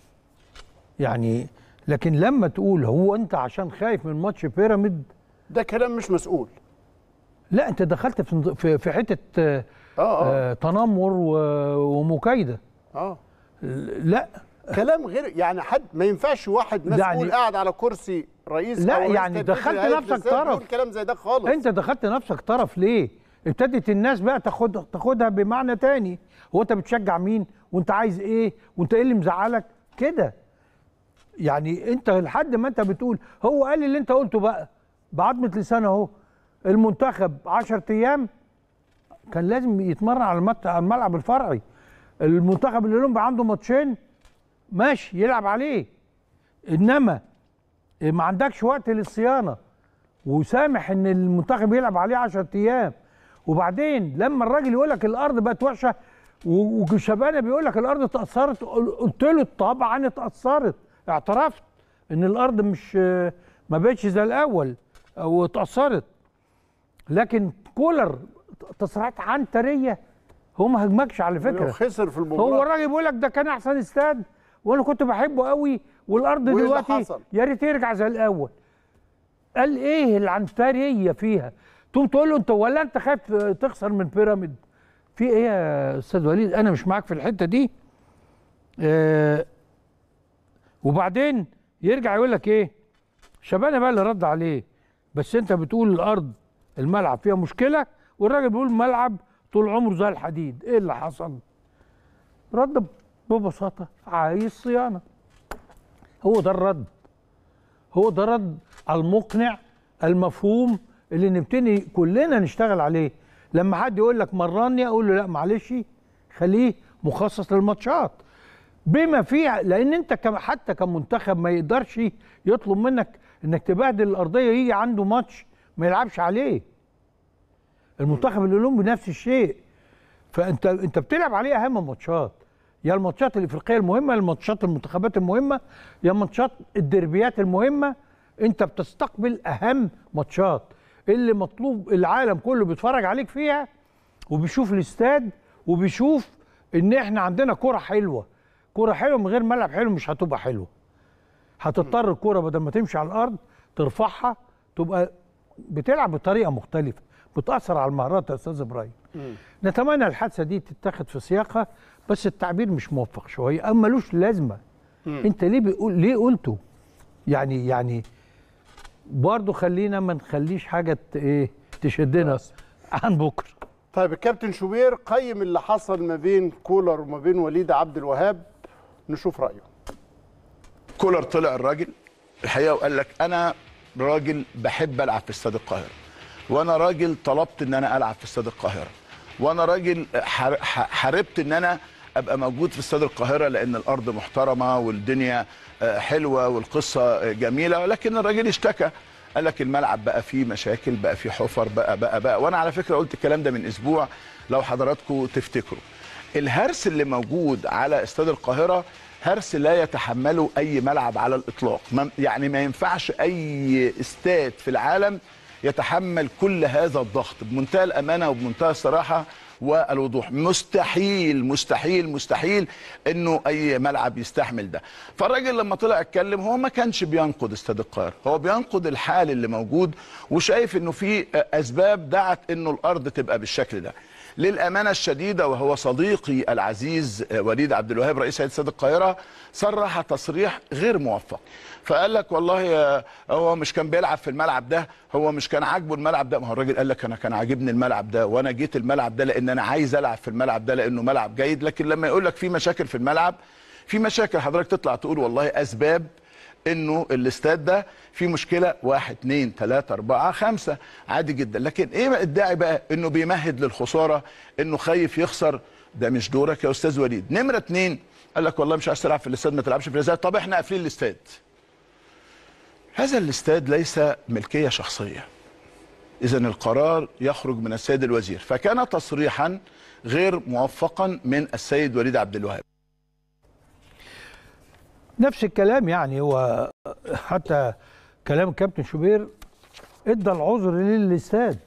Speaker 1: يعني لكن لما تقول هو انت عشان خايف من ماتش بيراميد ده كلام مش مسؤول لا انت دخلت في في حته آه آه. آه، تنمر ومكايده اه لا كلام غير يعني حد ما ينفعش واحد مسؤول يعني
Speaker 2: قاعد على كرسي رئيس لا يعني دخلت نفسك طرف كلام زي ده خالص انت
Speaker 1: دخلت نفسك طرف ليه ابتدت الناس بقى تاخد تاخدها بمعنى تاني هو انت بتشجع مين وانت عايز ايه وانت ايه اللي مزعلك كده يعني انت لحد ما انت بتقول هو قال اللي انت قلته بقى بعضمه لسان اهو المنتخب 10 ايام كان لازم يتمرن على الملعب الفرعي المنتخب الاولمبي عنده ماتشين ماشي يلعب عليه انما إيه، ما عندكش وقت للصيانه وسامح ان المنتخب يلعب عليه 10 ايام وبعدين لما الراجل يقول لك الارض بقت وحشه وشبانه بيقول لك الارض اتاثرت قلت له طبعا اتاثرت اعترفت ان الارض مش ما بقتش زي الاول او اتاثرت لكن كولر تصريحات عنتريه هو ما هجمكش على فكره خسر في المباراه هو الراجل بيقول لك ده كان احسن استاد وانا كنت بحبه قوي والارض دلوقتي يا ريت يرجع زي الاول قال ايه العنتريه فيها تقوم تقول له انت ولا انت خايف تخسر من بيراميد في ايه يا استاذ وليد انا مش معاك في الحته دي آه وبعدين يرجع يقول لك ايه شبانه بقى اللي رد عليه بس انت بتقول الارض الملعب فيها مشكله والراجل بيقول الملعب طول عمره زي الحديد ايه اللي حصل رد ببساطه عايز صيانه هو ده الرد هو ده الرد المقنع المفهوم اللي نبتدي كلنا نشتغل عليه لما حد يقول لك مرني اقول له لا معلش خليه مخصص للماتشات بما فيه لان انت حتى كمنتخب ما يقدرش يطلب منك انك تبهدل الارضيه يجي عنده ماتش ما يلعبش عليه المنتخب الاولمبي نفس الشيء فانت انت بتلعب عليه اهم ماتشات يا الماتشات الافريقيه المهمه يا الماتشات المنتخبات المهمه يا ماتشات الدربيات المهمه انت بتستقبل اهم ماتشات اللي مطلوب العالم كله بيتفرج عليك فيها وبيشوف الاستاد وبيشوف ان احنا عندنا كره حلوه كره حلوه من غير ملعب حلو مش هتبقى حلوه هتضطر الكره بدل ما تمشي على الارض ترفعها تبقى بتلعب بطريقه مختلفه بتاثر على المهارات يا استاذ ابراهيم نتمنى الحادثه دي تتاخد في سياقها بس التعبير مش موفق شويه او ملوش لازمه مم. انت ليه بيقول ليه قلته يعني يعني برضه خلينا ما نخليش حاجه ايه تشدنا عن بكره
Speaker 2: طيب الكابتن شوبير قيم اللي حصل ما بين كولر وما بين وليد عبد الوهاب نشوف رايه كولر طلع الراجل
Speaker 3: الحقيقه وقال لك انا راجل بحب العب في استاد القاهره وانا راجل طلبت ان انا العب في استاد القاهره وانا راجل حاربت ان انا ابقى موجود في استاد القاهره لان الارض محترمه والدنيا آه، حلوه والقصه جميله لكن الراجل اشتكى قال لك الملعب بقى فيه مشاكل بقى فيه حفر بقى بقى بقى وانا على فكره قلت الكلام ده من اسبوع لو حضراتكم تفتكروا الهرس اللي موجود على استاد القاهره هرس لا يتحمله اي ملعب على الاطلاق يعني ما ينفعش اي استاد في العالم يتحمل كل هذا الضغط بمنتهى الامانه وبمنتهى الصراحه والوضوح مستحيل مستحيل مستحيل انه اي ملعب يستحمل ده فالراجل لما طلع اتكلم هو ما كانش بينقد استاد القاهره هو بينقد الحال اللي موجود وشايف انه في اسباب دعت انه الارض تبقى بالشكل ده للامانه الشديده وهو صديقي العزيز وليد عبد الوهاب رئيس هيئه استاد القاهره صرح تصريح غير موفق فقال لك والله هو مش كان بيلعب في الملعب ده هو مش كان عاجبه الملعب ده ما هو الراجل قال لك انا كان عاجبني الملعب ده وانا جيت الملعب ده لان انا عايز العب في الملعب ده لانه ملعب جيد لكن لما يقول لك في مشاكل في الملعب في مشاكل حضرتك تطلع تقول والله اسباب انه الاستاد ده في مشكله واحد اثنين ثلاثة أربعة خمسة عادي جدا لكن ايه الداعي بقى انه بيمهد للخساره انه خايف يخسر ده مش دورك يا استاذ وليد نمره اثنين قال لك والله مش عايز تلعب في الاستاد ما تلعبش في الاستاد طب احنا قافلين الاستاد هذا الاستاد ليس ملكية شخصية إذا القرار يخرج من السيد الوزير فكان تصريحا غير موفقا من السيد وليد عبد
Speaker 1: الوهاب نفس الكلام يعني هو حتى كلام كابتن شوبير ادى العذر للاستاد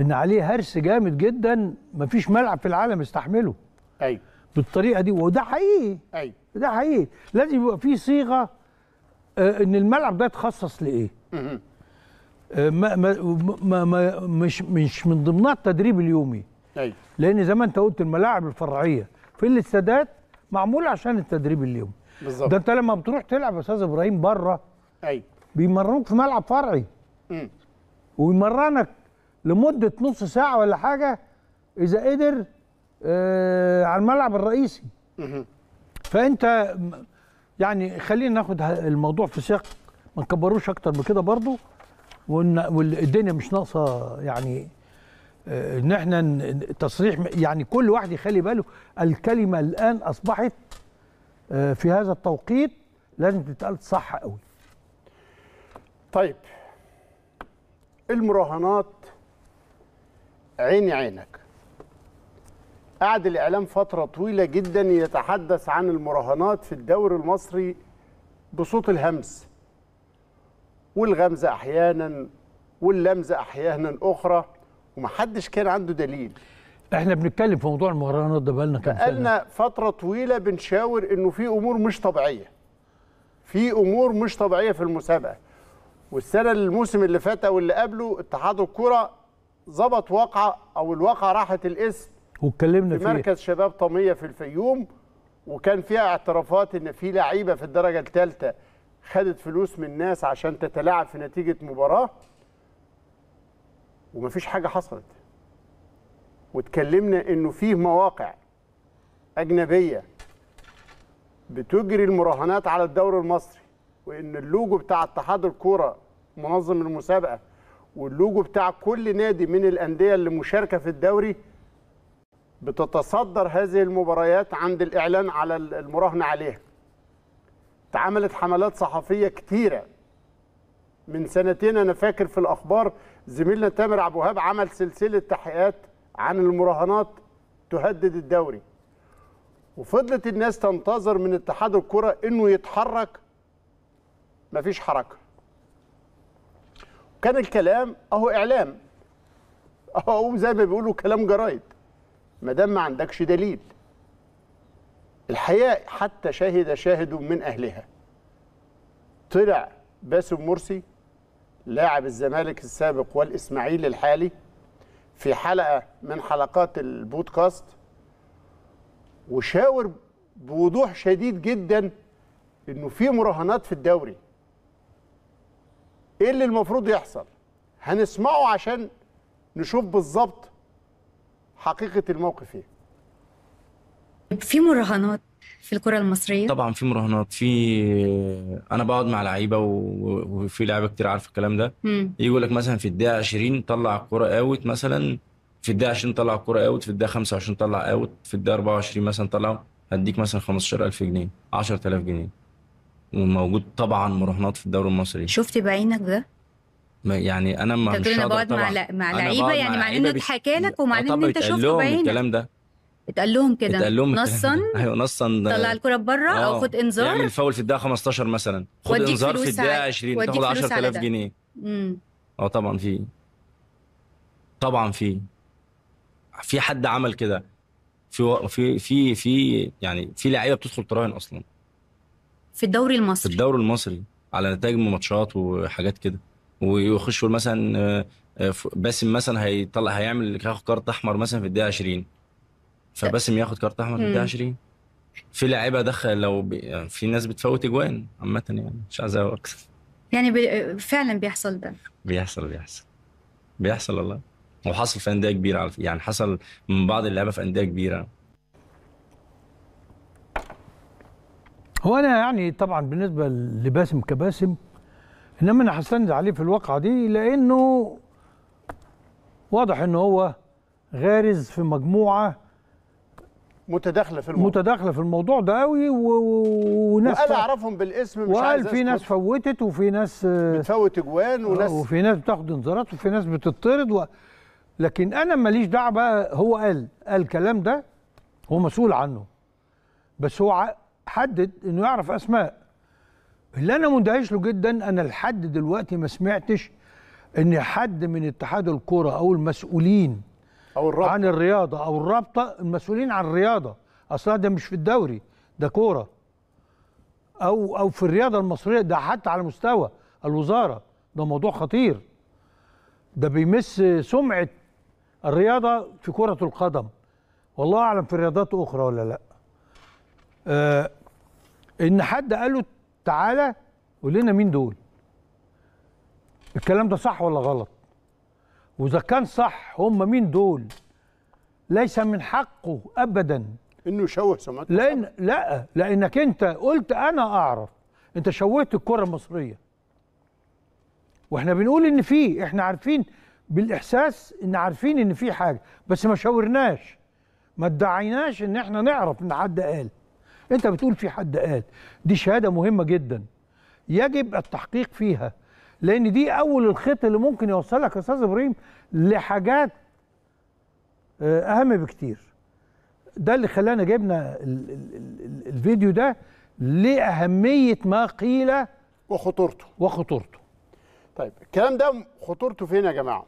Speaker 1: ان عليه هرس جامد جدا مفيش ملعب في العالم يستحمله ايوه بالطريقه دي وده حقيقي ايوه ده حقيقي لازم يبقى في صيغه آه، ان الملعب ده يتخصص لايه آه، ما ما ما مش مش من ضمنها التدريب اليومي ايوه لان زي ما انت قلت الملاعب الفرعيه في الاستادات معموله عشان التدريب اليومي بالظبط ده انت لما بتروح تلعب يا استاذ ابراهيم بره ايوه بيمرنوك في ملعب فرعي امم ويمرنك لمده نص ساعه ولا حاجه اذا قدر آه على الملعب الرئيسي مم. فانت يعني خلينا ناخد الموضوع في سياق ما نكبروش اكتر من كده برضو والدنيا مش ناقصه يعني آه، ان احنا تصريح يعني كل واحد يخلي باله الكلمه الان اصبحت آه، في هذا التوقيت لازم تتقال صح قوي طيب المراهنات
Speaker 2: عيني عينك قعد الاعلام فتره طويله جدا يتحدث عن المراهنات في الدوري المصري بصوت الهمس والغمزه احيانا واللمزه احيانا اخرى ومحدش كان عنده دليل
Speaker 1: احنا بنتكلم في موضوع المراهنات ده بقالنا كام سنه بقالنا
Speaker 2: فتره طويله بنشاور انه في امور مش طبيعيه في امور مش طبيعيه في المسابقه والسنه الموسم اللي فات او اللي قبله اتحاد الكره ظبط واقعه او الواقعه راحت الاسم
Speaker 1: واتكلمنا في مركز
Speaker 2: شباب طميه في الفيوم وكان فيها اعترافات ان في لعيبه في الدرجه الثالثه خدت فلوس من الناس عشان تتلاعب في نتيجه مباراه ومفيش حاجه حصلت واتكلمنا انه فيه مواقع اجنبيه بتجري المراهنات على الدوري المصري وان اللوجو بتاع اتحاد الكوره منظم المسابقه واللوجو بتاع كل نادي من الانديه اللي مشاركه في الدوري بتتصدر هذه المباريات عند الإعلان على المراهنة عليها اتعملت حملات صحفية كتيرة من سنتين أنا فاكر في الأخبار زميلنا تامر أبو هاب عمل سلسلة تحقيقات عن المراهنات تهدد الدوري وفضلت الناس تنتظر من اتحاد الكرة انه يتحرك مفيش حركه كان الكلام اهو اعلام اهو زي ما بيقولوا كلام جرايد ما دام ما عندكش دليل الحقيقه حتى شهد شاهد من اهلها طلع باسم مرسي لاعب الزمالك السابق والاسماعيلي الحالي في حلقه من حلقات البودكاست وشاور بوضوح شديد جدا انه في مراهنات في الدوري ايه اللي المفروض يحصل هنسمعه عشان نشوف بالظبط حقيقه الموقف ايه؟ في مراهنات في الكره المصريه
Speaker 8: طبعا في مراهنات في انا بقعد مع لعيبه و... وفي لعيبه كتير عارفه الكلام ده يقول لك مثلا في الدقيقه 20 طلع الكره اوت مثلا في الدقيقه 20 طلع الكره اوت في الدقيقه 25 طلع اوت في الدقيقه 24 مثلا طلع هديك مثلا 15000 جنيه 10000 جنيه وموجود طبعا مراهنات في الدوري المصري شفت بعينك ده يعني انا ما مش هقدر طبعا يعني مع, مع لعيبه يعني مع, ان انه اتحكى
Speaker 10: لك ومع ان انت شفته بعينك الكلام ده اتقال لهم كده اتقال لهم نصا
Speaker 8: ايوه نصا طلع الكره بره او آه. خد انذار اعمل فاول في الدقيقه 15 مثلا خد انذار في الدقيقه 20 تاخد 10000 جنيه امم اه طبعا في طبعا في في حد عمل كده في في في في يعني في لعيبه بتدخل تراهن اصلا في الدوري المصري في الدوري المصري على نتائج ماتشات وحاجات كده ويخشوا مثلا آه، آه، باسم مثلا هيطلع هيعمل هياخد كارت احمر مثلا في الدقيقه 20 فباسم ياخد كارت احمر في الدقيقه 20 في لعيبه دخل لو بي... يعني في ناس بتفوت اجوان عامه يعني مش عايز اكتر
Speaker 12: يعني بي... فعلا بيحصل ده
Speaker 8: بيحصل بيحصل بيحصل والله وحصل في انديه كبيره على يعني حصل من بعض اللعيبه في انديه كبيره
Speaker 1: هو انا يعني طبعا بالنسبه لباسم كباسم انما انا هستند عليه في الواقعه دي لانه واضح ان هو غارز في مجموعه متداخله في الموضوع متداخله في الموضوع ده قوي وناس وقال اعرفهم
Speaker 2: بالاسم مش وقال في ناس
Speaker 1: فوتت وفي ناس بتفوت اجوان آه، وناس وفي ناس بتاخد انذارات وفي ناس بتطرد و... لكن انا ماليش دعوه بقى هو قال قال الكلام ده هو مسؤول عنه بس هو حدد انه يعرف اسماء اللي انا مندهش له جدا انا لحد دلوقتي ما سمعتش ان حد من اتحاد الكره او المسؤولين او الرابطه عن الرياضه او الرابطه المسؤولين عن الرياضه اصلا ده مش في الدوري ده كوره او او في الرياضه المصريه ده حتى على مستوى الوزاره ده موضوع خطير ده بيمس سمعه الرياضه في كره القدم والله اعلم في رياضات اخرى ولا لا آه ان حد قاله تعالى قول لنا مين دول الكلام ده صح ولا غلط واذا كان صح هم مين دول ليس من حقه ابدا انه يشوه سمعته لان لا لانك انت قلت انا اعرف انت شوهت الكره المصريه واحنا بنقول ان في احنا عارفين بالاحساس ان عارفين ان في حاجه بس ما شاورناش ما ادعيناش ان احنا نعرف ان حد قال انت بتقول في حد قال دي شهاده مهمه جدا يجب التحقيق فيها لان دي اول الخط اللي ممكن يوصلك يا استاذ ابراهيم لحاجات آه، اهم بكتير ده اللي خلانا جبنا الفيديو ده لاهميه ما قيل وخطورته وخطورته طيب الكلام ده خطورته فين يا جماعه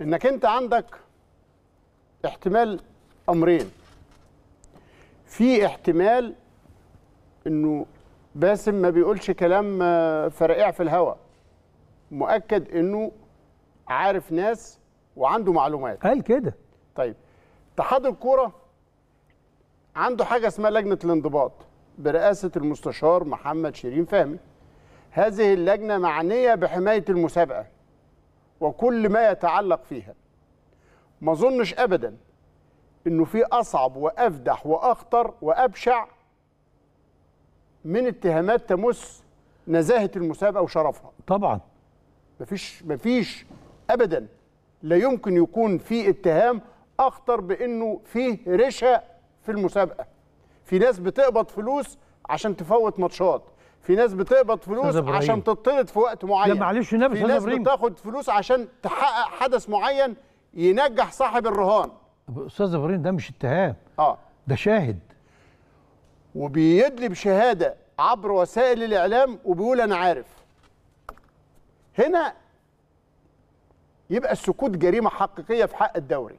Speaker 2: انك انت عندك احتمال امرين في احتمال انه باسم ما بيقولش كلام آه، فرقع في الهواء مؤكد انه عارف ناس وعنده معلومات قال كده طيب اتحاد الكوره عنده حاجه اسمها لجنه الانضباط برئاسه المستشار محمد شيرين فهمي هذه اللجنه معنيه بحمايه المسابقه وكل ما يتعلق فيها ما اظنش ابدا انه في اصعب وافدح واخطر وابشع من اتهامات تمس نزاهه المسابقه وشرفها طبعا مفيش مفيش ابدا لا يمكن يكون في اتهام اخطر بانه فيه رشا في المسابقه في ناس بتقبض فلوس عشان تفوت ماتشات في ناس بتقبض فلوس عشان تطرد في وقت معين لا معلش في ناس بتاخد فلوس عشان تحقق حدث معين ينجح صاحب الرهان
Speaker 1: استاذ ابراهيم ده مش اتهام اه ده شاهد
Speaker 2: وبيدلي بشهاده عبر وسائل الاعلام وبيقول انا عارف هنا يبقى السكوت جريمه حقيقيه في حق الدوري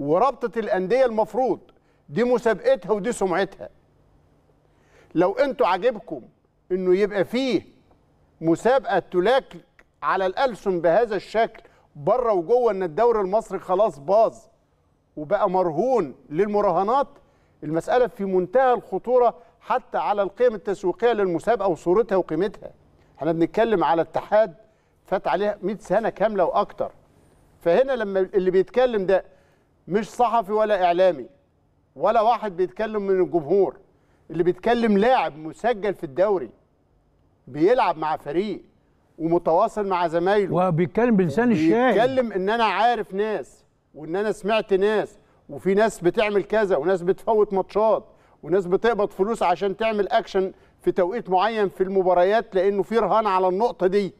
Speaker 2: ورابطه الانديه المفروض دي مسابقتها ودي سمعتها لو انتوا عاجبكم انه يبقى فيه مسابقه تلاك على الالسن بهذا الشكل بره وجوه ان الدوري المصري خلاص باظ وبقى مرهون للمراهنات المساله في منتهى الخطوره حتى على القيم التسويقيه للمسابقه وصورتها وقيمتها احنا بنتكلم على اتحاد فات عليه 100 سنه كامله واكتر فهنا لما اللي بيتكلم ده مش صحفي ولا اعلامي ولا واحد بيتكلم من الجمهور اللي بيتكلم لاعب مسجل في الدوري بيلعب مع فريق ومتواصل مع زمايله وبيتكلم بلسان الشاهد بيتكلم ان انا عارف ناس وان انا سمعت ناس وفي ناس بتعمل كذا وناس بتفوت ماتشات وناس بتقبض فلوس عشان تعمل اكشن في توقيت معين في المباريات لانه في رهان على النقطه دي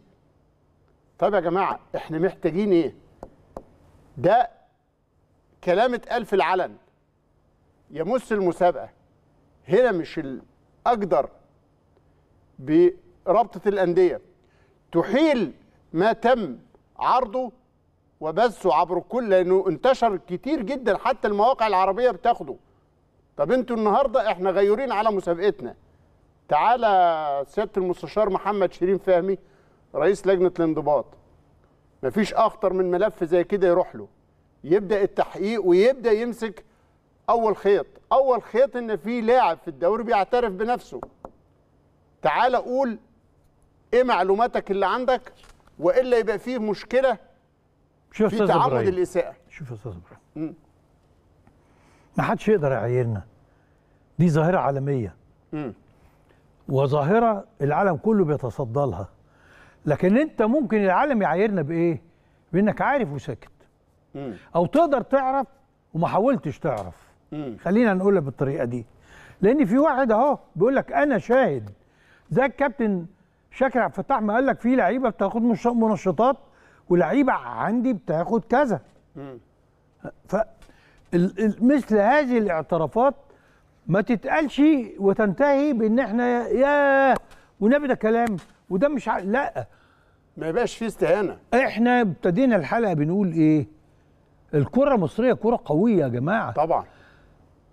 Speaker 2: طب يا جماعه احنا محتاجين ايه ده كلام اتقال في العلن يمس المسابقه هنا مش الاقدر برابطه الانديه تحيل ما تم عرضه وبثه عبر الكل لانه انتشر كتير جدا حتى المواقع العربيه بتاخده طب انتوا النهارده احنا غيورين على مسابقتنا تعالى سياده المستشار محمد شيرين فهمي رئيس لجنه الانضباط مفيش اخطر من ملف زي كده يروح له يبدا التحقيق ويبدا يمسك اول خيط اول خيط ان في لاعب في الدوري بيعترف بنفسه تعالى قول ايه معلوماتك اللي عندك والا يبقى فيه مشكله
Speaker 1: شوف في تعمد برايب. الاساءه شوف يا استاذ ابراهيم ما حدش يقدر يعايرنا دي ظاهره عالميه م. وظاهره العالم كله بيتصدى لها لكن انت ممكن العالم يعايرنا بايه بانك عارف وساكت او تقدر تعرف وما حاولتش تعرف خلينا نقولها بالطريقه دي لان في واحد اهو بيقول لك انا شاهد زي الكابتن شاكر عبد الفتاح ما قال لك في لعيبه بتاخد منشطات ولعيبه عندي بتاخد كذا ف مثل هذه الاعترافات ما تتقالش وتنتهي بان احنا يا ونبي ده كلام وده مش ع... لا ما يبقاش فيه استهانه احنا ابتدينا الحلقه بنقول ايه الكره المصريه كره قويه يا جماعه طبعا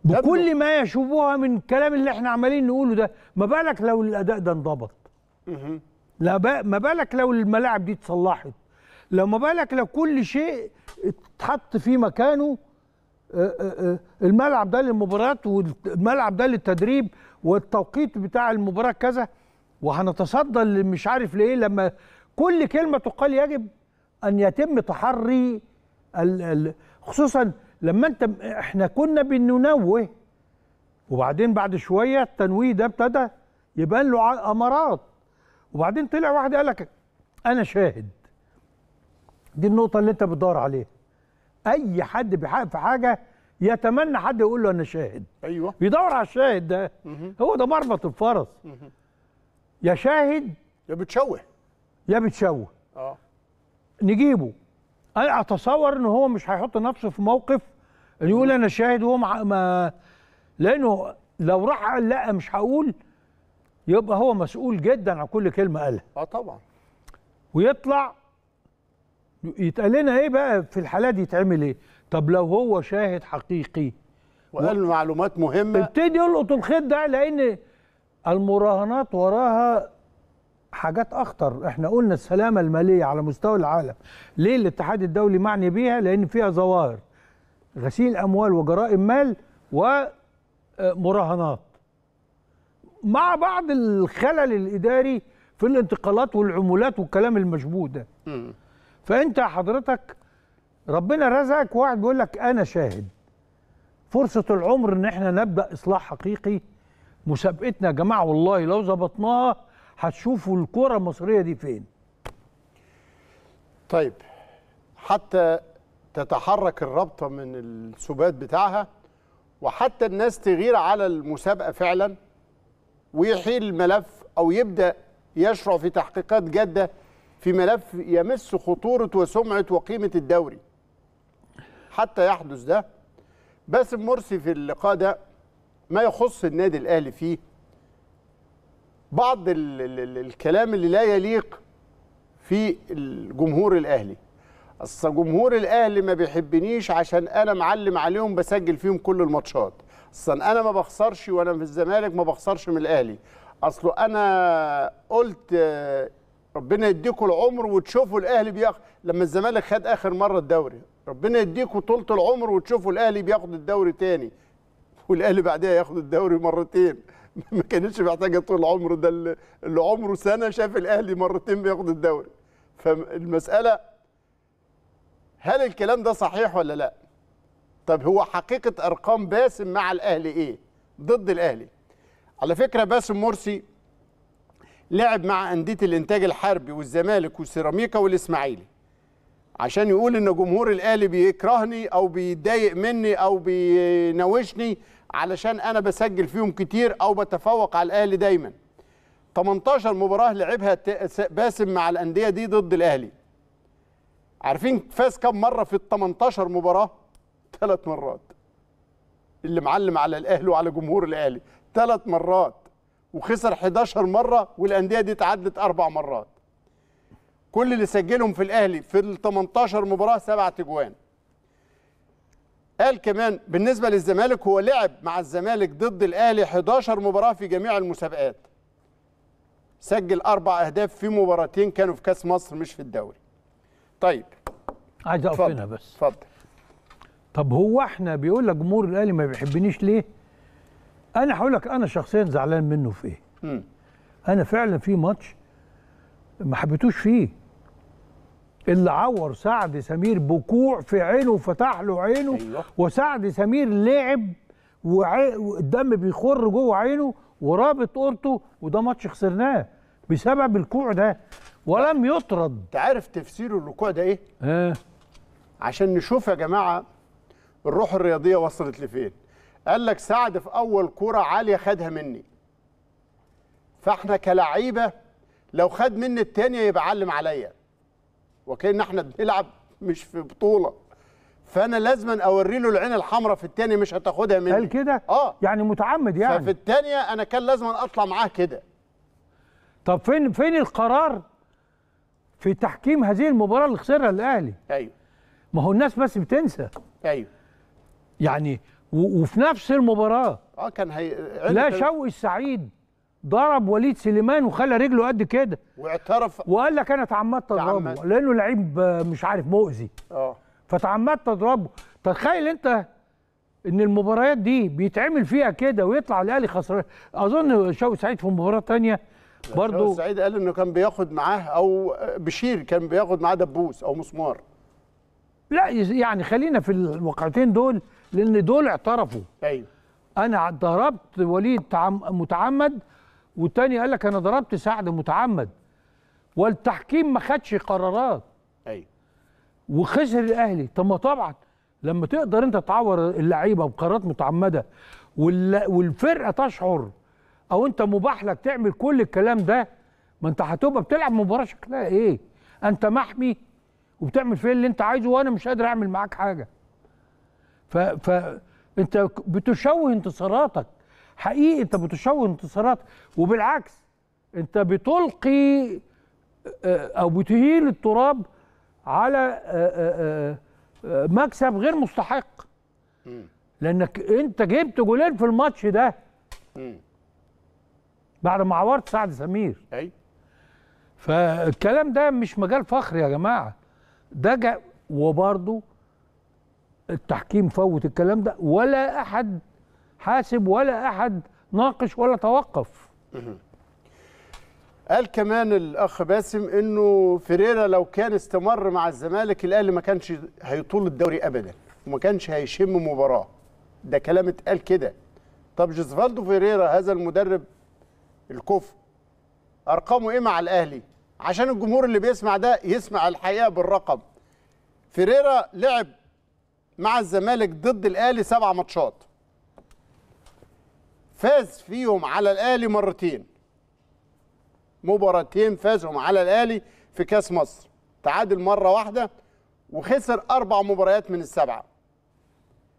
Speaker 1: بكل ما يشوبها من الكلام اللي احنا عمالين نقوله ده ما بالك لو الاداء ده انضبط لا بقى ما بالك لو الملاعب دي اتصلحت لو ما بالك لو كل شيء اتحط في مكانه آه، آه، آه، الملعب ده للمباريات والملعب ده للتدريب والتوقيت بتاع المباراه كذا وهنتصدى اللي مش عارف ليه لما كل كلمه تقال يجب ان يتم تحري خصوصا لما انت احنا كنا بننوه وبعدين بعد شويه التنويه ده ابتدى يبان له امارات وبعدين طلع واحد قال لك انا شاهد دي النقطه اللي انت بتدور عليها اي حد بيحقق في حاجه يتمنى حد يقول له انا شاهد ايوه بيدور على الشاهد ده هو ده مربط الفرس يا شاهد يا بتشوه يا بتشوه اه نجيبه انا اتصور ان هو مش هيحط نفسه في موقف ان يقول انا شاهد وهو ما لانه لو راح قال لا مش هقول يبقى هو مسؤول جدا عن كل كلمه قالها اه طبعا ويطلع يتقال لنا ايه بقى في الحاله دي يتعمل ايه طب لو هو شاهد حقيقي وقال و... معلومات مهمه ابتدي يلقط الخيط ده لان المراهنات وراها حاجات اخطر احنا قلنا السلامه الماليه على مستوى العالم ليه الاتحاد الدولي معني بيها لان فيها ظواهر غسيل اموال وجرائم مال ومراهنات آه، مع بعض الخلل الاداري في الانتقالات والعمولات والكلام المشبوه ده فانت حضرتك ربنا رزقك واحد بيقول لك انا شاهد فرصه العمر ان احنا نبدا اصلاح حقيقي مسابقتنا يا جماعه والله لو ظبطناها هتشوفوا الكره المصريه دي فين طيب
Speaker 2: حتى تتحرك الرابطه من السبات بتاعها وحتى الناس تغير على المسابقه فعلا ويحيل الملف او يبدا يشرع في تحقيقات جاده في ملف يمس خطوره وسمعه وقيمه الدوري حتى يحدث ده باسم مرسي في اللقاء ده ما يخص النادي الاهلي فيه بعض الـ الـ الكلام اللي لا يليق في الجمهور الاهلي اصل جمهور الاهلي ما بيحبنيش عشان انا معلم عليهم بسجل فيهم كل الماتشات اصلا انا ما بخسرش وانا في الزمالك ما بخسرش من الاهلي اصله انا قلت آه، ربنا يديكم العمر وتشوفوا الاهلي بياخد لما الزمالك خد اخر مره الدوري ربنا يديكم طولة العمر وتشوفوا الاهلي بياخد الدوري تاني والاهلي بعدها ياخد الدوري مرتين ما كانتش محتاجه طول العمر ده اللي عمره سنه شاف الاهلي مرتين بياخد الدوري فالمساله هل الكلام ده صحيح ولا لا؟ طب هو حقيقه ارقام باسم مع الاهلي ايه ضد الاهلي على فكره باسم مرسي لعب مع انديه الانتاج الحربي والزمالك والسيراميكا والاسماعيلي عشان يقول ان جمهور الاهلي بيكرهني او بيتضايق مني او بيناوشني علشان انا بسجل فيهم كتير او بتفوق على الاهلي دايما 18 مباراه لعبها باسم مع الانديه دي ضد الاهلي عارفين فاز كم مره في ال 18 مباراه ثلاث مرات اللي معلم على الاهلي وعلى جمهور الاهلي ثلاث مرات وخسر 11 مره والانديه دي اتعادلت اربع مرات كل اللي سجلهم في الاهلي في ال 18 مباراه سبع تجوان قال كمان بالنسبه للزمالك هو لعب مع الزمالك ضد الاهلي 11 مباراه في جميع المسابقات سجل اربع اهداف في مباراتين كانوا في كاس مصر مش في الدوري طيب
Speaker 1: عايز اقف هنا بس اتفضل طب هو احنا بيقول لك جمهور الاهلي ما بيحبنيش ليه؟ انا هقول لك انا شخصيا زعلان منه في ايه؟ م. انا فعلا في ماتش ما حبيتوش فيه اللي عور سعد سمير بكوع في عينه فتح له عينه أيوة. وسعد سمير لعب والدم بيخر جوه عينه ورابط قرطه وده ماتش خسرناه بسبب الكوع ده ولم يطرد تعرف تفسيره الركوع ده ايه؟ آه.
Speaker 2: عشان نشوف يا جماعه الروح الرياضيه وصلت لفين قال لك سعد في اول كره عاليه خدها مني فاحنا كلعيبه لو خد مني الثانيه يبقى علم عليا وكأن احنا بنلعب مش في بطوله فانا لازما اوري له العين الحمراء في الثانيه مش هتاخدها مني قال
Speaker 1: كده اه يعني متعمد يعني ففي
Speaker 2: الثانيه انا كان لازما اطلع معاه كده
Speaker 1: طب فين فين القرار في تحكيم هذه المباراه اللي خسرها الاهلي ايوه ما هو الناس بس بتنسى ايوه يعني وفي نفس المباراه
Speaker 2: اه كان هي... لا شوقي
Speaker 1: السعيد ضرب وليد سليمان وخلى رجله قد كده واعترف وقال لك انا اتعمدت اضربه لانه لعيب آه، مش عارف مؤذي اه فتعمدت اضربه تخيل انت ان المباريات دي بيتعمل فيها كده ويطلع الاهلي خسران اظن شوقي سعيد في مباراه ثانيه برضه شوقي
Speaker 2: سعيد قال انه كان بياخد معاه او آه، بشير كان بياخد معاه دبوس او مسمار
Speaker 1: لا يعني خلينا في الواقعتين دول لان دول اعترفوا ايوه انا ضربت وليد متعمد والتاني قال لك انا ضربت سعد متعمد والتحكيم ما خدش قرارات ايوه وخسر الاهلي طب ما طبعا لما تقدر انت تعور اللعيبه بقرارات متعمده والفرقه تشعر او انت مباح لك تعمل كل الكلام ده ما انت هتبقى بتلعب مباراه شكلها ايه انت محمي وبتعمل فيه اللي انت عايزه وانا مش قادر اعمل معاك حاجه فانت بتشوه انتصاراتك حقيقي انت بتشوه انتصاراتك وبالعكس انت بتلقي آه، آه، او بتهيل التراب على آه، مكسب غير مستحق لانك انت جبت جولين في الماتش ده بعد ما عورت سعد سمير ايوه فالكلام ده مش مجال فخر يا جماعه ده وبرضه التحكيم فوت الكلام ده ولا احد حاسب ولا احد ناقش ولا توقف
Speaker 2: قال كمان الاخ باسم انه فيريرا لو كان استمر مع الزمالك الاهلي ما كانش هيطول الدوري ابدا وما كانش هيشم مباراه ده كلام اتقال كده طب جوزفالدو فيريرا هذا المدرب الكفء ارقامه ايه مع الاهلي عشان الجمهور اللي بيسمع ده يسمع الحقيقه بالرقم فيريرا لعب مع الزمالك ضد الاهلي سبع ماتشات فاز فيهم على الاهلي مرتين مباراتين فازهم على الاهلي في كاس مصر تعادل مره واحده وخسر اربع مباريات من السبعه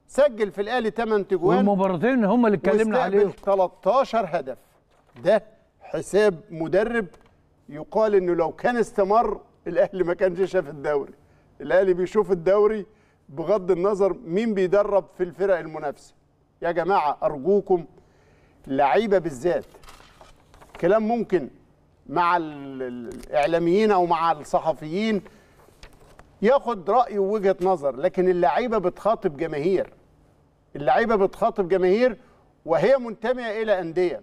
Speaker 2: سجل في الاهلي 8 تجوان والمباراتين هم اللي اتكلمنا عليهم 13 هدف ده حساب مدرب يقال انه لو كان استمر الاهلي ما كانش شاف الدوري الاهلي بيشوف الدوري بغض النظر مين بيدرب في الفرق المنافسه يا جماعه ارجوكم لعيبه بالذات كلام ممكن مع الاعلاميين او مع الصحفيين ياخد راي ووجهه نظر لكن اللعيبه بتخاطب جماهير اللعيبه بتخاطب جماهير وهي منتميه الى انديه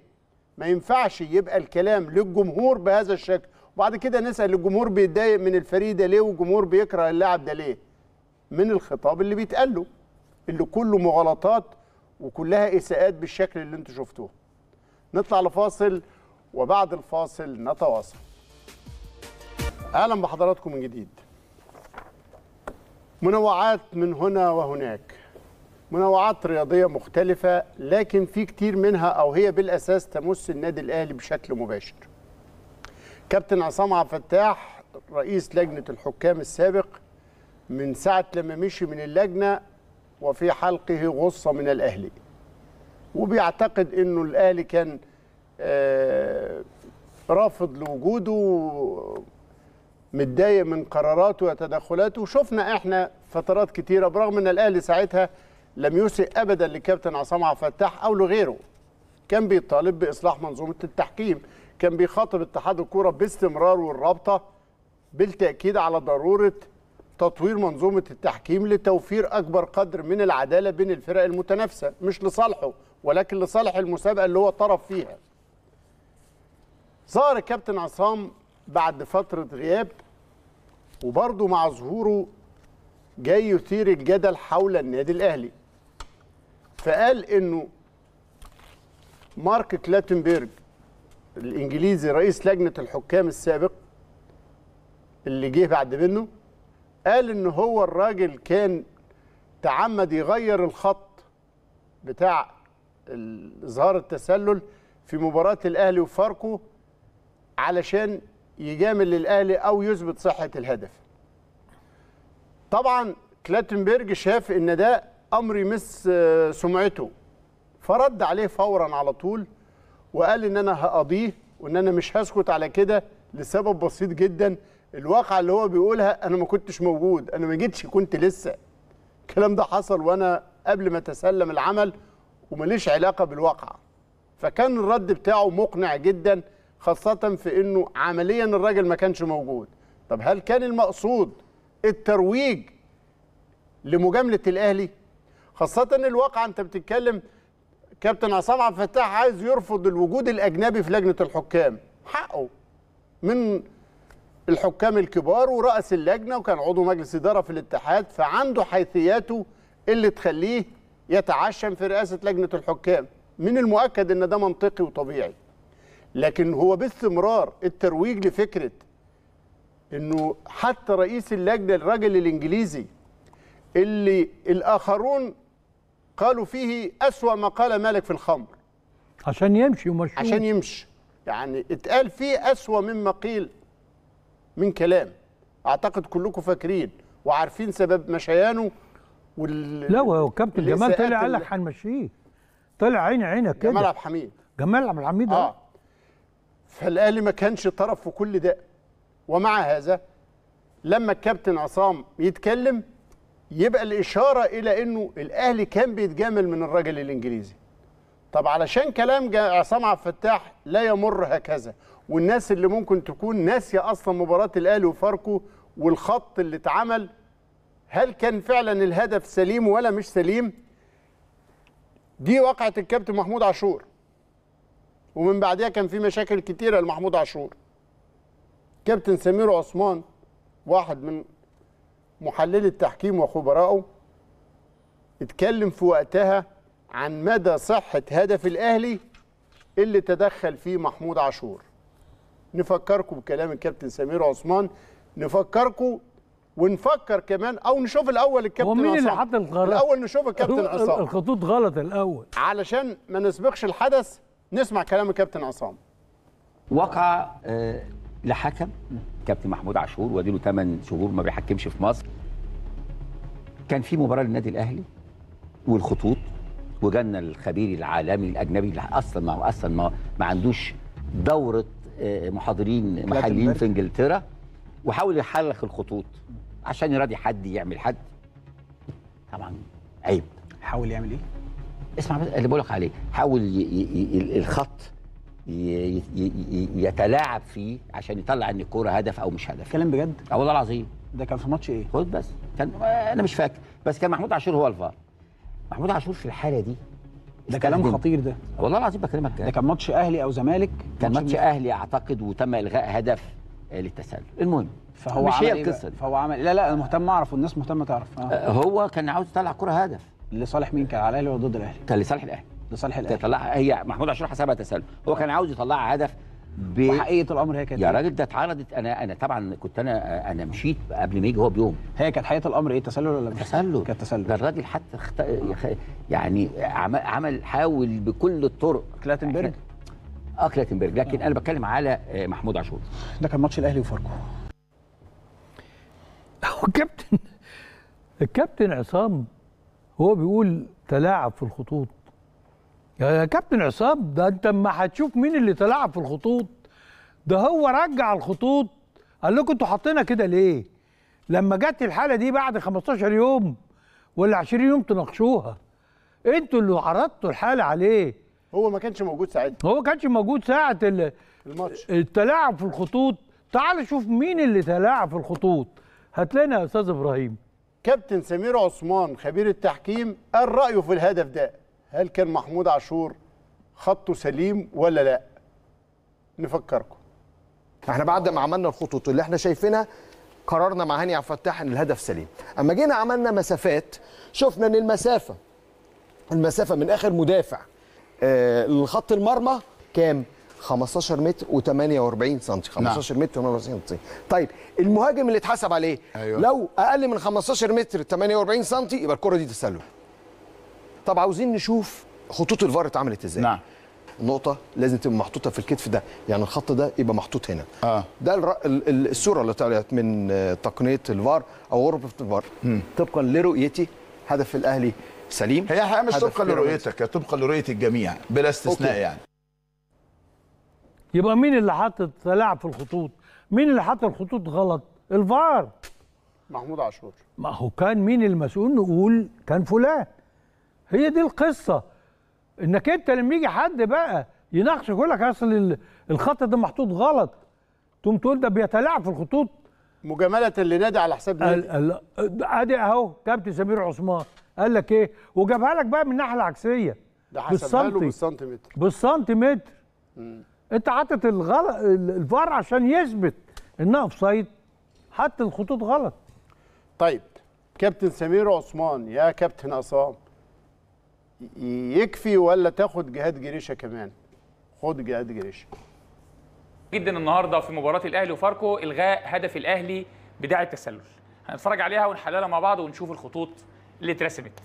Speaker 2: ما ينفعش يبقى الكلام للجمهور بهذا الشكل وبعد كده نسال الجمهور بيتضايق من الفريق ده ليه والجمهور بيكره اللاعب ده ليه من الخطاب اللي بيتقال له اللي كله مغالطات وكلها إساءات بالشكل اللي انتم شفتوه نطلع لفاصل وبعد الفاصل نتواصل أهلا بحضراتكم من جديد منوعات من هنا وهناك منوعات رياضية مختلفة لكن في كتير منها أو هي بالأساس تمس النادي الأهلي بشكل مباشر كابتن عصام عبد الفتاح رئيس لجنة الحكام السابق من ساعة لما مشي من اللجنة وفي حلقه غصة من الأهلي وبيعتقد أنه الأهلي كان آه، رافض لوجوده متضايق من قراراته وتدخلاته وشفنا احنا فترات كتيره برغم ان الاهلي ساعتها لم يسئ ابدا لكابتن عصام عبد الفتاح او لغيره كان بيطالب باصلاح منظومه التحكيم كان بيخاطب اتحاد الكوره باستمرار والرابطه بالتاكيد على ضروره تطوير منظومة التحكيم لتوفير أكبر قدر من العدالة بين الفرق المتنافسة مش لصالحه ولكن لصالح المسابقة اللي هو طرف فيها ظهر الكابتن عصام بعد فترة غياب وبرضه مع ظهوره جاي يثير الجدل حول النادي الأهلي فقال إنه مارك كلاتنبرج الإنجليزي رئيس لجنة الحكام السابق اللي جه بعد منه قال ان هو الراجل كان تعمد يغير الخط بتاع اظهار التسلل في مباراه الاهلي وفاركو علشان يجامل الاهلي او يثبت صحه الهدف طبعا كلاتنبرج شاف ان ده امر يمس سمعته فرد عليه فورا على طول وقال ان انا هقضيه وان انا مش هسكت على كده لسبب بسيط جدا الواقعه اللي هو بيقولها انا ما كنتش موجود انا ما جيتش كنت لسه الكلام ده حصل وانا قبل ما اتسلم العمل ومليش علاقه بالواقعه فكان الرد بتاعه مقنع جدا خاصه في انه عمليا الراجل ما كانش موجود طب هل كان المقصود الترويج لمجامله الاهلي خاصه الواقع انت بتتكلم كابتن عصام عبد الفتاح عايز يرفض الوجود الاجنبي في لجنه الحكام حقه من الحكام الكبار ورأس اللجنة وكان عضو مجلس إدارة في الاتحاد فعنده حيثياته اللي تخليه يتعشم في رئاسة لجنة الحكام من المؤكد أن ده منطقي وطبيعي لكن هو باستمرار الترويج لفكرة أنه حتى رئيس اللجنة الراجل الإنجليزي اللي الآخرون قالوا فيه أسوأ ما قال مالك في الخمر
Speaker 1: عشان يمشي ومشهور عشان
Speaker 2: يمشي يعني اتقال فيه أسوأ مما قيل من كلام اعتقد كلكم فاكرين وعارفين سبب مشيانه وال لا هو
Speaker 1: كابتن جمال طلع قال لك هنمشيه
Speaker 2: طلع عيني عينك كده جمال عبد الحميد جمال عبد الحميد اه, آه. فالاهلي ما كانش طرف في كل ده ومع هذا لما الكابتن عصام يتكلم يبقى الاشاره الى انه الاهلي كان بيتجامل من الراجل الانجليزي طب علشان كلام عصام عبد الفتاح لا يمر هكذا والناس اللي ممكن تكون ناسيه اصلا مباراه الاهلي وفاركو والخط اللي اتعمل هل كان فعلا الهدف سليم ولا مش سليم دي وقعه الكابتن محمود عاشور ومن بعدها كان في مشاكل كتيره لمحمود عاشور كابتن سمير عثمان واحد من محللي التحكيم وخبرائه اتكلم في وقتها عن مدى صحه هدف الاهلي اللي تدخل فيه محمود عاشور نفكركم بكلام الكابتن سمير عثمان نفكركم ونفكر كمان او نشوف الاول الكابتن عصام ومين اللي حطم غلط الاول نشوف الكابتن عصام الخطوط
Speaker 1: غلط الاول
Speaker 2: علشان ما نسبقش الحدث نسمع كلام الكابتن عصام
Speaker 12: وقع أه لحكم كابتن محمود عاشور واديله 8 شهور ما بيحكمش في مصر كان في مباراه للنادي الاهلي والخطوط وجانا الخبير العالمي الاجنبي اللي اصلا ما اصلا ما, ما عندوش دوره محاضرين محليين في انجلترا وحاول يحلخ الخطوط عشان يراضي حد يعمل حد طبعا عيب حاول يعمل ايه؟ اسمع بس اللي بقولك عليه حاول ي... ي... الخط ي... يتلاعب فيه عشان يطلع ان الكوره هدف او مش هدف كلام بجد؟ اه والله العظيم ده كان في ماتش ايه؟ خد بس كان انا مش فاكر بس كان محمود عاشور هو الفار محمود عاشور في الحاله دي ده كلام خطير ده والله العظيم بكلمك ده كان ماتش اهلي او زمالك كان ماتش اهلي اعتقد وتم الغاء هدف آه، للتسلل المهم فهو مش عمل هي إيه القصه إيه
Speaker 9: فهو عمل إيه؟ لا لا انا مهتم اعرف والناس
Speaker 12: مهتمه تعرف آه. آه. هو كان عاوز يطلع كره هدف لصالح مين كان على الاهلي ولا ضد الاهلي كان لصالح الاهلي لصالح الاهلي هي محمود عاشور حسبها تسلل هو كان عاوز يطلعها هدف ب... وحقيقه الامر هي كانت يا إيه؟ راجل ده اتعرضت انا انا طبعا كنت انا انا مشيت قبل ما يجي هو بيوم هي كانت حقيقه الامر ايه تسلل ولا تسلل كانت تسلل ده الراجل حتى خط... يعني عمل حاول بكل الطرق كلاتنبرج اه كلاتنبرج لكن انا بتكلم على آه، محمود عاشور ده كان ماتش الاهلي وفاركو
Speaker 1: هو الكابتن الكابتن عصام هو بيقول تلاعب في الخطوط يا كابتن عصام ده انت اما هتشوف مين اللي تلاعب في الخطوط ده هو رجع الخطوط قال لكم انتوا حاطينها كده ليه لما جت الحاله دي بعد 15 يوم ولا 20 يوم تناقشوها انتوا اللي عرضتوا الحاله عليه هو ما كانش موجود ساعتها هو ما كانش موجود ساعه الماتش التلاعب في الخطوط تعال شوف مين اللي تلاعب في الخطوط هات لنا يا استاذ ابراهيم
Speaker 2: كابتن سمير عثمان خبير التحكيم قال رايه في الهدف ده هل كان محمود عاشور خطه سليم ولا لا نفكركم احنا بعد ما عملنا الخطوط اللي احنا شايفينها قررنا مع هاني عبد الفتاح ان الهدف سليم
Speaker 3: اما جينا عملنا مسافات شفنا ان المسافه المسافه من اخر مدافع آه لخط المرمى كام 15 متر و48 سم 15
Speaker 2: متر و48 سم طيب المهاجم اللي اتحسب عليه أيوة. لو اقل من 15 متر 48 سم يبقى الكره دي تسلل طب عاوزين نشوف خطوط
Speaker 3: الفار اتعملت ازاي نعم نقطه لازم تبقى محطوطه في الكتف ده يعني الخط ده يبقى محطوط هنا
Speaker 2: آه. ده الر... الصوره اللي طلعت من آه، تقنيه الفار او غرفه الفار م. طبقا لرؤيتي هدف الاهلي سليم هي الحقيقه مش طبقا لرؤيتك
Speaker 1: هي
Speaker 3: طبقا لرؤيه الجميع بلا استثناء أوكي. يعني
Speaker 1: يبقى مين اللي حاطط تلاعب في الخطوط مين اللي حاطط الخطوط غلط الفار محمود عاشور ما هو كان مين المسؤول نقول كان فلان هي دي القصه انك انت لما يجي حد بقى يناقشك يقول لك اصل الخط ده محطوط غلط تقوم تقول ده بيتلاعب في الخطوط مجامله لنادي على حساب نادي ادي اهو كابتن سمير عثمان قال لك ايه وجابها لك بقى من الناحيه العكسيه ده حسبها له بالسنتيمتر بالسنتيمتر انت حاطط الغلط الفار عشان يثبت انها اوفسايد حط الخطوط غلط طيب
Speaker 2: كابتن سمير عثمان يا كابتن عصام يكفي ولا تاخد جهاد جريشه كمان خد جهاد جريشه
Speaker 4: جدا النهارده في مباراه الاهلي وفاركو الغاء هدف الاهلي بداعي التسلل هنتفرج عليها ونحللها مع بعض ونشوف الخطوط اللي اترسمت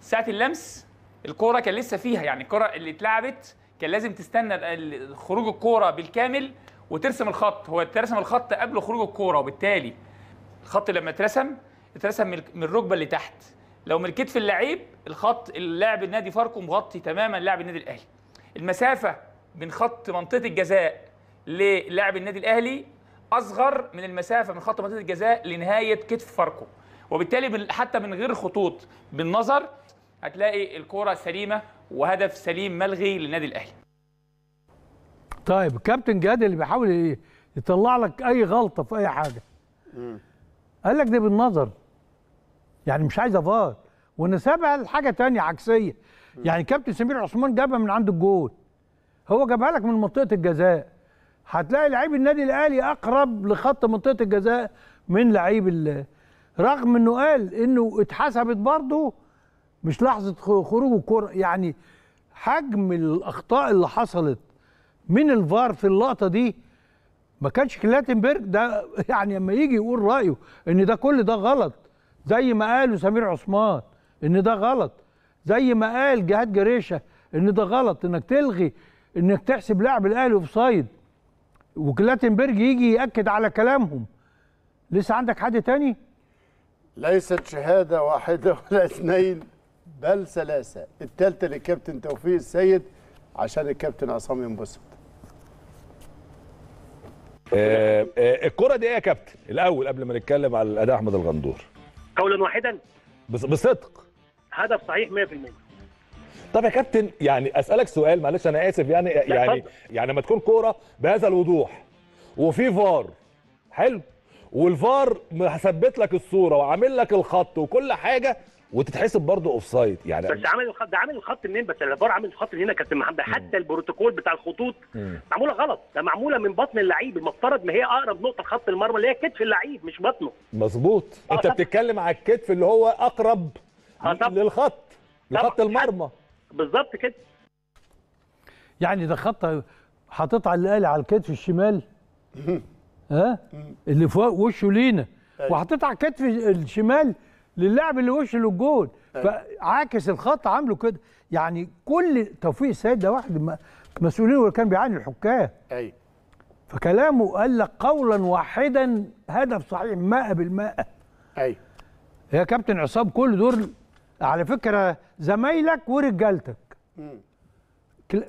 Speaker 4: ساعه اللمس الكوره كان لسه فيها يعني الكوره اللي اتلعبت كان لازم تستنى خروج الكوره بالكامل وترسم الخط هو اترسم الخط قبل خروج الكوره وبالتالي الخط لما اترسم اترسم من الركبه اللي تحت لو من كتف اللعيب الخط اللاعب النادي فاركو مغطي تماما لاعب النادي الاهلي المسافه من خط منطقه الجزاء للاعب النادي الاهلي اصغر من المسافه من خط منطقه الجزاء لنهايه كتف فاركو وبالتالي حتى من غير خطوط بالنظر هتلاقي الكره سليمه وهدف سليم ملغي للنادي الاهلي
Speaker 1: طيب كابتن جاد اللي بيحاول يطلع لك اي غلطه في اي حاجه قال لك ده بالنظر يعني مش عايزه فار ونسبها لحاجه ثانيه عكسيه يعني كابتن سمير عثمان جابها من عند الجول هو جابها لك من منطقه الجزاء هتلاقي لعيب النادي الاهلي اقرب لخط منطقه الجزاء من لعيب رغم انه قال انه اتحسبت برضه مش لحظه خروج الكره يعني حجم الاخطاء اللي حصلت من الفار في اللقطه دي ما كانش كلاتنبرج ده يعني لما يجي يقول رايه ان ده كل ده غلط زي ما قالوا سمير عثمان ان ده غلط زي ما قال جهاد جريشه ان ده غلط انك تلغي انك تحسب لاعب الاهلي اوفسايد وكلاتنبرج يجي ياكد على كلامهم لسه عندك حد تاني ليست
Speaker 2: شهاده واحده ولا اثنين بل ثلاثه الثالثه للكابتن توفيق السيد عشان الكابتن عصام ينبسط
Speaker 7: آه، آه، الكره دي ايه يا كابتن الاول قبل ما نتكلم على الاداء احمد الغندور
Speaker 1: قولا واحدا
Speaker 7: بصدق هدف صحيح 100% طب يا كابتن يعني اسالك سؤال معلش انا اسف يعني يعني يعني لما تكون كوره بهذا الوضوح وفي فار حلو والفار مثبت لك الصوره وعامل لك الخط وكل حاجه وتتحسب برضه اوف سايد يعني بس
Speaker 5: عامل الخط ده عامل الخط منين بس الفار عامل الخط هنا كابتن محمد حتى البروتوكول بتاع الخطوط معموله غلط ده معموله من بطن اللعيب المفترض ما هي
Speaker 12: اقرب نقطه لخط المرمى اللي هي كتف اللعيب مش بطنه
Speaker 7: مظبوط آه، انت بتتكلم على الكتف اللي هو اقرب آه، للخط لخط المرمى بالظبط كده
Speaker 1: يعني ده خط حاططها على الاقل على الكتف الشمال ها اللي فوق وشه لينا أيوة. وحاطط على الكتف الشمال للعب اللي وش للجول أيوة. فعاكس الخط عامله كده يعني كل توفيق السيد ده واحد مسؤولين وكان كان بيعاني الحكام ايوه فكلامه قال لك قولا واحدا هدف صحيح 100% ايوه يا كابتن عصام كل دول على فكره زمايلك ورجالتك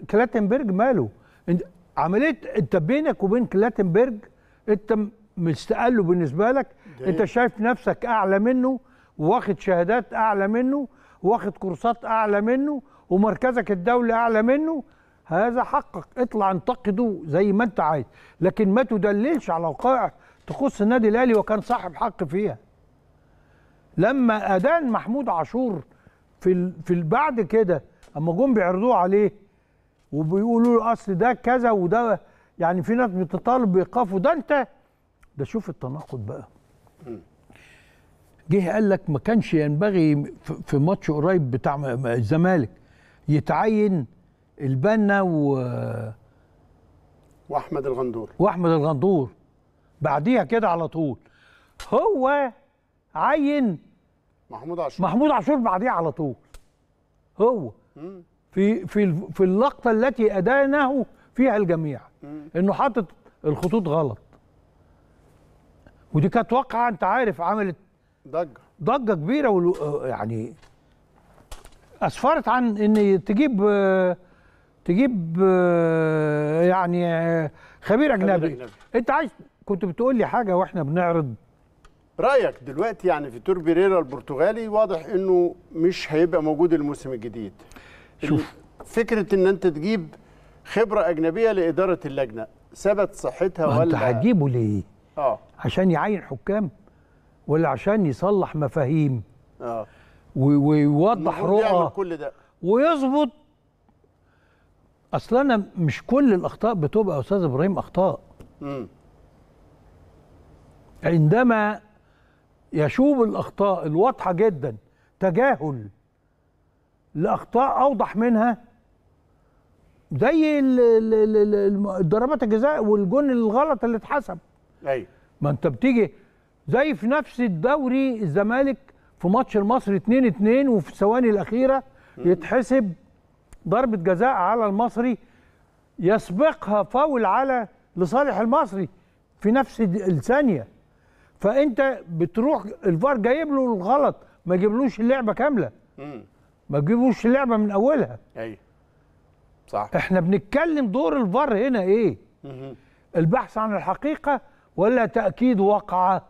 Speaker 1: كلاتنبرج ماله عمليه انت بينك وبين كلاتنبرج انت مستقله بالنسبه لك انت شايف نفسك اعلى منه واخد شهادات اعلى منه واخد كورسات اعلى منه ومركزك الدولي اعلى منه هذا حقك اطلع انتقده زي ما انت عايز لكن ما تدللش على وقائع تخص النادي الاهلي وكان صاحب حق فيها لما ادان محمود عاشور في في بعد كده اما جم بيعرضوه عليه وبيقولوا له اصل ده كذا وده يعني في ناس بتطالب بايقافه ده انت ده شوف التناقض بقى جه قال لك ما كانش ينبغي في ماتش قريب بتاع الزمالك يتعين البنا و
Speaker 2: واحمد الغندور
Speaker 1: واحمد الغندور بعديها كده على طول هو عين محمود عاشور محمود عاشور بعديها على طول هو في في في اللقطه التي ادانه فيها الجميع انه حاطط الخطوط غلط ودي كانت واقعه انت عارف عملت ضجه ضجه كبيره ولو يعني اسفرت عن ان تجيب تجيب يعني خبير اجنبي, خبير أجنبي. انت عايز كنت بتقول لي حاجه واحنا بنعرض
Speaker 2: رايك دلوقتي يعني في تور بيريرا البرتغالي واضح انه مش هيبقى موجود الموسم الجديد شوف فكره ان انت تجيب خبره اجنبيه لاداره اللجنه ثبت صحتها ولا انت
Speaker 1: هتجيبه ليه اه عشان يعين حكام ولا عشان يصلح مفاهيم اه ويوضح رؤى كل ده ويظبط اصل انا مش كل الاخطاء بتبقى يا استاذ ابراهيم اخطاء مم. عندما يشوب الاخطاء الواضحه جدا تجاهل لاخطاء اوضح منها زي ضربات الجزاء والجون الغلط اللي اتحسب ايوه ما انت بتيجي زي في نفس الدوري الزمالك في ماتش المصري 2 2 وفي الثواني الاخيره يتحسب ضربه جزاء على المصري يسبقها فاول على لصالح المصري في نفس الثانيه فانت بتروح الفار جايب له الغلط ما يجيبلوش اللعبه كامله ما يجيبلوش اللعبه من اولها ايوه صح احنا بنتكلم دور الفار هنا ايه البحث عن الحقيقه ولا تاكيد واقعه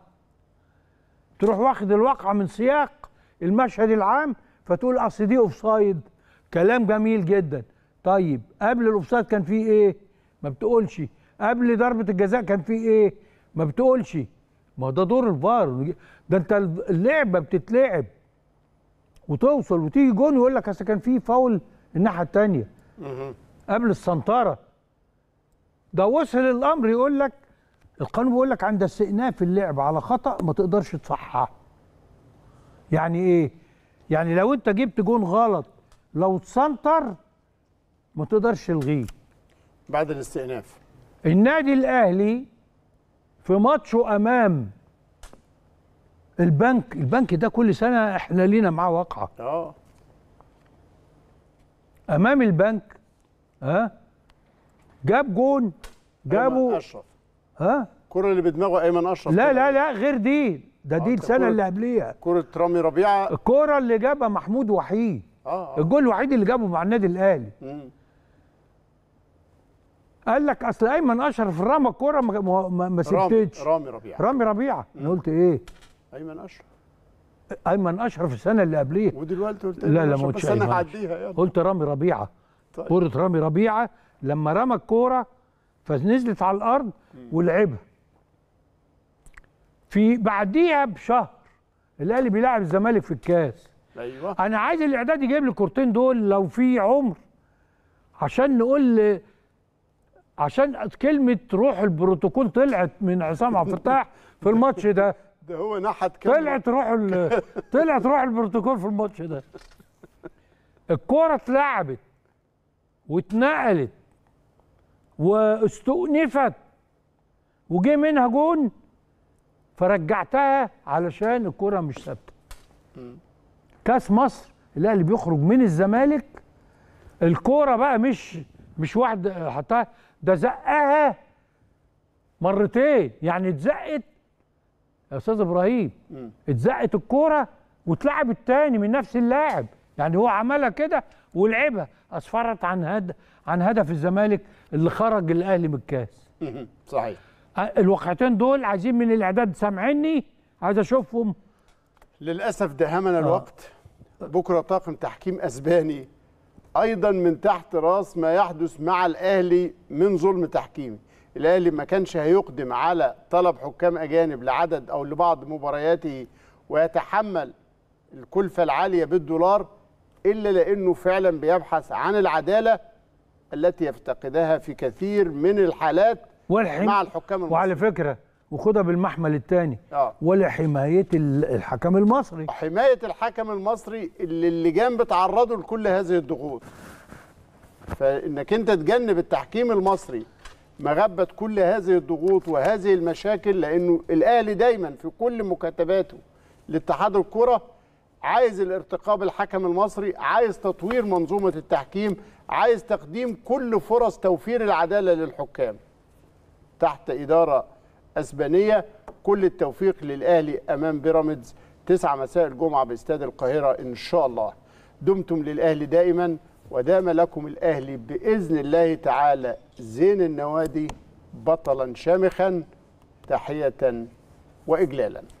Speaker 1: تروح واخد الواقعه من سياق المشهد العام فتقول اصل دي اوفسايد كلام جميل جدا طيب قبل الاوفسايد كان في ايه ما بتقولش قبل ضربه الجزاء كان في ايه ما بتقولش ما ده دور الفار ده انت اللعبه بتتلعب وتوصل وتيجي جون ويقول لك اصل كان في فاول الناحيه الثانيه قبل السنطره ده وصل الامر يقول لك القانون بيقول لك عند استئناف اللعب على خطا ما تقدرش تصححه يعني ايه يعني لو انت جبت جون غلط لو تسنتر ما تقدرش تلغيه
Speaker 2: بعد الاستئناف
Speaker 1: النادي الاهلي في ماتشه امام البنك البنك ده كل سنه احنا لينا معاه واقعه اه امام البنك ها أه؟ جاب جون جابوا اشرف ها
Speaker 2: الكره اللي بدماغه ايمن
Speaker 1: اشرف لا لا لا غير دي ده آه، دي السنه اللي قبليها كره رامي ربيعه الكره اللي جابها محمود وحيد اه, آه. الجول الوحيد اللي جابه مع النادي الاهلي قال لك اصل ايمن اشرف رمى الكوره ما, ما, ما سبتتش رامي ربيعه رامي ربيعه انا قلت ايه ايمن اشرف ايمن اشرف السنه اللي قبليها ودلوقتي قلت لا لا ما قلتش انا هعديها قلت رامي ربيعه طيب. كوره رامي ربيعه لما رمى الكوره فنزلت على الارض ولعبها في بعديها بشهر الاهلي بيلعب الزمالك في الكاس ايوه انا عايز الاعداد يجيب لي الكورتين دول لو في عمر عشان نقول عشان كلمه روح البروتوكول طلعت من عصام عبد الفتاح في الماتش ده ده هو نحت كلمة. طلعت روح ال... طلعت روح البروتوكول في الماتش ده الكوره اتلعبت واتنقلت واستؤنفت وجه منها جون فرجعتها علشان الكرة مش ثابته كاس مصر الاهلي بيخرج من الزمالك الكوره بقى مش مش واحد حطها ده زقها مرتين يعني اتزقت يا استاذ ابراهيم اتزقت الكوره واتلعبت تاني من نفس اللاعب يعني هو عملها كده ولعبها اصفرت عن هد عن هدف الزمالك اللي خرج الاهلي من الكاس صحيح الواقعتين دول عايزين من الاعداد سامعني عايز اشوفهم للاسف
Speaker 2: دهمنا آه. الوقت بكره طاقم تحكيم اسباني ايضا من تحت راس ما يحدث مع الاهلي من ظلم تحكيمي الاهلي ما كانش هيقدم على طلب حكام اجانب لعدد او لبعض مبارياته ويتحمل الكلفه العاليه بالدولار إلا لأنه فعلا بيبحث عن العدالة التي يفتقدها في كثير من الحالات مع الحكام المصري. وعلى فكرة
Speaker 1: وخدها بالمحمل الثاني آه. ولحماية الحكم المصري حماية
Speaker 2: الحكم المصري اللي اللجان بتعرضه لكل هذه الضغوط فإنك أنت تجنب التحكيم المصري مغبة كل هذه الضغوط وهذه المشاكل لأنه الأهلي دايما في كل مكاتباته لاتحاد الكرة عايز الارتقاء بالحكم المصري عايز تطوير منظومة التحكيم عايز تقديم كل فرص توفير العدالة للحكام تحت إدارة أسبانية كل التوفيق للأهلي أمام بيراميدز تسعة مساء الجمعة باستاد القاهرة إن شاء الله دمتم للأهلي دائما ودام لكم الأهلي بإذن الله تعالى زين النوادي بطلا شامخا تحية وإجلالا